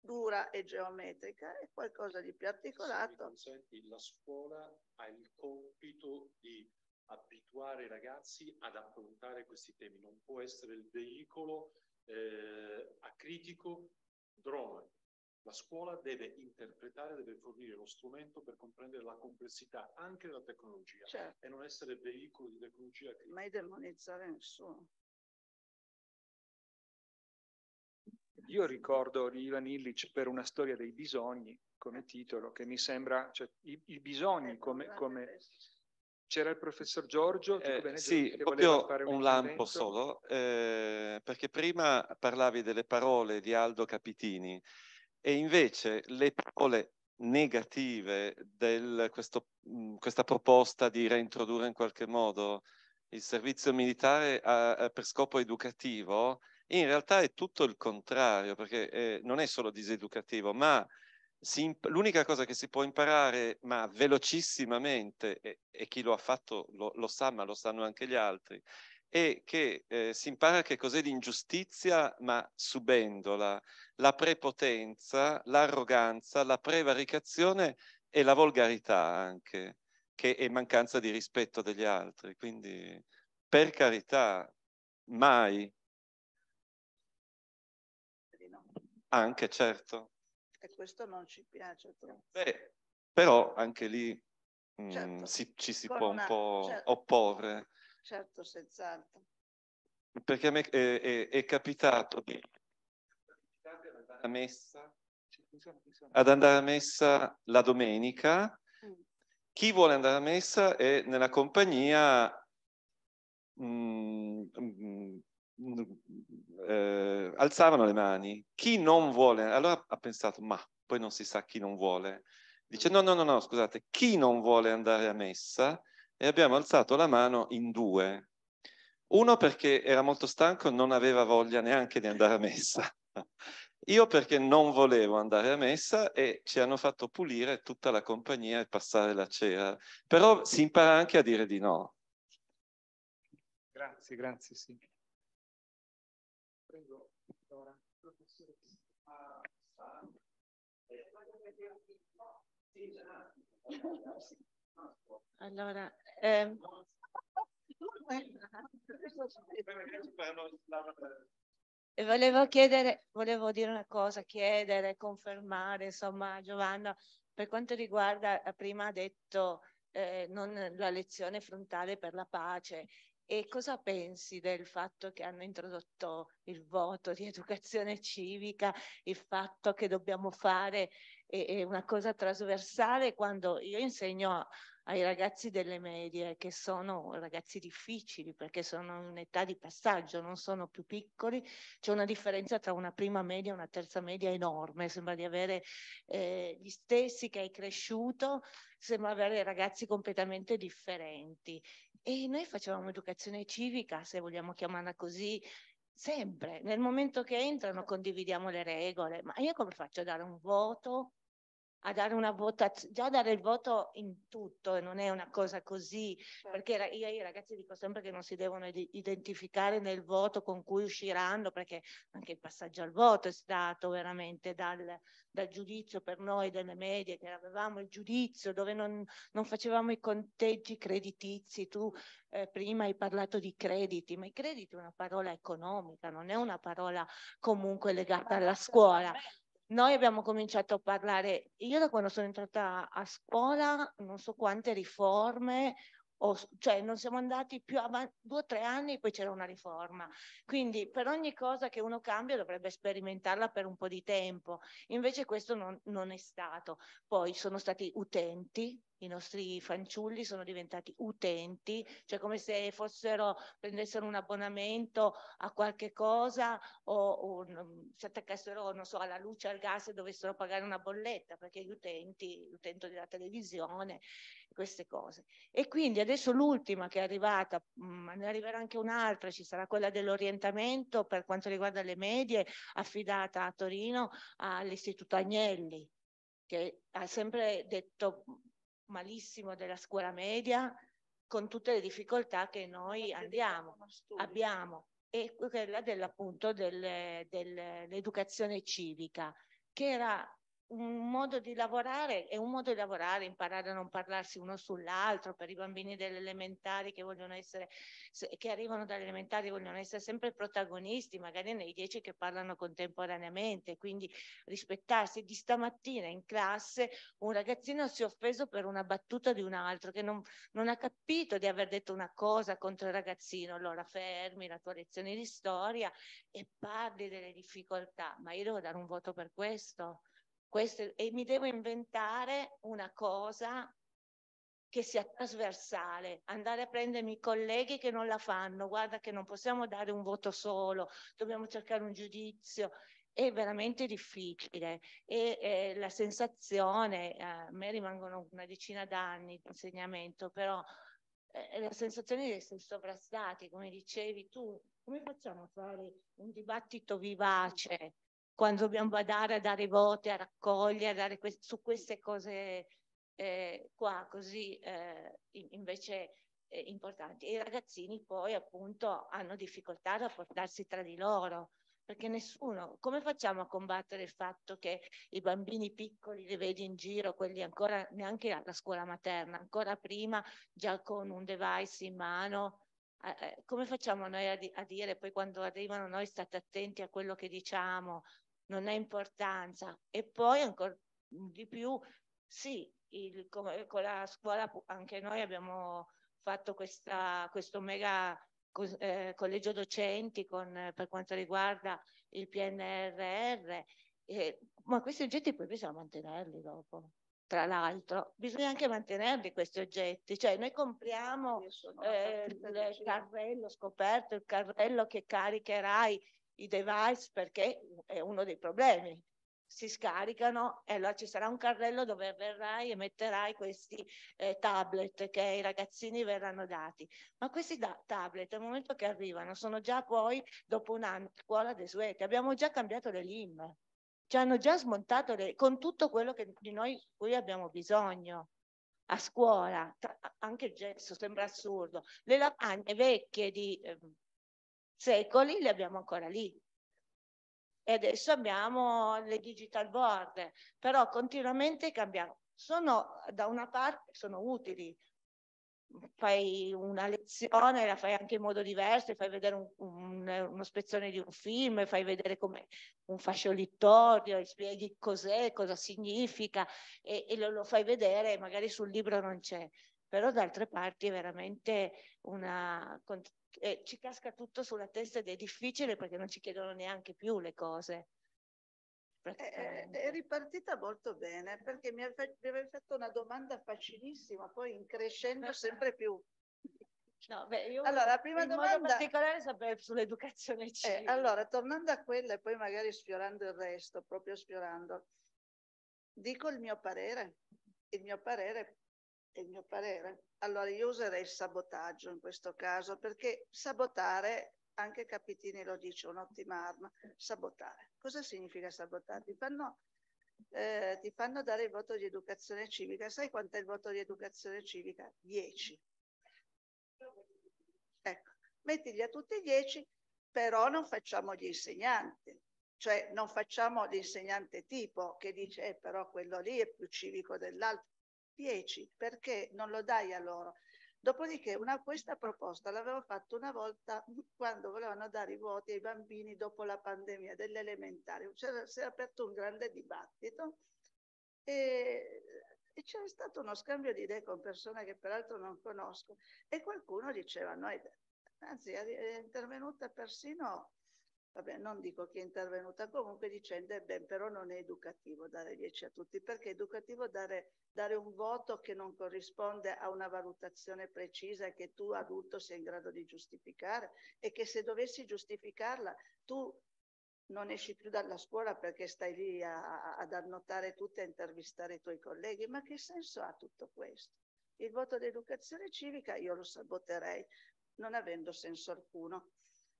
dura e geometrica, è qualcosa di più articolato. Consenti, la scuola ha il compito di abituare i ragazzi ad affrontare questi temi, non può essere il veicolo eh, critico drone la scuola deve interpretare, deve fornire lo strumento per comprendere la complessità anche della tecnologia certo. e non essere veicolo di tecnologia. Che... Mai demonizzare nessuno. Io ricordo Ivan Illich per una storia dei bisogni come titolo, che mi sembra, cioè, i, i bisogni ecco, come, come... C'era il professor Giorgio? Eh, bene, sì, proprio un, un lampo solo, eh, perché prima parlavi delle parole di Aldo Capitini e invece le parole negative di mm, questa proposta di reintrodurre in qualche modo il servizio militare a, a, per scopo educativo, in realtà è tutto il contrario, perché eh, non è solo diseducativo, ma l'unica cosa che si può imparare, ma velocissimamente, e, e chi lo ha fatto lo, lo sa, ma lo sanno anche gli altri, e che eh, si impara che cos'è l'ingiustizia, ma subendola, la prepotenza, l'arroganza, la prevaricazione e la volgarità anche, che è mancanza di rispetto degli altri. Quindi, per carità, mai. Anche, certo. E questo non ci piace. Beh, però anche lì mm, certo. mh, si, ci si Con può una, un po' certo. opporre certo, senz'altro. Perché a me è, eh, è, eh, è capitato di andare a messa, ad andare a messa la domenica. Mm. Chi vuole andare a messa è nella compagnia mm, mm, mm, eh, alzavano le mani. Chi non vuole, allora ha pensato, ma poi non si sa chi non vuole. Dice, no, no, no, no, scusate, chi non vuole andare a messa e abbiamo alzato la mano in due. Uno perché era molto stanco, non aveva voglia neanche di andare a messa. Io perché non volevo andare a messa e ci hanno fatto pulire tutta la compagnia e passare la cera. Però si impara anche a dire di no. Grazie, grazie, sì. Prego, allora, professore. Allora, eh... volevo chiedere, volevo dire una cosa, chiedere, confermare, insomma, Giovanna, per quanto riguarda, eh, prima ha detto eh, non la lezione frontale per la pace, e cosa pensi del fatto che hanno introdotto il voto di educazione civica, il fatto che dobbiamo fare è, è una cosa trasversale quando io insegno ai ragazzi delle medie che sono ragazzi difficili perché sono in età di passaggio, non sono più piccoli, c'è una differenza tra una prima media e una terza media enorme, sembra di avere eh, gli stessi che hai cresciuto, sembra avere ragazzi completamente differenti. E noi facevamo educazione civica, se vogliamo chiamarla così, sempre. Nel momento che entrano condividiamo le regole, ma io come faccio a dare un voto a dare una votazione, già dare il voto in tutto e non è una cosa così, certo. perché io ai ragazzi dico sempre che non si devono identificare nel voto con cui usciranno, perché anche il passaggio al voto è stato veramente dal, dal giudizio per noi delle medie, che avevamo il giudizio dove non, non facevamo i conteggi creditizi, tu eh, prima hai parlato di crediti, ma i crediti è una parola economica, non è una parola comunque legata alla scuola noi abbiamo cominciato a parlare, io da quando sono entrata a scuola, non so quante riforme, o, cioè non siamo andati più avanti, due o tre anni e poi c'era una riforma. Quindi per ogni cosa che uno cambia dovrebbe sperimentarla per un po' di tempo, invece questo non, non è stato. Poi sono stati utenti i nostri fanciulli sono diventati utenti, cioè come se fossero, prendessero un abbonamento a qualche cosa o un, mm, si attaccassero, non so, alla luce, al gas e dovessero pagare una bolletta, perché gli utenti, l'utente della televisione, queste cose. E quindi adesso l'ultima che è arrivata, ma mm, ne arriverà anche un'altra, ci sarà quella dell'orientamento per quanto riguarda le medie, affidata a Torino all'Istituto Agnelli, che ha sempre detto malissimo della scuola media con tutte le difficoltà che noi andiamo, abbiamo e quella dell'appunto dell'educazione civica che era un modo di lavorare è un modo di lavorare, imparare a non parlarsi uno sull'altro per i bambini delle elementari che vogliono essere, che arrivano dalle elementari vogliono essere sempre protagonisti, magari nei dieci che parlano contemporaneamente, quindi rispettarsi. Di stamattina in classe un ragazzino si è offeso per una battuta di un altro che non, non ha capito di aver detto una cosa contro il ragazzino, allora fermi la tua lezione di storia e parli delle difficoltà, ma io devo dare un voto per questo questo, e mi devo inventare una cosa che sia trasversale, andare a prendermi i colleghi che non la fanno, guarda che non possiamo dare un voto solo, dobbiamo cercare un giudizio, è veramente difficile e eh, la sensazione, eh, a me rimangono una decina d'anni di insegnamento, però eh, eh, la sensazione di essere sovrastati, come dicevi tu, come facciamo a fare un dibattito vivace? quando dobbiamo badare a dare voti, a raccogliere, a dare que su queste cose eh, qua così eh, invece eh, importanti. i ragazzini poi appunto hanno difficoltà a rapportarsi tra di loro perché nessuno, come facciamo a combattere il fatto che i bambini piccoli li vedi in giro, quelli ancora neanche alla scuola materna, ancora prima già con un device in mano, eh, eh, come facciamo noi a, di a, dire poi quando arrivano noi state attenti a quello che diciamo, non ha importanza. E poi ancora di più, sì, il, come, con la scuola anche noi abbiamo fatto questa, questo mega eh, collegio docenti con, per quanto riguarda il PNRR, eh, ma questi oggetti poi bisogna mantenerli dopo. Tra l'altro, bisogna anche mantenerli questi oggetti, cioè noi compriamo eh, il carrello scoperto, il carrello che caricherai i device perché è uno dei problemi. Si scaricano e allora ci sarà un carrello dove verrai e metterai questi eh, tablet che ai ragazzini verranno dati. Ma questi da- tablet al momento che arrivano sono già poi dopo un anno scuola desueta. Abbiamo già cambiato le LIM, ci hanno già smontato le, con tutto quello che di noi qui abbiamo bisogno a scuola, tra, anche il gesso sembra assurdo, le lavagne vecchie di eh, secoli le abbiamo ancora lì. E adesso abbiamo le digital board, però continuamente cambiamo. Sono da una parte sono utili, fai una lezione, la fai anche in modo diverso, fai vedere un, un, uno spezzone di un film, fai vedere come un fasciolittorio, spieghi cos'è, cosa significa e, e lo, lo, fai vedere, magari sul libro non c'è, però d'altra parte è veramente una, eh, ci casca tutto sulla testa ed è difficile perché non ci chiedono neanche più le cose. È, è ripartita molto bene perché mi avevi fatto una domanda facilissima, poi in crescendo sempre più. No, beh, io allora, la prima domanda in particolare sapere sull'educazione civica. Eh, allora, tornando a quella e poi magari sfiorando il resto, proprio sfiorando, dico il mio parere. Il mio parere il mio parere. Allora io userei il sabotaggio in questo caso, perché sabotare, anche Capitini lo dice, un'ottima arma, sabotare. Cosa significa sabotare? Ti fanno, eh, ti fanno dare il voto di educazione civica. Sai quanto è il voto di educazione civica? 10. Ecco, mettigli a tutti 10, però non facciamo gli insegnanti cioè non facciamo l'insegnante tipo che dice eh, però quello lì è più civico dell'altro, 10 perché non lo dai a loro. Dopodiché una, questa proposta l'avevo fatta una volta quando volevano dare i voti ai bambini dopo la pandemia delle elementari. si è aperto un grande dibattito e, e c'era stato uno scambio di idee con persone che peraltro non conosco e qualcuno diceva, noi, anzi è intervenuta persino vabbè, non dico chi è intervenuta, comunque dicendo, eh ben, però non è educativo dare 10 a tutti, perché è educativo dare, dare un voto che non corrisponde a una valutazione precisa che tu adulto sei in grado di giustificare e che se dovessi giustificarla tu non esci più dalla scuola perché stai lì a, a, ad annotare tutto e a intervistare i tuoi colleghi. Ma che senso ha tutto questo? Il voto di educazione civica io lo saboterei, non avendo senso alcuno.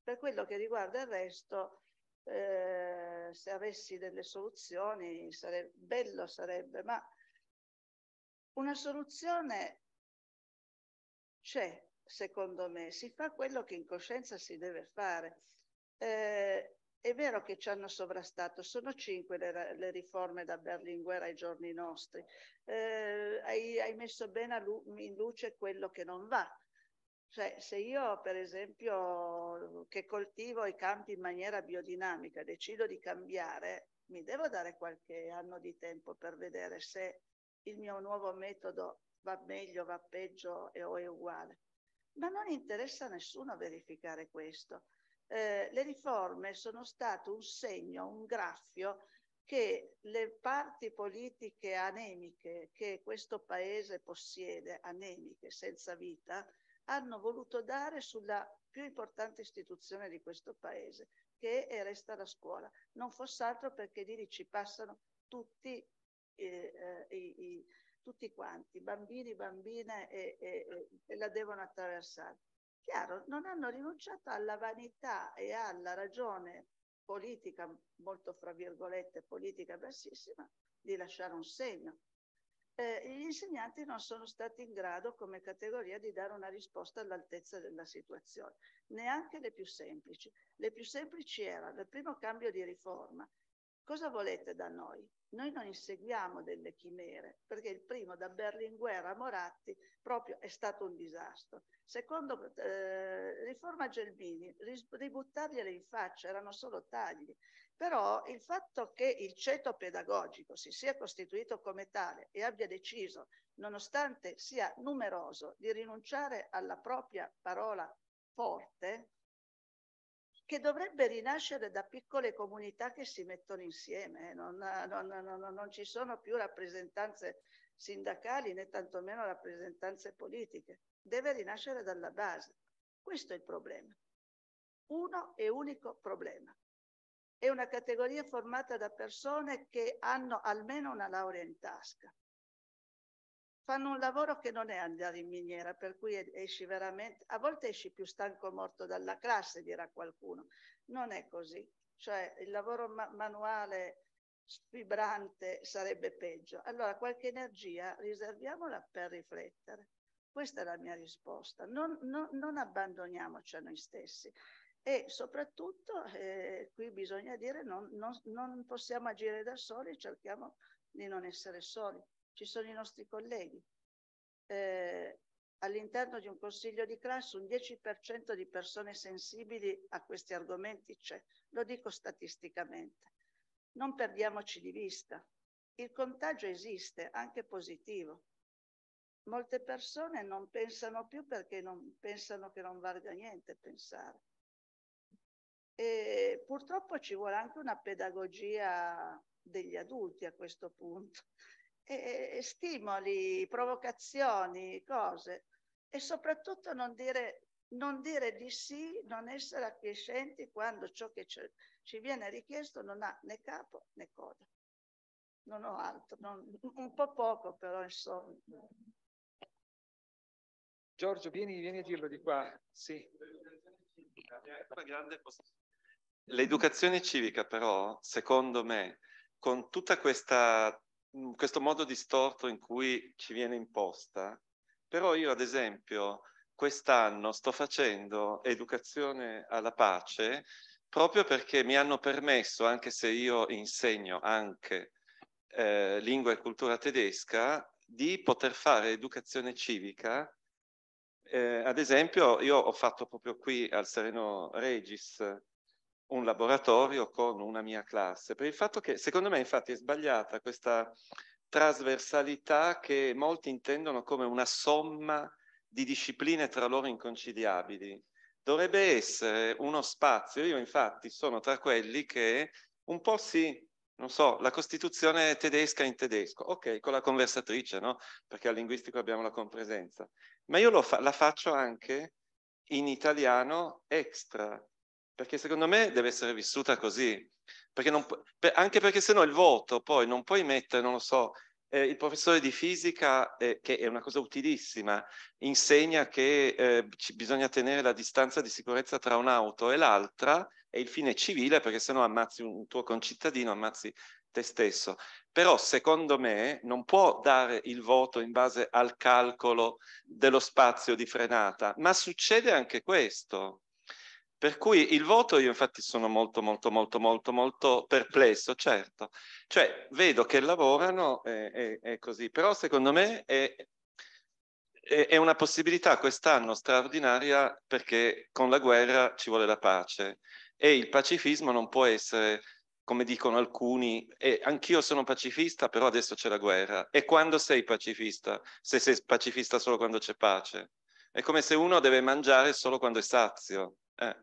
Per quello che riguarda il resto, eh, se avessi delle soluzioni, sarebbe, bello sarebbe, ma una soluzione c'è, secondo me, si fa quello che in coscienza si deve fare. Eh, è vero che ci hanno sovrastato, sono cinque le, le riforme da Berlinguer ai giorni nostri. Eh, hai, hai, messo bene lu in luce quello che non va. Cioè, se io, per esempio, che coltivo i campi in maniera biodinamica, decido di cambiare, mi devo dare qualche anno di tempo per vedere se il mio nuovo metodo va meglio, va peggio e, o è uguale. Ma non interessa a nessuno verificare questo. Eh, le riforme sono state un segno, un graffio che le parti politiche anemiche che questo paese possiede, anemiche, senza vita, hanno voluto dare sulla più importante istituzione di questo paese, che è, e resta la scuola. Non fosse altro perché lì ci passano tutti, eh, eh, i, tutti quanti, bambini, bambine, e, e, e la devono attraversare. Chiaro, non hanno rinunciato alla vanità e alla ragione politica, molto fra virgolette, politica bassissima, di lasciare un segno eh, gli insegnanti non sono stati in grado come categoria di dare una risposta all'altezza della situazione, neanche le più semplici. Le più semplici erano il primo cambio di riforma, Cosa volete da noi? Noi non inseguiamo delle chimere, perché il primo da Berlinguer a Moratti proprio è stato un disastro. Secondo eh, Riforma Gelbini, ributtargliele in faccia erano solo tagli, però il fatto che il ceto pedagogico si sia costituito come tale e abbia deciso, nonostante sia numeroso, di rinunciare alla propria parola forte, che dovrebbe rinascere da piccole comunità che si mettono insieme. Eh. Non, non, non, non ci sono più rappresentanze sindacali né tantomeno rappresentanze politiche. Deve rinascere dalla base. Questo è il problema. Uno e unico problema. È una categoria formata da persone che hanno almeno una laurea in tasca, fanno un lavoro che non è andare in miniera, per cui esci veramente, a volte esci più stanco morto dalla classe, dirà qualcuno. Non è così, cioè il lavoro ma manuale sfibrante sarebbe peggio. Allora qualche energia riserviamola per riflettere. Questa è la mia risposta. Non, non, non abbandoniamoci a noi stessi. E soprattutto, eh, qui bisogna dire, non, non possiamo agire da soli, cerchiamo di non essere soli ci sono i nostri colleghi. Eh, all'interno di un consiglio di classe un 10% di persone sensibili a questi argomenti c'è, lo dico statisticamente. Non perdiamoci di vista, il contagio esiste, anche positivo. Molte persone non pensano più perché non, pensano che non valga niente pensare. E purtroppo ci vuole anche una pedagogia degli adulti a questo punto, eh, stimoli, provocazioni, cose. E soprattutto non dire, non dire di sì, non essere acquiescenti quando ciò che ci viene richiesto non ha né capo né coda. Non ho altro, non, un po' poco però insomma. Giorgio, vieni, vieni a dirlo di qua. Sì. L'educazione civica però, secondo me, con tutta questa questo modo distorto in cui ci viene imposta, però io ad esempio quest'anno sto facendo educazione alla pace proprio perché mi hanno permesso, anche se io insegno anche eh, lingua e cultura tedesca, di poter fare educazione civica. Eh, ad esempio, io ho fatto proprio qui al Sereno Regis un laboratorio con una mia classe, per il fatto che secondo me infatti è sbagliata questa trasversalità che molti intendono come una somma di discipline tra loro inconciliabili. Dovrebbe essere uno spazio, io infatti sono tra quelli che un po' si non so, la Costituzione tedesca in tedesco, ok, con la conversatrice, no? Perché al linguistico abbiamo la compresenza. Ma io fa- la faccio anche in italiano extra, perché secondo me deve essere vissuta così. Perché non, per, anche perché sennò il voto poi non puoi mettere, non lo so, eh, il professore di fisica, eh, che è una cosa utilissima, insegna che eh, bisogna tenere la distanza di sicurezza tra un'auto e l'altra, e il fine civile, perché sennò ammazzi un tuo concittadino, ammazzi te stesso. Però secondo me non può dare il voto in base al calcolo dello spazio di frenata, ma succede anche questo. Per cui il voto io infatti sono molto molto molto molto molto perplesso, certo. Cioè vedo che lavorano e, e, e così, però secondo me è, è una possibilità quest'anno straordinaria perché con la guerra ci vuole la pace e il pacifismo non può essere come dicono alcuni, e anch'io sono pacifista, però adesso c'è la guerra. E quando sei pacifista? Se sei pacifista solo quando c'è pace. È come se uno deve mangiare solo quando è sazio. Eh.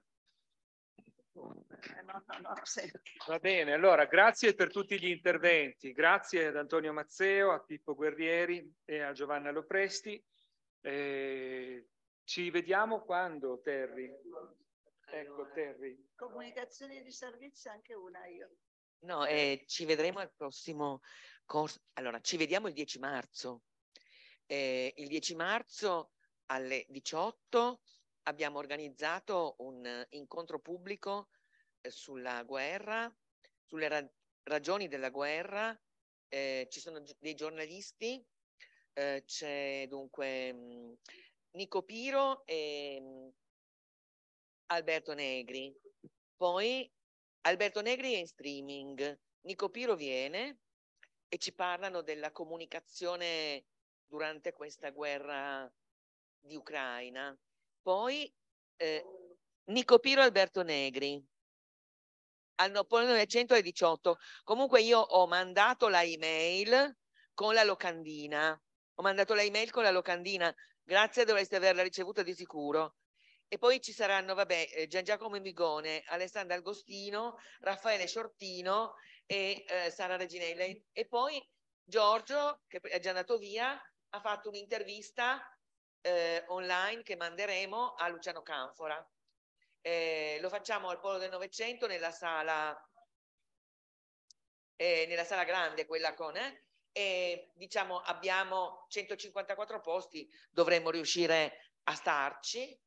Va bene, allora grazie per tutti gli interventi, grazie ad Antonio Mazzeo, a Pippo Guerrieri e a Giovanna Lopresti. Eh, ci vediamo quando, Terry? Ecco, Terry. Comunicazioni di servizio anche una io. No, eh, ci vedremo al prossimo corso. Allora, ci vediamo il 10 marzo. Eh, il 10 marzo alle 18 abbiamo organizzato un eh, incontro pubblico eh, sulla guerra, sulle ra- ragioni della guerra, eh, ci sono gi- dei giornalisti, eh, c'è dunque mh, mm, Nico Piro e mh, mm, Alberto Negri. Poi Alberto Negri è in streaming, Nico Piro viene e ci parlano della comunicazione durante questa guerra di Ucraina. Poi eh, Nico Piro e Alberto Negri al poi 900 Comunque io ho mandato la email con la locandina. Ho mandato la email con la locandina. Grazie, dovreste averla ricevuta di sicuro. E poi ci saranno, vabbè, eh, Gian Giacomo Migone, Alessandro Agostino, Raffaele Sciortino e eh, Sara Reginelli. E poi Giorgio, che è già andato via, ha fatto un'intervista eh, online che manderemo a Luciano Canfora. Eh, lo facciamo al Polo del Novecento nella sala, eh, nella sala grande, quella con... Eh? E, diciamo abbiamo 154 posti, dovremmo riuscire a starci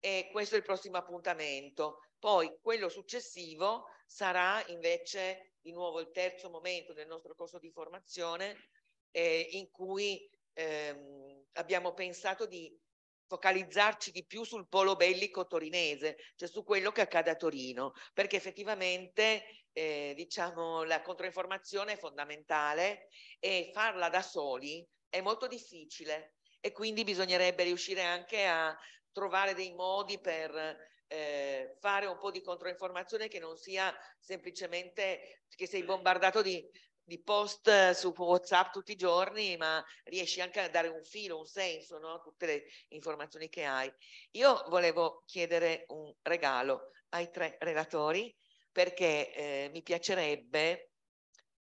e questo è il prossimo appuntamento. Poi quello successivo sarà invece di nuovo il terzo momento del nostro corso di formazione eh, in cui ehm, abbiamo pensato di focalizzarci di più sul polo bellico torinese, cioè su quello che accade a Torino, perché effettivamente eh, diciamo, la controinformazione è fondamentale e farla da soli è molto difficile e quindi bisognerebbe riuscire anche a trovare dei modi per eh, fare un po' di controinformazione che non sia semplicemente che sei bombardato di di post eh, su WhatsApp tutti i giorni, ma riesci anche a dare un filo, un senso, no? tutte le informazioni che hai. Io volevo chiedere un regalo ai tre relatori perché eh, mi, piacerebbe,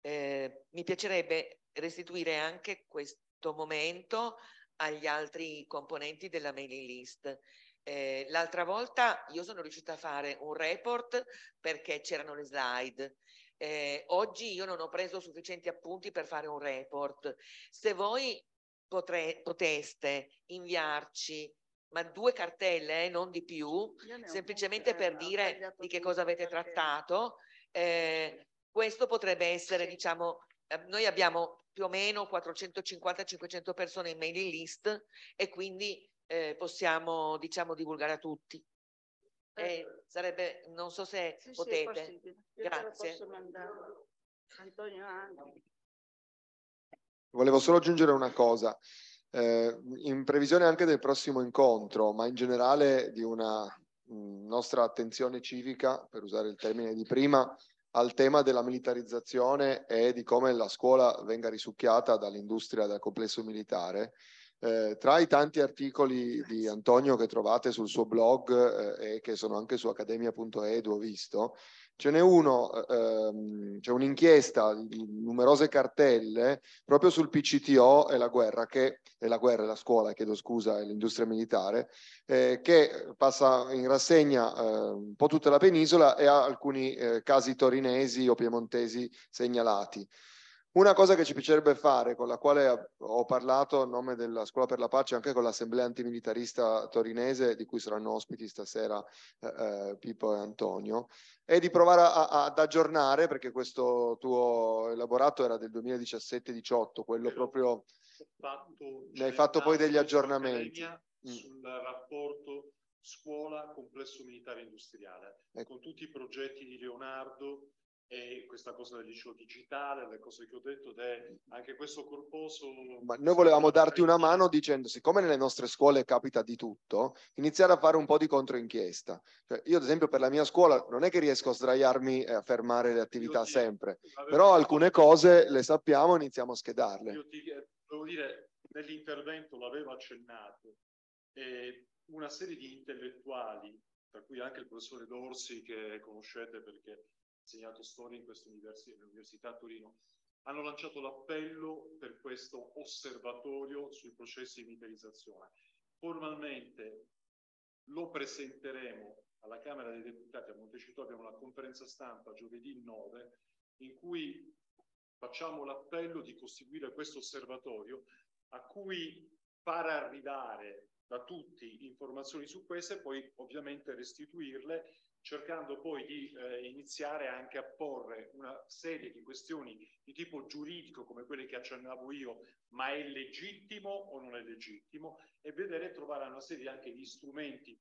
eh, mi piacerebbe restituire anche questo momento agli altri componenti della mailing list. Eh, l'altra volta io sono riuscita a fare un report perché c'erano le slide eh, oggi io non ho preso sufficienti appunti per fare un report. Se voi potre, poteste inviarci ma due cartelle, eh, non di più, semplicemente eh, per dire di che cosa avete trattato, eh, questo potrebbe essere, sì. diciamo, eh, noi abbiamo più o meno 450-500 persone in mailing list e quindi eh, possiamo, diciamo, divulgare a tutti. Eh, sarebbe, non so se sì, potete. Sì, Grazie. Antonio Angeli. Volevo solo aggiungere una cosa. Eh, in previsione anche del prossimo incontro, ma in generale di una mh, mm, nostra attenzione civica, per usare il termine di prima, al tema della militarizzazione e di come la scuola venga risucchiata dall'industria dal complesso militare eh, tra i tanti articoli di Antonio che trovate sul suo blog eh, e che sono anche su accademia.edu, ho visto, ce n'è uno, eh, ehm, c'è un'inchiesta di numerose cartelle proprio sul PCTO e la guerra, che è la guerra e la scuola, chiedo scusa, e l'industria militare, eh, che passa in rassegna eh, un po' tutta la penisola e ha alcuni eh, casi torinesi o piemontesi segnalati. Una cosa che ci piacerebbe fare, con la quale ho parlato a nome della Scuola per la Pace, anche con l'Assemblea Antimilitarista Torinese, di cui saranno ospiti stasera eh, eh Pippo e Antonio, è di provare a, a, ad aggiornare, perché questo tuo elaborato era del 2017-18, quello proprio... Fatto, ne hai fatto poi degli aggiornamenti. Mm. Sul rapporto scuola-complesso militare industriale, ecco. con tutti i progetti di Leonardo, e questa cosa del liceo digitale, le cose che ho detto, è anche questo corposo... Ma noi volevamo darti una mano dicendo, siccome nelle nostre scuole capita di tutto, iniziare a fare un po' di controinchiesta. Cioè, io ad esempio per la mia scuola non è che riesco a sdraiarmi e a fermare le attività ti, sempre, però alcune cose le sappiamo e iniziamo a schedarle. Io ti, devo dire, nell'intervento l'avevo accennato, eh, una serie di intellettuali, tra cui anche il professore Dorsi che conoscete perché insegnato storia in questa università, a Torino, hanno lanciato l'appello per questo osservatorio sui processi di militarizzazione. Formalmente lo presenteremo alla Camera dei Deputati a Montecito, abbiamo una conferenza stampa giovedì 9 in cui facciamo l'appello di costituire questo osservatorio a cui far arrivare da tutti informazioni su queste e poi ovviamente restituirle cercando poi di eh, iniziare anche a porre una serie di questioni di tipo giuridico, come quelle che accennavo io, ma è legittimo o non è legittimo, e vedere e trovare una serie anche di strumenti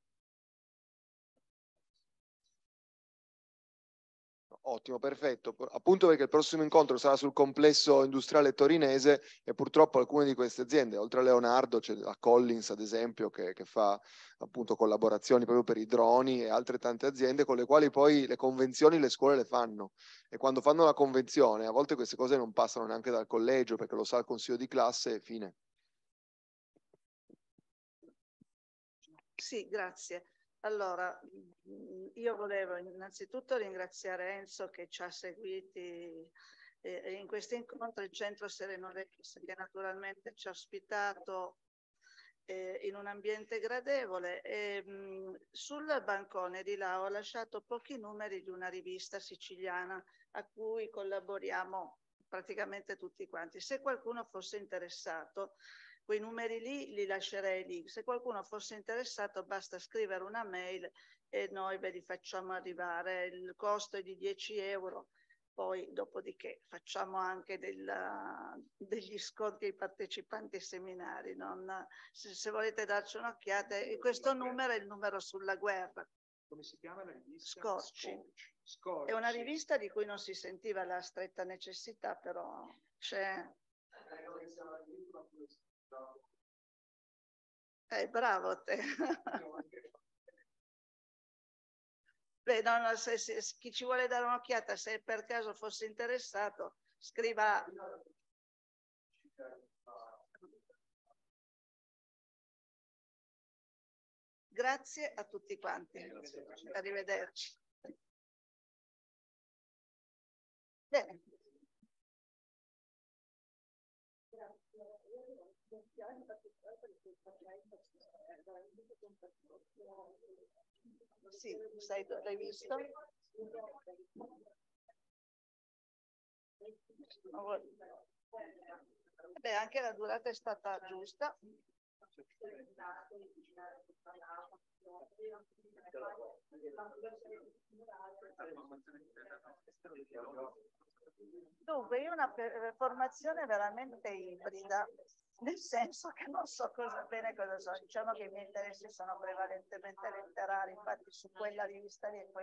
Ottimo, perfetto. Appunto perché il prossimo incontro sarà sul complesso industriale torinese e purtroppo alcune di queste aziende, oltre a Leonardo, c'è la Collins ad esempio che, che fa appunto collaborazioni proprio per i droni e altre tante aziende con le quali poi le convenzioni le scuole le fanno e quando fanno la convenzione a volte queste cose non passano neanche dal collegio perché lo sa il consiglio di classe e fine. Sì, grazie. Allora, io volevo innanzitutto ringraziare Enzo che ci ha seguiti eh, in questo incontro. Il Centro Sereno Vecchis che naturalmente ci ha ospitato eh, in un ambiente gradevole. E, mh, mm, sul bancone di là ho lasciato pochi numeri di una rivista siciliana a cui collaboriamo praticamente tutti quanti. Se qualcuno fosse interessato, Quei numeri lì li lascerei lì. Se qualcuno fosse interessato basta scrivere una mail e noi ve li facciamo arrivare. Il costo è di 10 euro. Poi dopodiché facciamo anche della, eh, degli sconti ai partecipanti ai seminari. Non, se, se, volete darci un'occhiata, questo numero è il numero sulla guerra. Come si chiama la rivista? Scorci. Scorci. Scorci. È una rivista di cui non si sentiva la stretta necessità, però c'è... Eh, bravo te. Beh, no, no, se, se, chi ci vuole dare un'occhiata, se per caso fosse interessato, scriva... Grazie a tutti quanti. Arrivederci. Bene. Sì, sei, l'hai visto? Beh, anche la durata è stata giusta. Dunque, è una formazione veramente ibrida nel senso che non so cosa bene cosa so, diciamo che i miei interessi sono prevalentemente letterari, infatti su quella rivista lì e poi